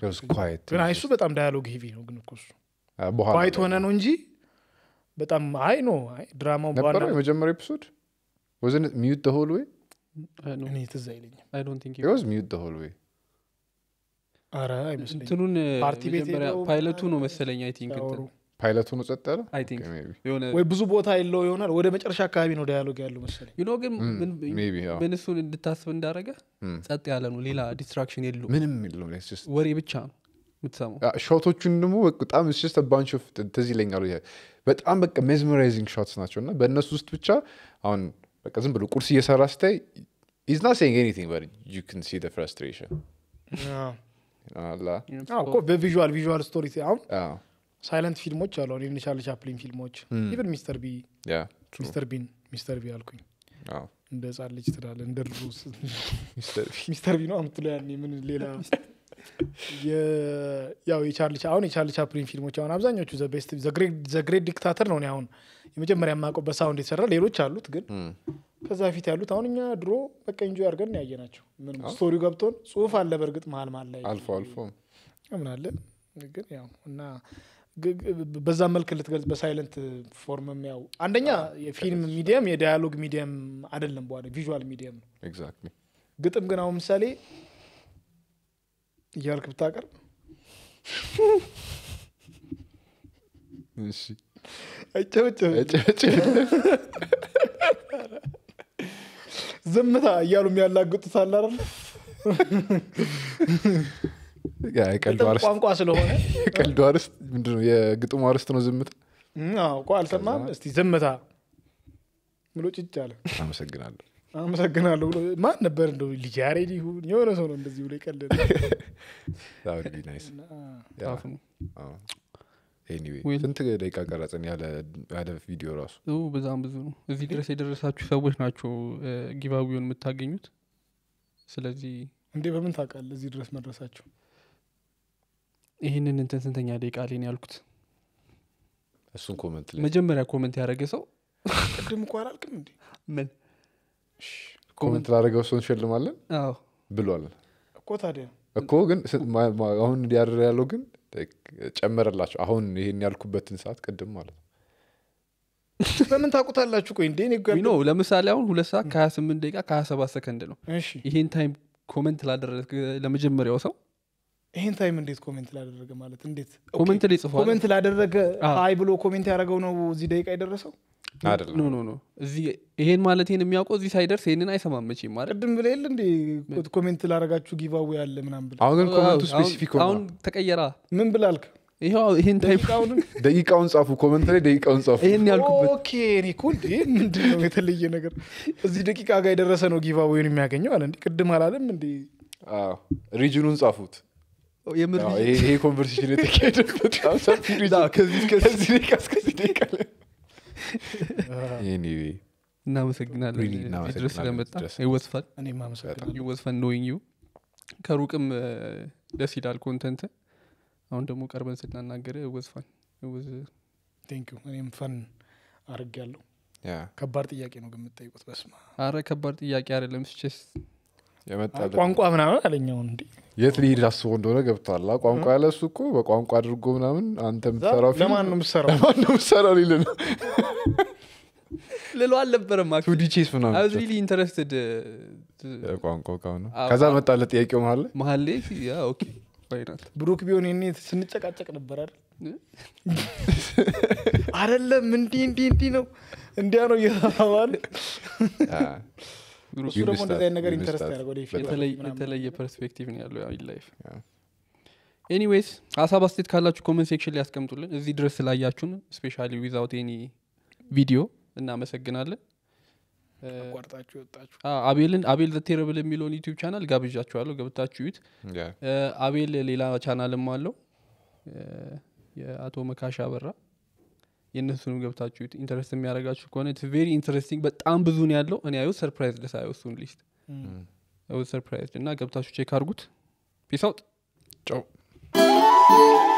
C: ግን አይሱ
A: በጣም ዳያሎግ ሄቪ ነው ግን እኮ እሱ ኳይት ሆነ ነው እንጂ በጣም አይ ኖ ድራማው ነበረ
C: የመጀመሪያ ኤፒሶድ ወዘን ሚዩት ደ ሆል ዌይ
A: እኔ ትዝ አይለኝም
D: ሚዩት ደ ሆል
C: ዌይ
A: ኧረ አይመስለኝም ፓርቲ ቤት ፓይለቱ ነው መሰለኝ
D: አይ ቲንክ ፓይለቱ ነው ጸጥ ያለው ወይ ብዙ
A: ቦታ የለው ይሆናል ወደ መጨረሻ አካባቢ ነው ዳያሎግ ያለው መሰለኝ
D: ዩኖ ግን hmm, ምን እሱን እንድታስብ እንዳረገ hmm. ጸጥ ያለ ነው ሌላ ዲስትራክሽን የለው ምንም የለው ወሬ ብቻ ነው የምትሰማው
C: ሾቶቹን ደግሞ በጣም ስ ባንች ኦፍ ትዝ ይለኛሉ። በጣም በቃ ሜዝመራይዚንግ ሾትስ ናቸው እና በእነሱ ውስጥ ብቻ አሁን በቃ ዝም ብሎ ቁርስ እየሰራ ስታይ ኢዝ ናት ሴይንግ ኤኒቲንግ በት ዩ ን ሲ ፍራስትሬሽን
A: በቪዥዋል ቪዥዋል ስቶሪ አሁን ሳይለንት ፊልሞች አሉ አሁን ቻርሊ ቻፕሊን ፊልሞች hmm. ኢቨን ሚስተር ቢ ሚስተር ቢን ሚስተር ቢ አልኩኝ እንደ ጻለች ትላለ እንደ ድሮ ሚስተር ቢ ነው ምትለ ያኔ ምን ሌላ [laughs] ያው የቻርሊ አሁን የቻርሊ ቻፕሊን ፊልሞች አሁን አብዛኞቹ ዘግሬት ዲክታተር ነው። አሁን የመጀመሪያ የማውቀው በሳውንድ የተሰራ ሌሎች አሉት፣ ግን ከዛ በፊት ያሉት አሁን እኛ ድሮ በቃ እንጆ አድርገን ያየ ናቸው። ምንም ስቶሪው ገብቶን ጽሁፍ አለ። በእርግጥ መሀል መሀል ላይ አልፎ አልፎ ምናለ ግን ያው እና በዛ መልክ ልትገልጽ በሳይለንት ፎርምም ያው አንደኛ የፊልም ሚዲየም የዳያሎግ ሚዲየም አደለም በኋላ ቪዥዋል ሚዲየም ነው። ግጥም ግን አሁን ምሳሌ እያልክ ብታቀርብ ዝምታ እያሉ የሚያላግጡት አለ
C: ቋንቋ ስለሆነ ቀልዱ አርስት ምንድነው የግጥሙ አርስት ነው ዝምታ
A: እኮ አልሰማም እስቲ ዝምታ ምሎ ጭጭ አለ አመሰግናለሁ አመሰግናለሁ ብሎ ማን ነበር እንደ ልጅ ያሬድ ይሁን የሆነ ሰው ነው እንደዚህ ብሎ ይቀልልስንት
C: [laughs] ደቂቃ ቀረጽን ያለ ቪዲዮ ራሱ
D: በጣም ብዙ ነው እዚህ ድረስ የደረሳችሁ ሰዎች ናቸው ጊባዊውን የምታገኙት ስለዚህ
A: እንዴ በምን ታውቃል እዚህ ድረስ መድረሳችሁ
D: ይህንን እንትን ስንተኛ ደቂቃ ሌን ያልኩት እሱን ኮመንት መጀመሪያ ኮመንት ያደረገ ሰው
A: ቅድም እኳ አላልክም እንዴ ምን
C: ኮመንት ላደረገው ሰው እንሸልማለን ብሏል እኮ ታዲያ እኮ ግን አሁን እንዲያደረ ያለው ግን ጨመረላቸው አሁን ይሄን ያልኩበትን ሰዓት ቅድም ማለት ነው
D: በምን ታቁታላችሁ ቆይ እንዴ ለምሳሌ አሁን ሁለት ሰዓት ከ28 ደቂቃ ከ27 ሰከንድ ነው ይሄን ታይም ኮመንት ላደረገ ለመጀመሪያው
A: ሰው ይህን ታይም እንዴት ኮሜንት ላደረገ ማለት እንዴት ኮሜንት ኮሜንት ላደረገ አይ ብሎ ኮሜንት ያደረገው ነው እዚህ ደቂቃ የደረሰው
D: አይደለም። ኖ ኖ ኖ እዚህ ይሄን ማለቴን የሚያውቀው እዚህ ሳይደርስ ይሄንን አይሰማም መቼ ማለት
A: ቅድም ብለ የል እንዴ ኮሜንት ላረጋችሁ ጊቫዌ ያለ ምናም ብለህ አሁን ግን ኮሜንቱ ስፔሲፊክ አሁን ተቀየራ ምን ብላልክ
D: አልክ ይሄን ደቂቃውን
C: ጻፉ ኮመንት ላይ ደቂቃውን ጻፉ ይሄን ያልኩበት
A: እኔ እኮ እንዴ ነው የተለየ ነገር እዚህ ደቂቃ ጋር የደረሰ ነው ጊቫዌን የሚያገኘው አለ እንዴ ቅድም አላለም እንዲ
C: ሪጅኑን ጻፉት ይሄ ኮንቨርሴሽን የተካሄደበት
D: ከዚህ ደቂቃ እስከዚህ ደቂቃ ላይ [laughs] እናመሰግናለን ዩ ከሩቅም uh, ደስ ይላል ኮንተንት አሁን ደግሞ ቀርበን ስናናገረ ወዝፋን uh,
A: እኔም ፈን አርግ ያለው ከባድ ጥያቄ ነው የምጠይቁት በስማ
D: አረ ከባድ ጥያቄ አይደለም ስችስ
A: ቋንቋ ምናምን አለኛውን እንዴ
D: የት
C: ሊሄድ አስቦ እንደሆነ ገብቷል። ቋንቋ ያለ እሱ እኮ በቋንቋ አድርጎ ምናምን አንተ ምትሰራው ለማንም ሰራው ሊል ነው ልሎ አልነበረም ዲቼስ uh,
A: ከዛ
D: መጣለ ጥያቄው መሀል ላይ
A: ብሩክ ቢሆን ኔ ስንጨቃጨቅ ነበር አይደል [laughs] አደለም እንዲ እንዲ እንዲህ ነው እንዲያ ነው እየተባባል እሱ ደግሞ እንደዚህ ነገር ኢንተረስት
D: ፐርስፔክቲቭ ነው ያለው ላይፍ ኤኒዌይስ ሀሳብ አስቴት ካላችሁ ኮመንት ሴክሽን ሊያስቀምጡልን እዚህ ድረስ ስላያችሁን ስፔሻ ዊዛውት ኒ ቪዲዮ እናመሰግናለን አቤልን አቤል ዘቴረብል የሚለውን ዩቲብ ቻናል ጋብዣችኋለሁ ገብታችሁ ዩት አቤል ሌላ ቻናልም አለው የአቶ መካሻ በራ የእነሱንም ገብታችሁ ኢንተረስት የሚያደረጋችሁ ከሆነ ኢትስ ቬሪ ኢንተረስቲንግ በጣም ብዙን ያለው እኔ አይ ሰርፕራይዝ ደስ አይ እሱን ሊስት ሰርፕራይዝ እና ገብታችሁ ቼክ አርጉት ፒስ አውት ጨው
B: Thank